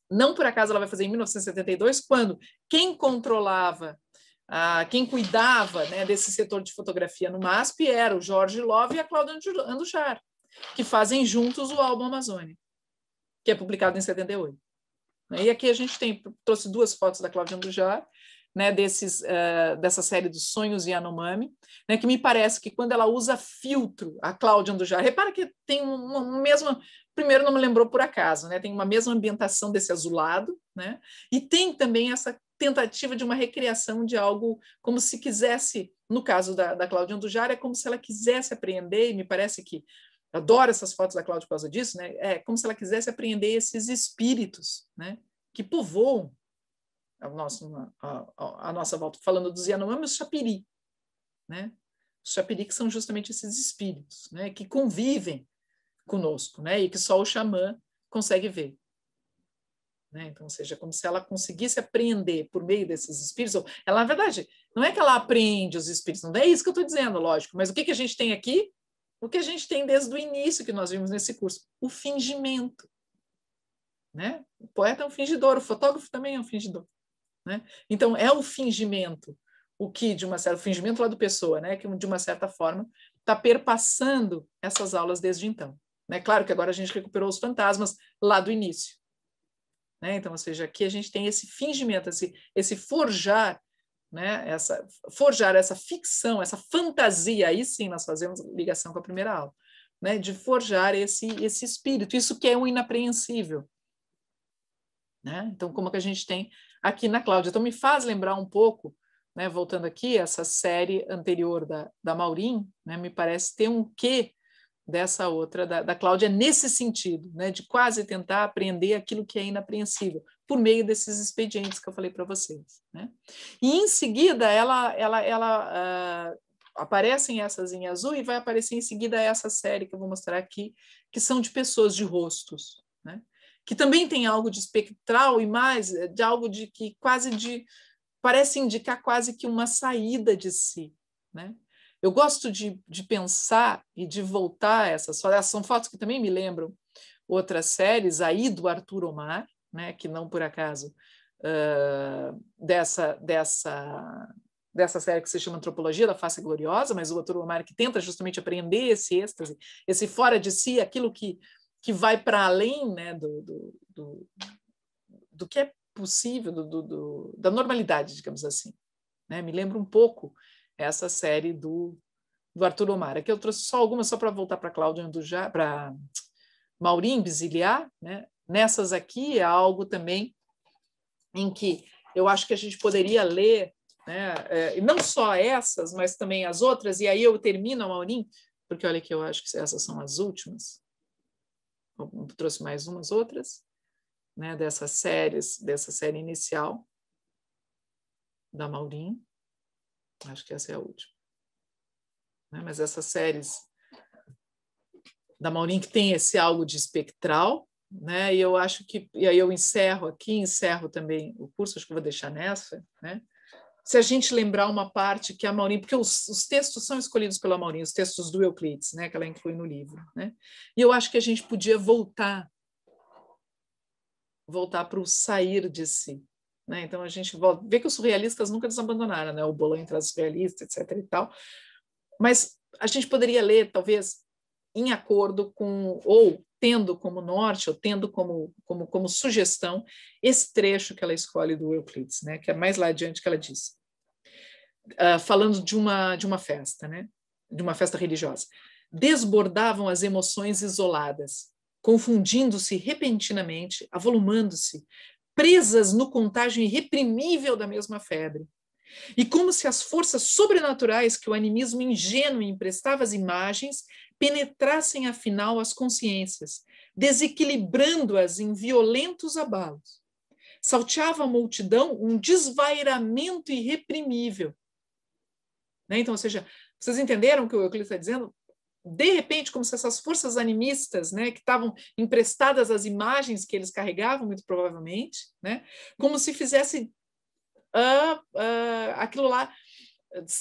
não por acaso ela vai fazer em 1972, quando quem controlava, ah, quem cuidava né, desse setor de fotografia no MASP era o Jorge Love e a Cláudia Andujar, que fazem juntos o álbum Amazônia, que é publicado em 78. E aqui a gente tem, trouxe duas fotos da Cláudia Andujar, né, desses, uh, dessa série dos sonhos Yanomami, né, que me parece que quando ela usa filtro, a Cláudia Andujar, repara que tem uma, uma mesma, primeiro não me lembrou por acaso, né, tem uma mesma ambientação desse azulado, né, e tem também essa tentativa de uma recriação de algo como se quisesse, no caso da, da Cláudia Andujar, é como se ela quisesse apreender, e me parece que, adoro essas fotos da Cláudia por causa disso, né, é como se ela quisesse apreender esses espíritos, né, que povoam é né, a nossa a, a, nossa volta, falando dos Yanomamis, os Chapiri, né? Os Chapiri que são justamente esses espíritos, né? Que convivem conosco, né? E que só o xamã consegue ver. Né? Então, ou seja, como se ela conseguisse aprender por meio desses espíritos. Ela, na verdade, não é que ela aprende os espíritos, não é isso que eu estou dizendo, lógico, mas o que, que a gente tem aqui? O que a gente tem desde o início que nós vimos nesse curso? O fingimento. Né? O poeta é um fingidor, o fotógrafo também é um fingidor. Né? Então, é o fingimento, o que, de uma certa, o fingimento lá do pessoa, né? que de uma certa forma está perpassando essas aulas desde então. Né? Claro que agora a gente recuperou os fantasmas lá do início. Né? Então, ou seja, aqui a gente tem esse fingimento, esse, esse forjar, né? essa, forjar essa ficção, essa fantasia, aí sim nós fazemos ligação com a primeira aula, né? de forjar esse, esse espírito, isso que é um inapreensível. Né? Então, como que a gente tem aqui na Cláudia. Então, me faz lembrar um pouco, né, voltando aqui, essa série anterior da, da Maurim, né, me parece ter um quê dessa outra, da, da Cláudia, nesse sentido, né, de quase tentar aprender aquilo que é inapreensível, por meio desses expedientes que eu falei para vocês. Né? E em seguida, ela, ela, ela uh, aparecem essas em azul e vai aparecer em seguida essa série que eu vou mostrar aqui, que são de pessoas de rostos. Né? que também tem algo de espectral e mais eh, de algo de que quase de parece indicar quase que uma saída de si, né? Eu gosto de, de pensar e de voltar a essas fotos. Ah, são fotos que também me lembram outras séries, aí do Arthur Omar, né, que não por acaso uh, dessa, dessa, dessa série que se chama Antropologia da Face Gloriosa, mas o Arthur Omar que tenta justamente aprender esse êxtase, esse fora de si, aquilo que que vai para além né, do, do, do, do, que é possível, do, do, da normalidade, digamos assim. Né? Me lembra um pouco essa série do, do Arthur Omar. Aqui eu trouxe só algumas, só para voltar para Cláudia Andujá, para Maurim Biziliar. Né? Nessas aqui é algo também em que eu acho que a gente poderia ler, né? É, não só essas, mas também as outras, e aí eu termino Maurim, porque olha que eu acho que essas são as últimas trouxe mais umas outras, né, dessas séries, dessa série inicial da Maurin Acho que essa é a última. Né, mas essas séries da Maurin que tem esse algo de espectral, né? E eu acho que e aí eu encerro aqui, encerro também o curso, acho que vou deixar nessa, né? se a gente lembrar uma parte que a Maurinho, porque os, os, textos são escolhidos pela Maurinho, os textos do Euclides, né, que ela inclui no livro, né? E eu acho que a gente podia voltar, voltar para o sair de si, né? Então a gente volta, vê que os surrealistas nunca desabandonaram né? O Bolan traz surrealistas, etc. e tal, mas a gente poderia ler, talvez, em acordo com ou tendo como norte, ou tendo como, como, como sugestão, esse trecho que ela escolhe do Euclides, né? que é mais lá adiante que ela diz, uh, falando de uma, de uma festa, né? de uma festa religiosa. Desbordavam as emoções isoladas, confundindo-se repentinamente, avolumando-se, presas no contágio irreprimível da mesma febre. E como se as forças sobrenaturais que o animismo ingênuo emprestava às imagens penetrassem afinal as consciências, desequilibrando-as em violentos abalos. Salteava a multidão um desvairamento irreprimível. Né? Então, ou seja, vocês entenderam o que o Euclides está dizendo? De repente, como se essas forças animistas, né, que estavam emprestadas às imagens que eles carregavam, muito provavelmente, né, como se fizesse uh, uh, aquilo lá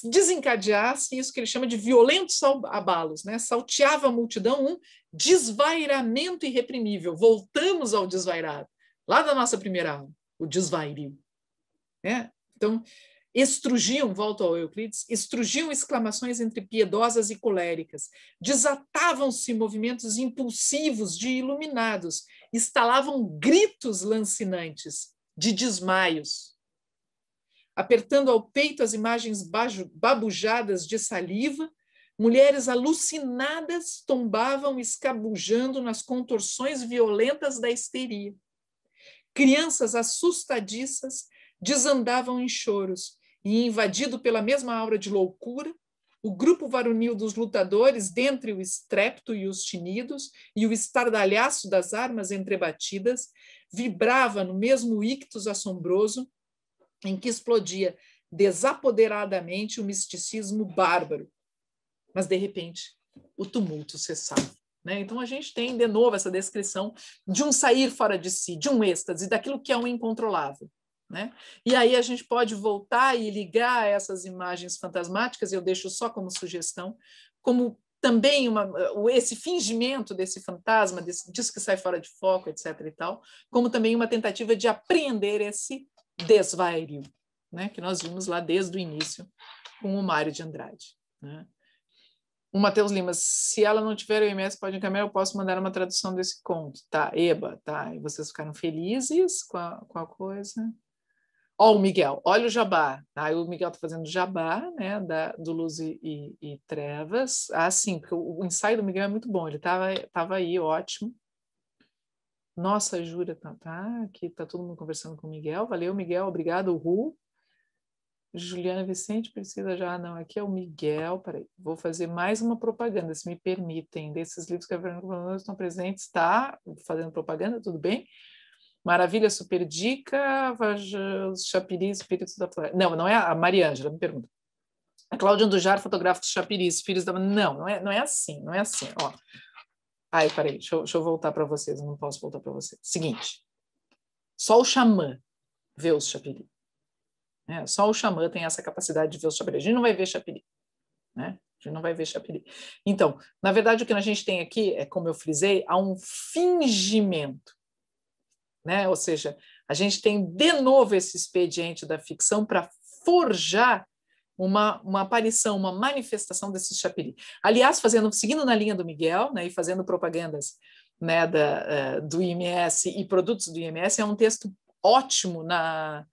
desencadeasse assim, isso que ele chama de violentos abalos, né? salteava a multidão um desvairamento irreprimível. Voltamos ao desvairado, lá da nossa primeira aula, o desvairio. Né? Então, estrugiam, volto ao Euclides, estrugiam exclamações entre piedosas e coléricas, desatavam-se movimentos impulsivos de iluminados, instalavam gritos lancinantes de desmaios apertando ao peito as imagens babujadas de saliva, mulheres alucinadas tombavam escabujando nas contorções violentas da histeria. Crianças assustadiças desandavam em choros, e invadido pela mesma aura de loucura, o grupo varonil dos lutadores, dentre o estrépito e os tinidos, e o estardalhaço das armas entrebatidas, vibrava no mesmo ictus assombroso em que explodia desapoderadamente o misticismo bárbaro. Mas, de repente, o tumulto cessava. Né? Então, a gente tem, de novo, essa descrição de um sair fora de si, de um êxtase, daquilo que é um incontrolável. Né? E aí a gente pode voltar e ligar essas imagens fantasmáticas, eu deixo só como sugestão, como também uma, esse fingimento desse fantasma, desse, disso que sai fora de foco, etc. e tal, como também uma tentativa de apreender esse desvario, né, que nós vimos lá desde o início com o Mário de Andrade. Né? O Matheus Lima, se ela não tiver o MS, pode encaminhar, eu posso mandar uma tradução desse conto. Tá, eba, tá. E vocês ficaram felizes com a, com a coisa? Ó, oh, o Miguel, olha o jabá. ah, o Miguel está fazendo jabá, né, da, do Luz e, e, e Trevas. Ah, sim, porque o, o, ensaio do Miguel é muito bom, ele estava tava aí, ótimo. Nossa, Júlia, tá, tá, aqui tá todo mundo conversando com o Miguel. Valeu, Miguel, obrigado, Ru. Juliana Vicente precisa já, não, aqui é o Miguel, peraí, vou fazer mais uma propaganda, se me permitem, desses livros que a Verônica estão presentes, tá? Fazendo propaganda, tudo bem? Maravilha, super dica, Chapiri, Espíritos da Floresta. Não, não é a Mariângela, me pergunta. A Cláudia Andujar, fotógrafo de chapiris, Espíritos da Não, não é, não é assim, não é assim, ó. Ai, peraí, deixa eu, deixa eu voltar para vocês, eu não posso voltar para vocês. Seguinte, só o xamã vê os chapiri. Né? Só o xamã tem essa capacidade de ver os chapiri. A gente não vai ver chapiri, né? A gente não vai ver chapiri. Então, na verdade, o que a gente tem aqui é, como eu frisei, há um fingimento, né? Ou seja, a gente tem de novo esse expediente da ficção para forjar uma, uma aparição, uma manifestação desse Chapiri. Aliás, fazendo, seguindo na linha do Miguel, né, e fazendo propagandas né, da, eh, do IMS e produtos do IMS, é um texto ótimo na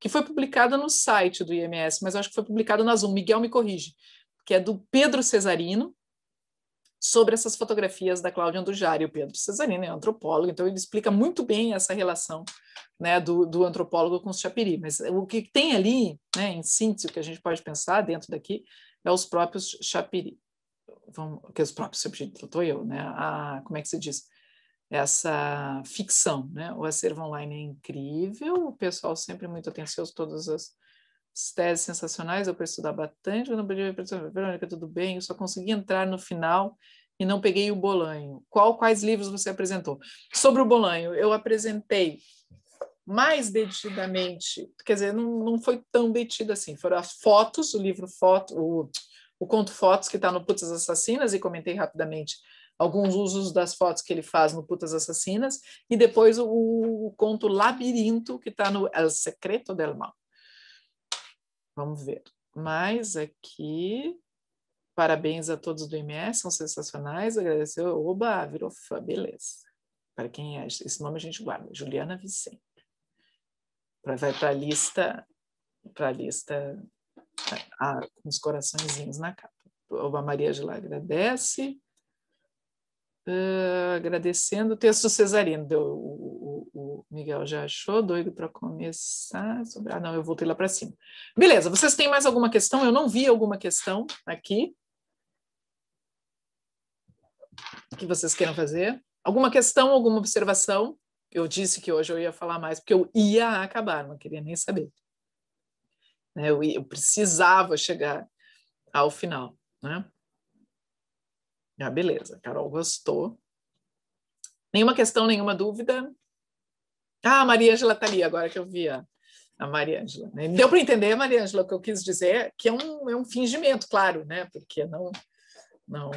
que foi publicado no site do IMS, mas acho que foi publicado na Zoom, Miguel me corrige, que é do Pedro Cesarino, sobre essas fotografias da Cláudia Andujari. O Pedro Cesarino é antropólogo, então ele explica muito bem essa relação né, do, do, antropólogo com os chapiri. Mas o que tem ali, né, em síntese, o que a gente pode pensar dentro daqui é os próprios chapiri. Vamos, que os próprios chapiri, estou eu, né? A, como é que se diz? Essa ficção, né? O acervo online é incrível, o pessoal sempre muito atencioso, todas as teses sensacionais, eu para estudar bastante, eu não podia professora assim, ah, Verônica, tudo bem, eu só consegui entrar no final e não peguei o Bolanho. Qual, quais livros você apresentou? Sobre o Bolanho, eu apresentei mais detidamente, quer dizer, não, não foi tão detido assim, foram as fotos, o livro foto, o, o conto fotos que está no Putas Assassinas e comentei rapidamente alguns usos das fotos que ele faz no Putas Assassinas, e depois o, o conto Labirinto, que está no El Secreto del Mal. Vamos ver. Mais aqui. Parabéns a todos do IMS, são sensacionais. Agradeceu, Oba, virou fã, beleza. Para quem é, esse nome a gente guarda, Juliana Vicente. Pra, vai para a lista, para a lista, ah, com os coraçõezinhos na capa. Oba Maria de lá agradece. Uh, agradecendo o texto cesarino, deu o Miguel já achou, doido para começar. Sobre... Ah, não, eu voltei lá para cima. Beleza, vocês têm mais alguma questão? Eu não vi alguma questão aqui. Que vocês queiram fazer? Alguma questão, alguma observação? Eu disse que hoje eu ia falar mais, porque eu ia acabar, não queria nem saber. Né, eu, ia, eu precisava chegar ao final. Né? Ah, beleza, Carol gostou. Nenhuma questão, nenhuma dúvida? Ah, a Maria Angela está ali, agora que eu vi a, a Maria Angela. Né? Deu para entender, Maria Angela, o que eu quis dizer, que é um, é um fingimento, claro, né? porque não, não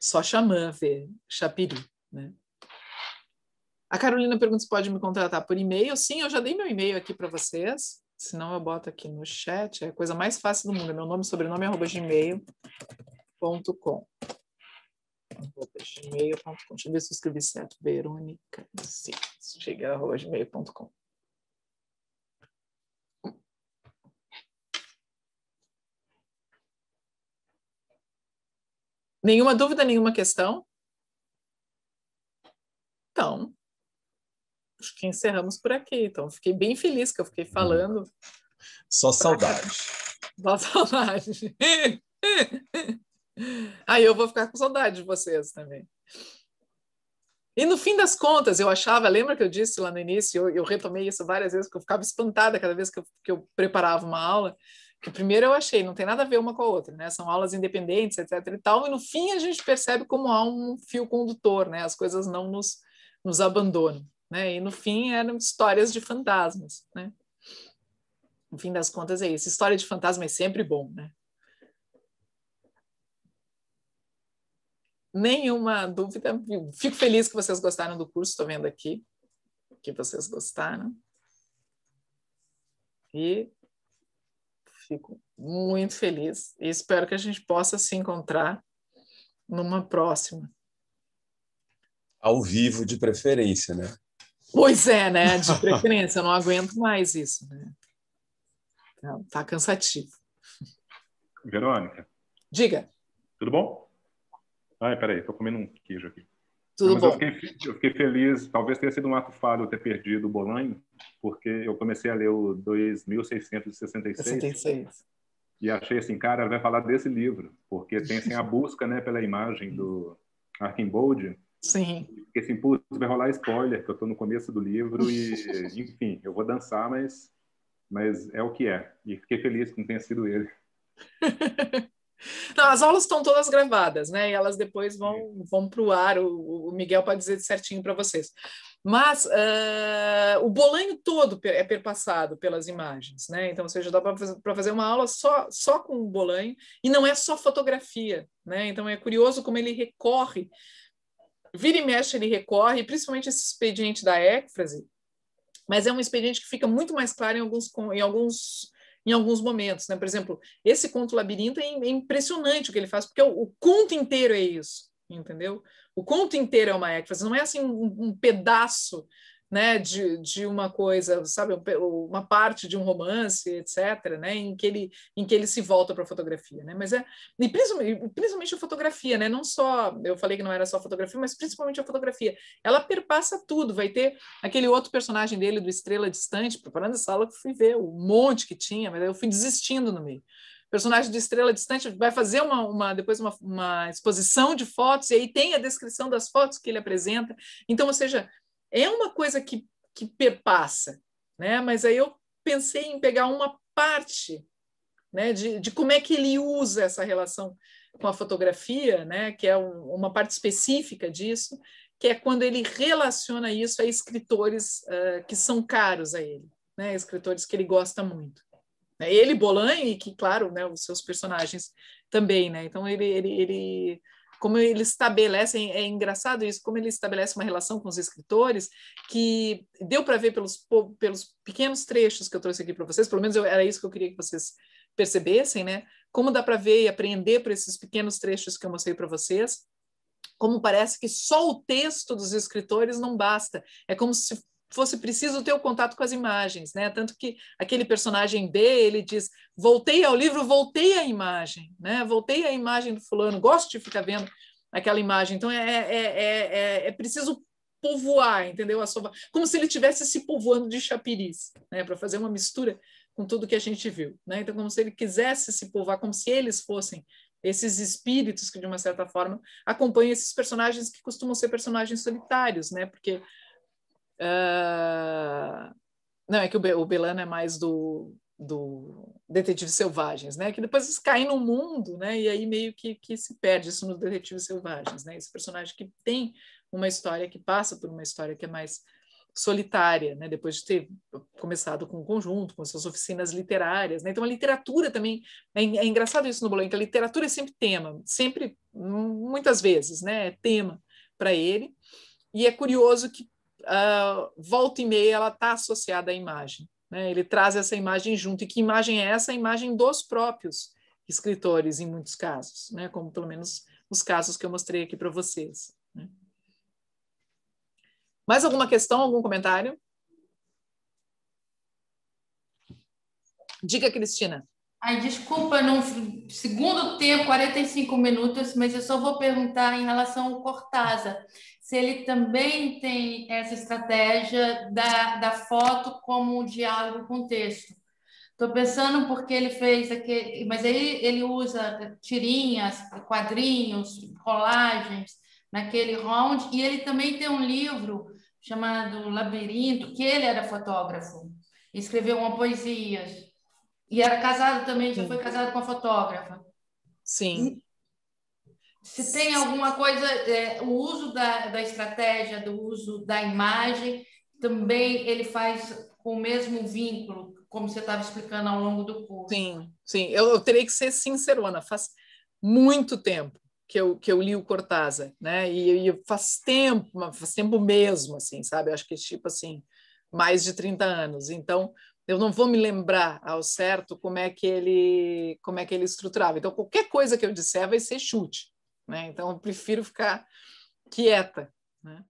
só xamã vê chapiri. Né? A Carolina pergunta se pode me contratar por e-mail. Sim, eu já dei meu e-mail aqui para vocês. Se não, eu boto aqui no chat. É a coisa mais fácil do mundo. Meu nome, sobrenome, arroba gmail.com gmail.com. Deixa eu ver se eu escrevi certo. Verônica Chega arroba gmail.com. Nenhuma dúvida, nenhuma questão? Então, acho que encerramos por aqui. Então, fiquei bem feliz que eu fiquei falando. Só saudade. Só saudade. *laughs* Aí eu vou ficar com saudade de vocês também. E no fim das contas, eu achava, lembra que eu disse lá no início, eu, eu retomei isso várias vezes, que eu ficava espantada cada vez que eu, que eu preparava uma aula, que primeiro eu achei, não tem nada a ver uma com a outra, né? São aulas independentes, etc e tal, e no fim a gente percebe como há um fio condutor, né? As coisas não nos, nos abandonam, né? E no fim eram histórias de fantasmas, né? No fim das contas é isso, história de fantasma é sempre bom, né? nenhuma dúvida. Fico feliz que vocês gostaram do curso, estou vendo aqui que vocês gostaram. E fico muito feliz e espero que a gente possa se encontrar numa próxima. Ao vivo, de preferência, né? Pois é, né? De preferência, eu não aguento mais isso, né? Tá, tá cansativo. Verônica. Diga. Tudo bom? Ai, peraí, estou comendo um queijo aqui. Tudo Mas bom. Eu fiquei, eu fiquei, feliz, talvez tenha sido um ato falho eu ter perdido o Bolanho, porque eu comecei a ler o 2666. 66. E achei assim, cara, vai falar desse livro, porque tem assim, a *laughs* busca né, pela imagem do Archimbold. Sim. Porque fiquei assim, putz, vai rolar spoiler, que eu estou no começo do livro e, *laughs* enfim, eu vou dançar, mas, mas é o que é. E fiquei feliz que não tenha sido ele. *laughs* Não, as aulas estão todas gravadas, né? E elas depois vão, vão para o ar. O, Miguel pode dizer certinho para vocês. Mas uh, o bolanho todo é perpassado pelas imagens, né? Então, ou seja, dá para fazer uma aula só, só com o bolanho, e não é só fotografia, né? Então, é curioso como ele recorre, vira e mexe, ele recorre, principalmente esse expediente da écfrase, mas é um expediente que fica muito mais claro em alguns, em alguns em alguns momentos. Né? Por exemplo, esse conto Labirinto é, é, impressionante o que ele faz, porque o, o conto inteiro é isso, entendeu? O conto inteiro é uma ecfase, não é assim um, um pedaço né, de, de uma coisa, sabe, uma parte de um romance, etc., né, em que ele, em que ele se volta para a fotografia, né, mas é, e principalmente, principalmente a fotografia, né, não só, eu falei que não era só fotografia, mas principalmente a fotografia, ela perpassa tudo, vai ter aquele outro personagem dele, do Estrela Distante, preparando a sala, fui ver o monte que tinha, mas eu fui desistindo no meio, personagem do Estrela Distante vai fazer uma, uma depois uma, uma, exposição de fotos e aí tem a descrição das fotos que ele apresenta. Então, ou seja, é uma coisa que, que perpassa, né? Mas aí eu pensei em pegar uma parte, né? De, de como é que ele usa essa relação com a fotografia, né? Que é um, uma parte específica disso, que é quando ele relaciona isso a escritores uh, que são caros a ele, né? Escritores que ele gosta muito. Ele, Bolan e que, claro, né? Os seus personagens também, né? Então ele, ele, ele como ele estabelece, é engraçado isso, como ele estabelece uma relação com os escritores que deu para ver pelos, pelos pequenos trechos que eu trouxe aqui para vocês, pelo menos eu, era isso que eu queria que vocês percebessem, né? Como dá para ver e aprender por esses pequenos trechos que eu mostrei para vocês, como parece que só o texto dos escritores não basta. É como se fosse preciso ter o contato com as imagens, né? Tanto que aquele personagem B, ele diz: "Voltei ao livro, voltei à imagem", né? Voltei à imagem do fulano, gosto de ficar vendo aquela imagem. Então é é, é, é, é, é preciso povoar, entendeu? A sua... Como se ele tivesse se povoando de chapiris, né? Para fazer uma mistura com tudo que a gente viu, né? Então como se ele quisesse se povoar, como se eles fossem esses espíritos que de uma certa forma acompanham esses personagens que costumam ser personagens solitários, né? Porque Uh, não, é que o, o Belano é mais do, do Detetives Selvagens, né? Que depois eles caem no mundo, né? E aí meio que, que se perde isso no Detetives Selvagens, né? Esse personagem que tem uma história, que passa por uma história que é mais solitária, né? Depois de ter começado com o conjunto, com suas oficinas literárias, né? Então a literatura também é, é engraçado isso no Bolonha, que a literatura é sempre tema, sempre muitas vezes, né? É tema para ele. E é curioso que uh, volta e meia, ela está associada à imagem. Né? Ele traz essa imagem junto. E que imagem é essa? A imagem dos próprios escritores, em muitos casos, né? como pelo menos os casos que eu mostrei aqui para vocês. Né? Mais alguma questão, algum comentário? Diga, Cristina. Ai, desculpa, no segundo tempo, 45 minutos, mas eu só vou perguntar em relação ao Cortaza se ele também tem essa estratégia da, da foto como um diálogo com o texto. Estou pensando porque ele fez aquele. Mas aí ele usa tirinhas, quadrinhos, rolagens naquele round, e ele também tem um livro chamado Labirinto, que ele era fotógrafo, escreveu uma poesia e era casado também, já foi casado com a fotógrafa. Sim. Se tem alguma coisa, é, o uso da, da estratégia, do uso da imagem, também ele faz com o mesmo vínculo, como você estava explicando ao longo do curso. Sim, sim. Eu, eu terei que ser sincerona. Faz muito tempo que eu, que eu li o Cortázar, né? E, e faz tempo, faz tempo mesmo, assim, sabe? acho que tipo assim, mais de 30 anos. Então, eu não vou me lembrar ao certo como é que ele como é que ele estruturava. Então qualquer coisa que eu disser vai ser chute, né? Então eu prefiro ficar quieta, né?